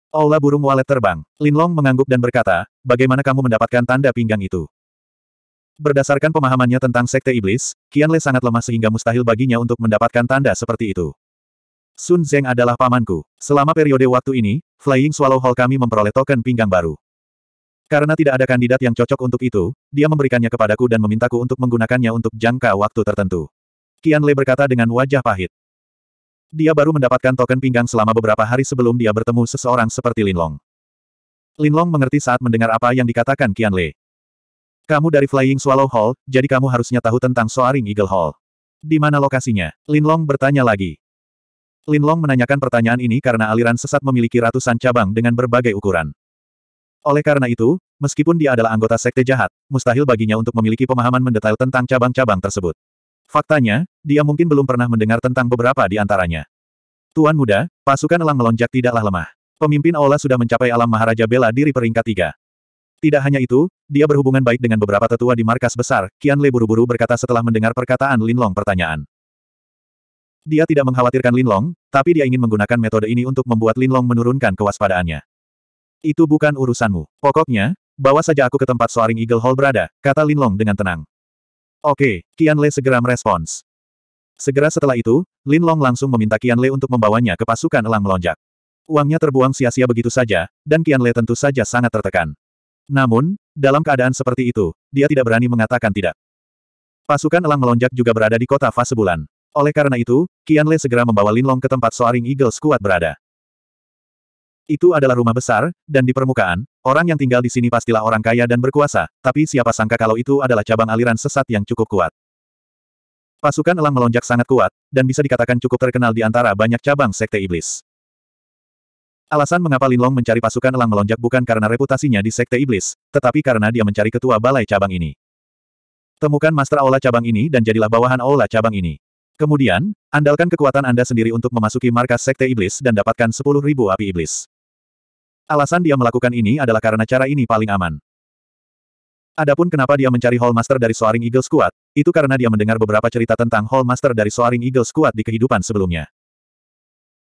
Aula burung walet terbang. Lin Long mengangguk dan berkata, bagaimana kamu mendapatkan tanda pinggang itu? Berdasarkan pemahamannya tentang Sekte Iblis, Lei sangat lemah sehingga mustahil baginya untuk mendapatkan tanda seperti itu. Sun Zeng adalah pamanku. Selama periode waktu ini, Flying Swallow Hall kami memperoleh token pinggang baru. Karena tidak ada kandidat yang cocok untuk itu, dia memberikannya kepadaku dan memintaku untuk menggunakannya untuk jangka waktu tertentu. Kian Le berkata dengan wajah pahit. Dia baru mendapatkan token pinggang selama beberapa hari sebelum dia bertemu seseorang seperti Linlong. Linlong mengerti saat mendengar apa yang dikatakan Kian Le. Kamu dari Flying Swallow Hall, jadi kamu harusnya tahu tentang Soaring Eagle Hall. Di mana lokasinya? Linlong bertanya lagi. Linlong menanyakan pertanyaan ini karena aliran sesat memiliki ratusan cabang dengan berbagai ukuran. Oleh karena itu, meskipun dia adalah anggota sekte jahat, mustahil baginya untuk memiliki pemahaman mendetail tentang cabang-cabang tersebut. Faktanya, dia mungkin belum pernah mendengar tentang beberapa di antaranya. Tuan muda, pasukan elang melonjak tidaklah lemah. Pemimpin Aula sudah mencapai alam Maharaja Bela diri peringkat tiga. Tidak hanya itu, dia berhubungan baik dengan beberapa tetua di markas besar, Kian Le buru-buru berkata setelah mendengar perkataan Linlong pertanyaan. Dia tidak mengkhawatirkan Linlong, tapi dia ingin menggunakan metode ini untuk membuat Linlong menurunkan kewaspadaannya. Itu bukan urusanmu. Pokoknya, bawa saja aku ke tempat Soaring Eagle Hall berada, kata Linlong dengan tenang. Oke, Kian Le segera merespons. Segera setelah itu, Lin Long langsung meminta Qian Le untuk membawanya ke pasukan elang melonjak. Uangnya terbuang sia-sia begitu saja, dan Qian Le tentu saja sangat tertekan. Namun, dalam keadaan seperti itu, dia tidak berani mengatakan tidak. Pasukan elang melonjak juga berada di kota fase bulan. Oleh karena itu, Qian Le segera membawa Lin Long ke tempat Soaring Eagle Squad berada. Itu adalah rumah besar, dan di permukaan, orang yang tinggal di sini pastilah orang kaya dan berkuasa, tapi siapa sangka kalau itu adalah cabang aliran sesat yang cukup kuat. Pasukan elang melonjak sangat kuat, dan bisa dikatakan cukup terkenal di antara banyak cabang sekte iblis. Alasan mengapa Linlong mencari pasukan elang melonjak bukan karena reputasinya di sekte iblis, tetapi karena dia mencari ketua balai cabang ini. Temukan master aula cabang ini dan jadilah bawahan aula cabang ini. Kemudian, andalkan kekuatan Anda sendiri untuk memasuki markas sekte iblis dan dapatkan 10.000 api iblis. Alasan dia melakukan ini adalah karena cara ini paling aman. Adapun kenapa dia mencari Hallmaster dari Soaring Eagles Kuat, itu karena dia mendengar beberapa cerita tentang Hallmaster dari Soaring Eagles Kuat di kehidupan sebelumnya.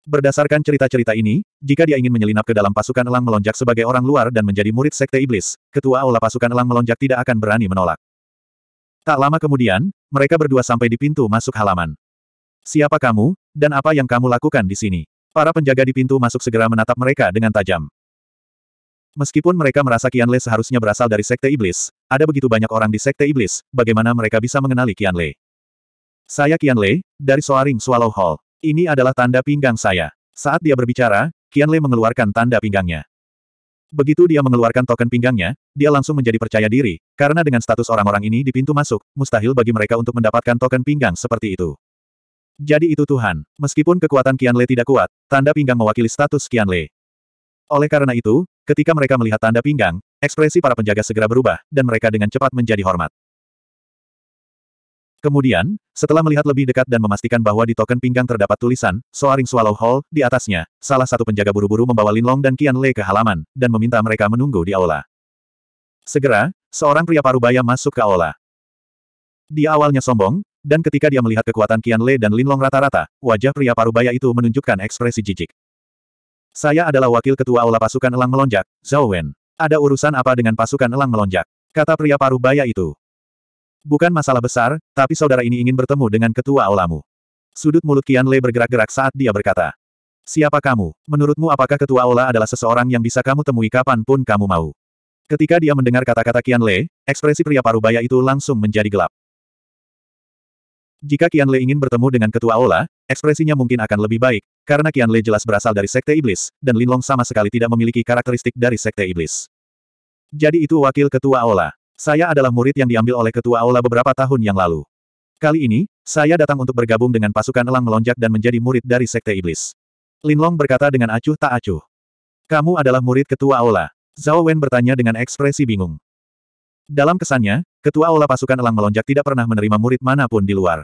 Berdasarkan cerita-cerita ini, jika dia ingin menyelinap ke dalam pasukan elang melonjak sebagai orang luar dan menjadi murid sekte iblis, ketua aula pasukan elang melonjak tidak akan berani menolak. Tak lama kemudian, mereka berdua sampai di pintu masuk halaman. Siapa kamu, dan apa yang kamu lakukan di sini? Para penjaga di pintu masuk segera menatap mereka dengan tajam. Meskipun mereka merasa Le seharusnya berasal dari Sekte Iblis, ada begitu banyak orang di Sekte Iblis, bagaimana mereka bisa mengenali Le? Saya Le dari Soaring Swallow Hall. Ini adalah tanda pinggang saya. Saat dia berbicara, Le mengeluarkan tanda pinggangnya. Begitu dia mengeluarkan token pinggangnya, dia langsung menjadi percaya diri, karena dengan status orang-orang ini di pintu masuk, mustahil bagi mereka untuk mendapatkan token pinggang seperti itu. Jadi itu Tuhan. Meskipun kekuatan Le tidak kuat, tanda pinggang mewakili status Le. Oleh karena itu, Ketika mereka melihat tanda pinggang, ekspresi para penjaga segera berubah, dan mereka dengan cepat menjadi hormat. Kemudian, setelah melihat lebih dekat dan memastikan bahwa di token pinggang terdapat tulisan, Soaring Swallow Hall, di atasnya, salah satu penjaga buru-buru membawa Linlong dan Qian Le ke halaman, dan meminta mereka menunggu di aula. Segera, seorang pria parubaya masuk ke aula. Dia awalnya sombong, dan ketika dia melihat kekuatan Qian Le dan Linlong rata-rata, wajah pria parubaya itu menunjukkan ekspresi jijik. Saya adalah wakil ketua aula pasukan elang melonjak, Zhao Wen. Ada urusan apa dengan pasukan elang melonjak? Kata pria paruh baya itu. Bukan masalah besar, tapi saudara ini ingin bertemu dengan ketua aulamu. Sudut mulut Kian Le bergerak-gerak saat dia berkata. Siapa kamu? Menurutmu apakah ketua aula adalah seseorang yang bisa kamu temui kapanpun kamu mau? Ketika dia mendengar kata-kata Kian Le, ekspresi pria paruh baya itu langsung menjadi gelap. Jika Kian Le ingin bertemu dengan ketua aula, ekspresinya mungkin akan lebih baik, karena Qian Le jelas berasal dari Sekte Iblis, dan Linlong sama sekali tidak memiliki karakteristik dari Sekte Iblis. Jadi itu wakil ketua Aula. Saya adalah murid yang diambil oleh ketua Aula beberapa tahun yang lalu. Kali ini, saya datang untuk bergabung dengan pasukan elang melonjak dan menjadi murid dari Sekte Iblis. Linlong berkata dengan acuh tak acuh. Kamu adalah murid ketua Aula. Zhao Wen bertanya dengan ekspresi bingung. Dalam kesannya, ketua Aula pasukan elang melonjak tidak pernah menerima murid manapun di luar.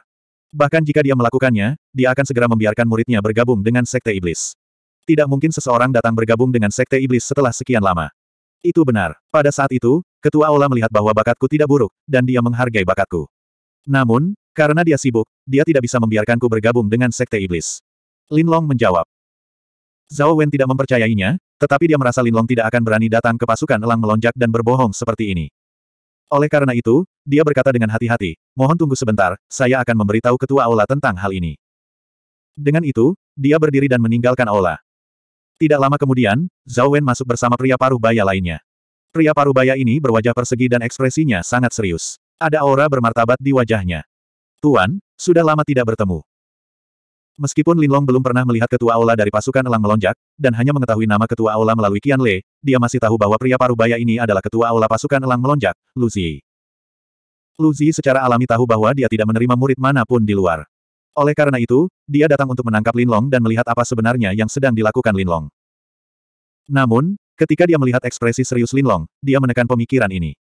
Bahkan jika dia melakukannya, dia akan segera membiarkan muridnya bergabung dengan Sekte Iblis. Tidak mungkin seseorang datang bergabung dengan Sekte Iblis setelah sekian lama. Itu benar. Pada saat itu, Ketua Aula melihat bahwa bakatku tidak buruk, dan dia menghargai bakatku. Namun, karena dia sibuk, dia tidak bisa membiarkanku bergabung dengan Sekte Iblis. Lin Long menjawab. Zhao Wen tidak mempercayainya, tetapi dia merasa Lin Long tidak akan berani datang ke pasukan elang melonjak dan berbohong seperti ini. Oleh karena itu, dia berkata dengan hati-hati, mohon tunggu sebentar, saya akan memberitahu ketua aula tentang hal ini. Dengan itu, dia berdiri dan meninggalkan aula. Tidak lama kemudian, Zhao Wen masuk bersama pria paruh baya lainnya. Pria paruh baya ini berwajah persegi dan ekspresinya sangat serius. Ada aura bermartabat di wajahnya. Tuan, sudah lama tidak bertemu. Meskipun Linlong belum pernah melihat ketua aula dari pasukan elang melonjak, dan hanya mengetahui nama ketua aula melalui Qian Le, dia masih tahu bahwa pria Baya ini adalah ketua aula pasukan elang melonjak, Luzi. Luzi secara alami tahu bahwa dia tidak menerima murid manapun di luar. Oleh karena itu, dia datang untuk menangkap Linlong dan melihat apa sebenarnya yang sedang dilakukan Linlong. Namun, ketika dia melihat ekspresi serius Linlong, dia menekan pemikiran ini.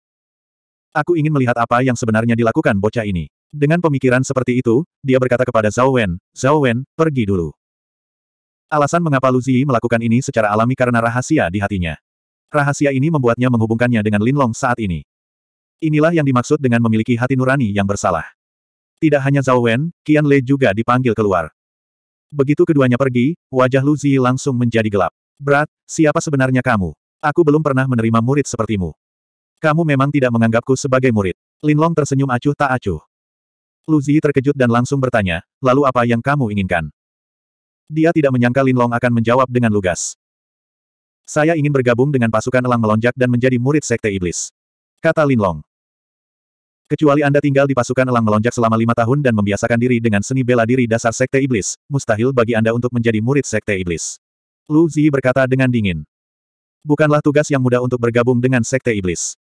Aku ingin melihat apa yang sebenarnya dilakukan bocah ini. Dengan pemikiran seperti itu, dia berkata kepada Zhao Wen, Zhao Wen, pergi dulu. Alasan mengapa Lu Ziyi melakukan ini secara alami karena rahasia di hatinya. Rahasia ini membuatnya menghubungkannya dengan Lin Long saat ini. Inilah yang dimaksud dengan memiliki hati nurani yang bersalah. Tidak hanya Zhao Wen, Qian Lei juga dipanggil keluar. Begitu keduanya pergi, wajah Lu Ziyi langsung menjadi gelap. Berat, siapa sebenarnya kamu? Aku belum pernah menerima murid sepertimu. Kamu memang tidak menganggapku sebagai murid. Lin Long tersenyum acuh tak acuh. Luzi terkejut dan langsung bertanya, lalu apa yang kamu inginkan? Dia tidak menyangka Lin Long akan menjawab dengan lugas. Saya ingin bergabung dengan pasukan elang melonjak dan menjadi murid sekte iblis. Kata Lin Long. Kecuali Anda tinggal di pasukan elang melonjak selama lima tahun dan membiasakan diri dengan seni bela diri dasar sekte iblis, mustahil bagi Anda untuk menjadi murid sekte iblis. Lu Zi berkata dengan dingin. Bukanlah tugas yang mudah untuk bergabung dengan sekte iblis.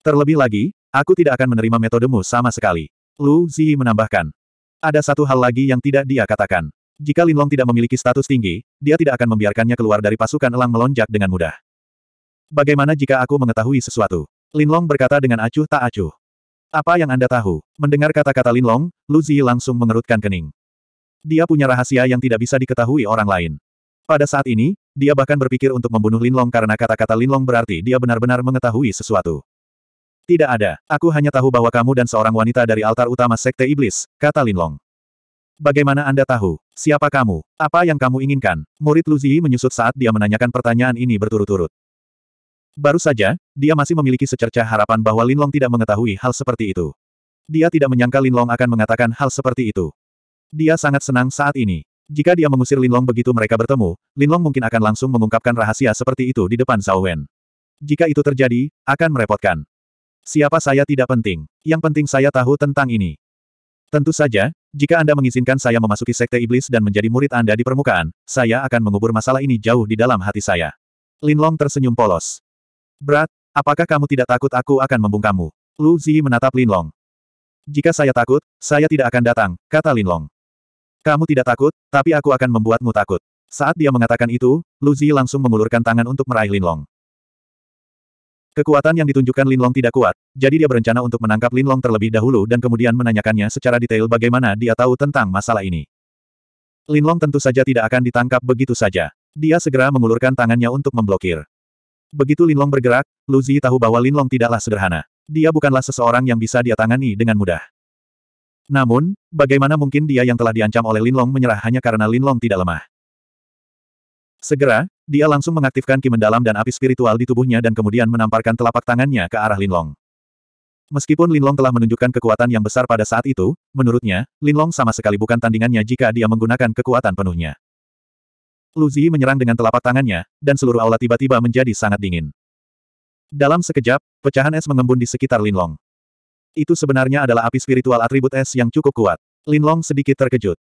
Terlebih lagi, aku tidak akan menerima metodemu sama sekali. Lu Zhi menambahkan. Ada satu hal lagi yang tidak dia katakan. Jika Linlong tidak memiliki status tinggi, dia tidak akan membiarkannya keluar dari pasukan elang melonjak dengan mudah. Bagaimana jika aku mengetahui sesuatu? Linlong berkata dengan acuh tak acuh. Apa yang Anda tahu? Mendengar kata-kata Linlong, Lu Zhi langsung mengerutkan kening. Dia punya rahasia yang tidak bisa diketahui orang lain. Pada saat ini, dia bahkan berpikir untuk membunuh Linlong karena kata-kata Linlong berarti dia benar-benar mengetahui sesuatu. Tidak ada. Aku hanya tahu bahwa kamu dan seorang wanita dari altar utama Sekte Iblis, kata Linlong. Bagaimana Anda tahu? Siapa kamu? Apa yang kamu inginkan? Murid Lu Ziyi menyusut saat dia menanyakan pertanyaan ini berturut-turut. Baru saja, dia masih memiliki secerca harapan bahwa Linlong tidak mengetahui hal seperti itu. Dia tidak menyangka Linlong akan mengatakan hal seperti itu. Dia sangat senang saat ini. Jika dia mengusir Linlong begitu mereka bertemu, Linlong mungkin akan langsung mengungkapkan rahasia seperti itu di depan Zhao Wen. Jika itu terjadi, akan merepotkan. Siapa saya tidak penting. Yang penting saya tahu tentang ini. Tentu saja, jika Anda mengizinkan saya memasuki sekte iblis dan menjadi murid Anda di permukaan, saya akan mengubur masalah ini jauh di dalam hati saya. Linlong tersenyum polos. Berat, apakah kamu tidak takut aku akan membungkamu? Lu Zi menatap Linlong. Jika saya takut, saya tidak akan datang, kata Linlong. Kamu tidak takut, tapi aku akan membuatmu takut. Saat dia mengatakan itu, Lu Luzi langsung mengulurkan tangan untuk meraih Linlong. Kekuatan yang ditunjukkan Linlong tidak kuat, jadi dia berencana untuk menangkap Linlong terlebih dahulu dan kemudian menanyakannya secara detail bagaimana dia tahu tentang masalah ini. Linlong tentu saja tidak akan ditangkap begitu saja. Dia segera mengulurkan tangannya untuk memblokir. Begitu Linlong bergerak, Luzi tahu bahwa Linlong tidaklah sederhana. Dia bukanlah seseorang yang bisa dia tangani dengan mudah. Namun, bagaimana mungkin dia yang telah diancam oleh Linlong menyerah hanya karena Linlong tidak lemah? Segera, dia langsung mengaktifkan ki mendalam dan api spiritual di tubuhnya dan kemudian menamparkan telapak tangannya ke arah Linlong. Meskipun Linlong telah menunjukkan kekuatan yang besar pada saat itu, menurutnya, Linlong sama sekali bukan tandingannya jika dia menggunakan kekuatan penuhnya. Luzi menyerang dengan telapak tangannya, dan seluruh aula tiba-tiba menjadi sangat dingin. Dalam sekejap, pecahan es mengembun di sekitar Linlong. Itu sebenarnya adalah api spiritual atribut es yang cukup kuat. Linlong sedikit terkejut.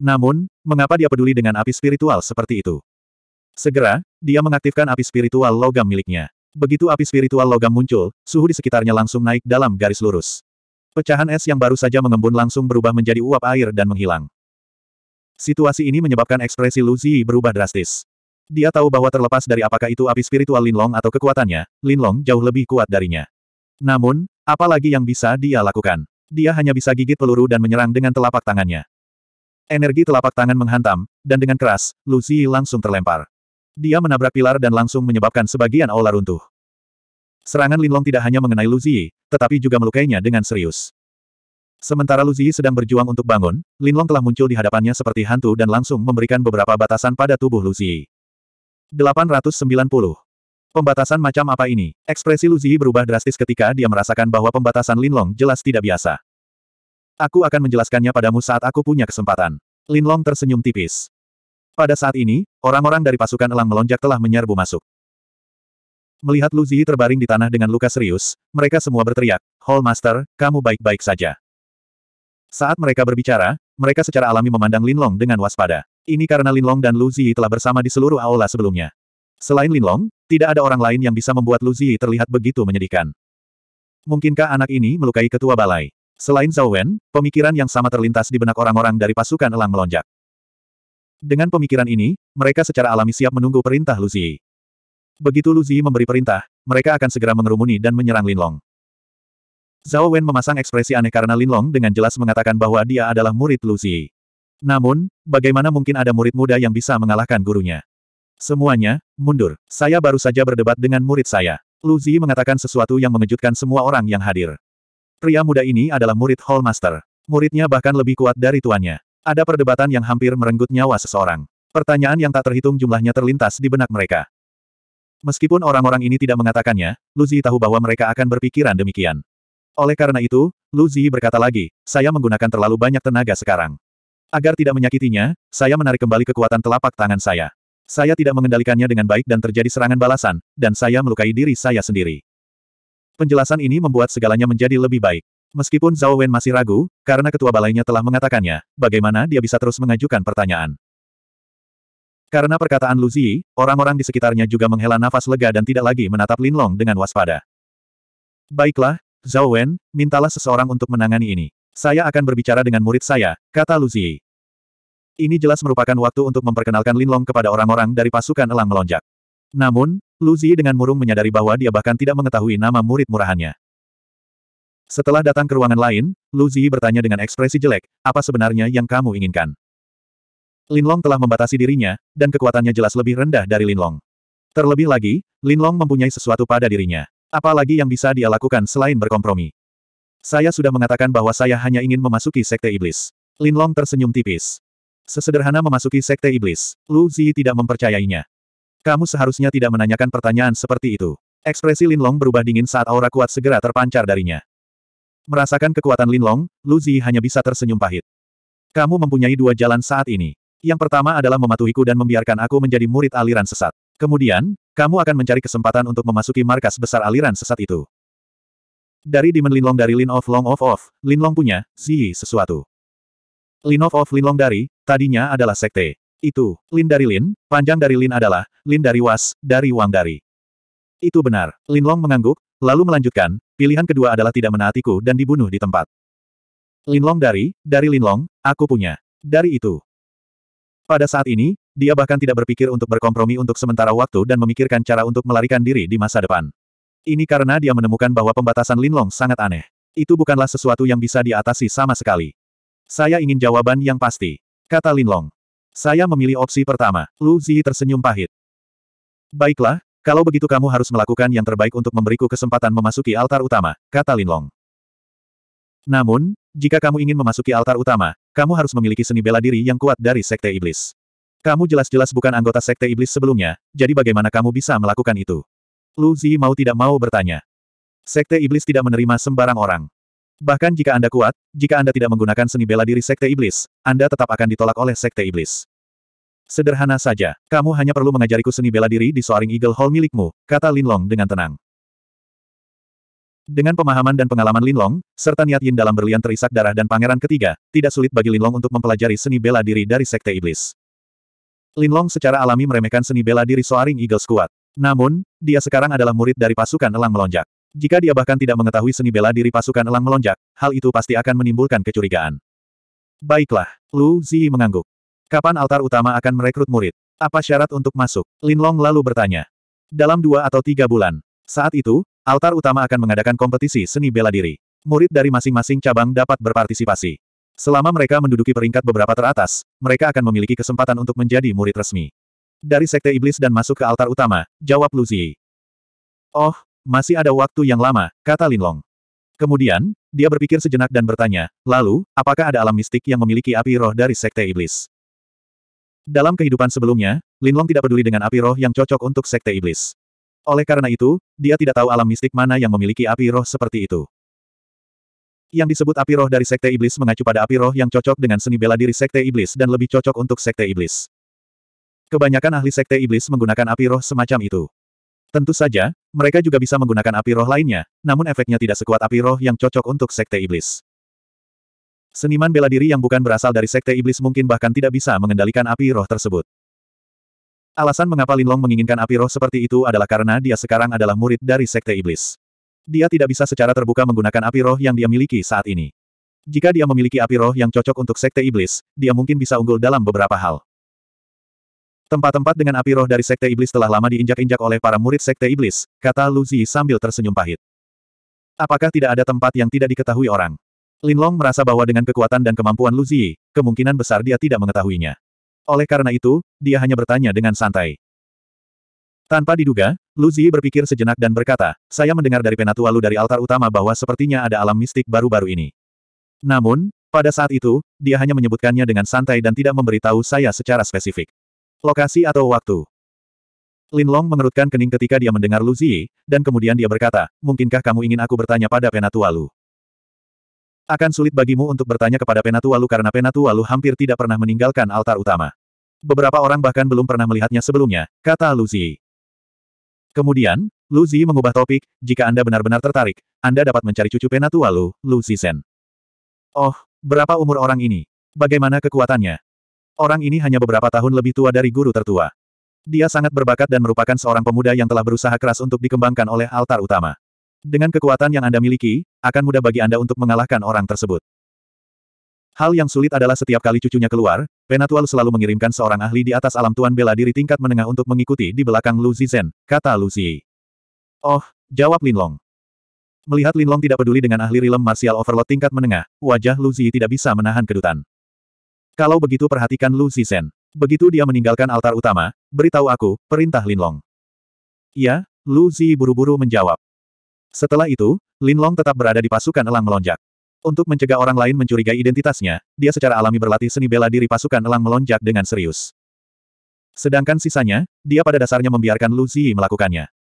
Namun, mengapa dia peduli dengan api spiritual seperti itu? Segera, dia mengaktifkan api spiritual logam miliknya. Begitu api spiritual logam muncul, suhu di sekitarnya langsung naik dalam garis lurus. Pecahan es yang baru saja mengembun langsung berubah menjadi uap air dan menghilang. Situasi ini menyebabkan ekspresi Lu Ziyi berubah drastis. Dia tahu bahwa terlepas dari apakah itu api spiritual Linlong atau kekuatannya, Linlong jauh lebih kuat darinya. Namun, apa lagi yang bisa dia lakukan? Dia hanya bisa gigit peluru dan menyerang dengan telapak tangannya. Energi telapak tangan menghantam, dan dengan keras, Lu Ziyi langsung terlempar. Dia menabrak pilar dan langsung menyebabkan sebagian aula runtuh. Serangan Linlong tidak hanya mengenai Lu Ziyi, tetapi juga melukainya dengan serius. Sementara Lu Ziyi sedang berjuang untuk bangun, Linlong telah muncul di hadapannya seperti hantu dan langsung memberikan beberapa batasan pada tubuh Lu Ziyi. 890. Pembatasan macam apa ini? Ekspresi Lu Ziyi berubah drastis ketika dia merasakan bahwa pembatasan Linlong jelas tidak biasa. Aku akan menjelaskannya padamu saat aku punya kesempatan. Linlong tersenyum tipis. Pada saat ini, orang-orang dari pasukan elang melonjak telah menyerbu masuk. Melihat Lu Ziyi terbaring di tanah dengan luka serius, mereka semua berteriak, Hall Master, kamu baik-baik saja. Saat mereka berbicara, mereka secara alami memandang Linlong dengan waspada. Ini karena Linlong dan Lu Ziyi telah bersama di seluruh aula sebelumnya. Selain Linlong, tidak ada orang lain yang bisa membuat Lu Ziyi terlihat begitu menyedihkan. Mungkinkah anak ini melukai ketua balai? Selain Zhao Wen, pemikiran yang sama terlintas di benak orang-orang dari pasukan elang melonjak. Dengan pemikiran ini, mereka secara alami siap menunggu perintah Luzi. Begitu Luzi memberi perintah, mereka akan segera mengerumuni dan menyerang Linlong. Zhao Wen memasang ekspresi aneh karena Linlong dengan jelas mengatakan bahwa dia adalah murid Luzi. Namun, bagaimana mungkin ada murid muda yang bisa mengalahkan gurunya? Semuanya, mundur. Saya baru saja berdebat dengan murid saya. Luzi mengatakan sesuatu yang mengejutkan semua orang yang hadir. Pria muda ini adalah murid Hall Master. Muridnya bahkan lebih kuat dari tuannya. Ada perdebatan yang hampir merenggut nyawa seseorang. Pertanyaan yang tak terhitung jumlahnya terlintas di benak mereka. Meskipun orang-orang ini tidak mengatakannya, Luzi tahu bahwa mereka akan berpikiran demikian. Oleh karena itu, Luzi berkata lagi, saya menggunakan terlalu banyak tenaga sekarang. Agar tidak menyakitinya, saya menarik kembali kekuatan telapak tangan saya. Saya tidak mengendalikannya dengan baik dan terjadi serangan balasan, dan saya melukai diri saya sendiri. Penjelasan ini membuat segalanya menjadi lebih baik. Meskipun Zhao Wen masih ragu, karena ketua balainya telah mengatakannya, bagaimana dia bisa terus mengajukan pertanyaan. Karena perkataan Lu Ziyi, orang-orang di sekitarnya juga menghela nafas lega dan tidak lagi menatap Lin Long dengan waspada. Baiklah, Zhao Wen, mintalah seseorang untuk menangani ini. Saya akan berbicara dengan murid saya, kata Lu Ziyi. Ini jelas merupakan waktu untuk memperkenalkan Lin Long kepada orang-orang dari pasukan elang melonjak. Namun, Lu Ziyi dengan murung menyadari bahwa dia bahkan tidak mengetahui nama murid murahannya. Setelah datang ke ruangan lain, Lu Ziyi bertanya dengan ekspresi jelek, apa sebenarnya yang kamu inginkan? Linlong telah membatasi dirinya, dan kekuatannya jelas lebih rendah dari Linlong. Terlebih lagi, Linlong mempunyai sesuatu pada dirinya. Apalagi yang bisa dia lakukan selain berkompromi. Saya sudah mengatakan bahwa saya hanya ingin memasuki Sekte Iblis. Linlong tersenyum tipis. Sesederhana memasuki Sekte Iblis, Lu Zi tidak mempercayainya. Kamu seharusnya tidak menanyakan pertanyaan seperti itu. Ekspresi Linlong berubah dingin saat aura kuat segera terpancar darinya. Merasakan kekuatan Linlong, Lu Zi hanya bisa tersenyum pahit. Kamu mempunyai dua jalan saat ini. Yang pertama adalah mematuhiku dan membiarkan aku menjadi murid aliran sesat. Kemudian, kamu akan mencari kesempatan untuk memasuki markas besar aliran sesat itu. Dari Demon Linlong dari Lin of Long of Of, Linlong punya, Zi sesuatu. Lin of Of Linlong dari, tadinya adalah sekte. Itu, Lin dari Lin, panjang dari Lin adalah, Lin dari Was, dari Wang dari. Itu benar. Linlong mengangguk, Lalu melanjutkan, pilihan kedua adalah tidak menaatiku dan dibunuh di tempat. Linlong dari, dari Linlong, aku punya. Dari itu. Pada saat ini, dia bahkan tidak berpikir untuk berkompromi untuk sementara waktu dan memikirkan cara untuk melarikan diri di masa depan. Ini karena dia menemukan bahwa pembatasan Linlong sangat aneh. Itu bukanlah sesuatu yang bisa diatasi sama sekali. Saya ingin jawaban yang pasti. Kata Linlong. Saya memilih opsi pertama. Lu Ziyi tersenyum pahit. Baiklah, kalau begitu kamu harus melakukan yang terbaik untuk memberiku kesempatan memasuki altar utama, kata Linlong. Namun, jika kamu ingin memasuki altar utama, kamu harus memiliki seni bela diri yang kuat dari Sekte Iblis. Kamu jelas-jelas bukan anggota Sekte Iblis sebelumnya, jadi bagaimana kamu bisa melakukan itu? Lu Zi mau tidak mau bertanya. Sekte Iblis tidak menerima sembarang orang. Bahkan jika Anda kuat, jika Anda tidak menggunakan seni bela diri Sekte Iblis, Anda tetap akan ditolak oleh Sekte Iblis. Sederhana saja, kamu hanya perlu mengajariku seni bela diri di Soaring Eagle Hall milikmu, kata Linlong dengan tenang. Dengan pemahaman dan pengalaman Linlong, serta niat Yin dalam berlian terisak darah dan pangeran ketiga, tidak sulit bagi Linlong untuk mempelajari seni bela diri dari Sekte Iblis. Linlong secara alami meremehkan seni bela diri Soaring Eagle Squad. Namun, dia sekarang adalah murid dari pasukan elang melonjak. Jika dia bahkan tidak mengetahui seni bela diri pasukan elang melonjak, hal itu pasti akan menimbulkan kecurigaan. Baiklah, Lu Zi mengangguk. Kapan altar utama akan merekrut murid? Apa syarat untuk masuk? Linlong lalu bertanya. Dalam dua atau tiga bulan. Saat itu, altar utama akan mengadakan kompetisi seni bela diri. Murid dari masing-masing cabang dapat berpartisipasi. Selama mereka menduduki peringkat beberapa teratas, mereka akan memiliki kesempatan untuk menjadi murid resmi. Dari Sekte Iblis dan masuk ke altar utama, jawab Lu Ziyi. Oh, masih ada waktu yang lama, kata Linlong. Kemudian, dia berpikir sejenak dan bertanya, lalu, apakah ada alam mistik yang memiliki api roh dari Sekte Iblis? Dalam kehidupan sebelumnya, Linlong tidak peduli dengan api roh yang cocok untuk sekte iblis. Oleh karena itu, dia tidak tahu alam mistik mana yang memiliki api roh seperti itu. Yang disebut api roh dari sekte iblis mengacu pada api roh yang cocok dengan seni bela diri sekte iblis dan lebih cocok untuk sekte iblis. Kebanyakan ahli sekte iblis menggunakan api roh semacam itu. Tentu saja, mereka juga bisa menggunakan api roh lainnya, namun efeknya tidak sekuat api roh yang cocok untuk sekte iblis. Seniman bela diri yang bukan berasal dari sekte iblis mungkin bahkan tidak bisa mengendalikan api roh tersebut. Alasan mengapa Linlong menginginkan api roh seperti itu adalah karena dia sekarang adalah murid dari sekte iblis. Dia tidak bisa secara terbuka menggunakan api roh yang dia miliki saat ini. Jika dia memiliki api roh yang cocok untuk sekte iblis, dia mungkin bisa unggul dalam beberapa hal. Tempat-tempat dengan api roh dari sekte iblis telah lama diinjak-injak oleh para murid sekte iblis, kata Luzi sambil tersenyum pahit. Apakah tidak ada tempat yang tidak diketahui orang? Linlong merasa bahwa dengan kekuatan dan kemampuan Lu Ziyi, kemungkinan besar dia tidak mengetahuinya. Oleh karena itu, dia hanya bertanya dengan santai. Tanpa diduga, Lu Ziyi berpikir sejenak dan berkata, saya mendengar dari penatua Lu dari altar utama bahwa sepertinya ada alam mistik baru-baru ini. Namun, pada saat itu, dia hanya menyebutkannya dengan santai dan tidak memberitahu saya secara spesifik. Lokasi atau waktu. Linlong mengerutkan kening ketika dia mendengar Lu Ziyi, dan kemudian dia berkata, mungkinkah kamu ingin aku bertanya pada penatua Lu? Akan sulit bagimu untuk bertanya kepada Lu karena Lu hampir tidak pernah meninggalkan altar utama. Beberapa orang bahkan belum pernah melihatnya sebelumnya, kata Luzi. Kemudian, Luzi mengubah topik, jika Anda benar-benar tertarik, Anda dapat mencari cucu Lu Luzi Sen. Oh, berapa umur orang ini? Bagaimana kekuatannya? Orang ini hanya beberapa tahun lebih tua dari guru tertua. Dia sangat berbakat dan merupakan seorang pemuda yang telah berusaha keras untuk dikembangkan oleh altar utama. Dengan kekuatan yang Anda miliki, akan mudah bagi Anda untuk mengalahkan orang tersebut. Hal yang sulit adalah setiap kali cucunya keluar, Penatual selalu mengirimkan seorang ahli di atas alam Tuan bela diri tingkat menengah untuk mengikuti di belakang Lu Zizhen, kata Lu Zi. Oh, jawab Linlong. Melihat Linlong tidak peduli dengan ahli rilem martial overload tingkat menengah, wajah Lu Zi tidak bisa menahan kedutan. Kalau begitu perhatikan Lu Zizhen. Begitu dia meninggalkan altar utama, beritahu aku, perintah Linlong. Ya, Lu Zi buru-buru menjawab. Setelah itu, Lin Long tetap berada di pasukan elang melonjak. Untuk mencegah orang lain mencurigai identitasnya, dia secara alami berlatih seni bela diri pasukan elang melonjak dengan serius. Sedangkan sisanya, dia pada dasarnya membiarkan Lu Zi melakukannya.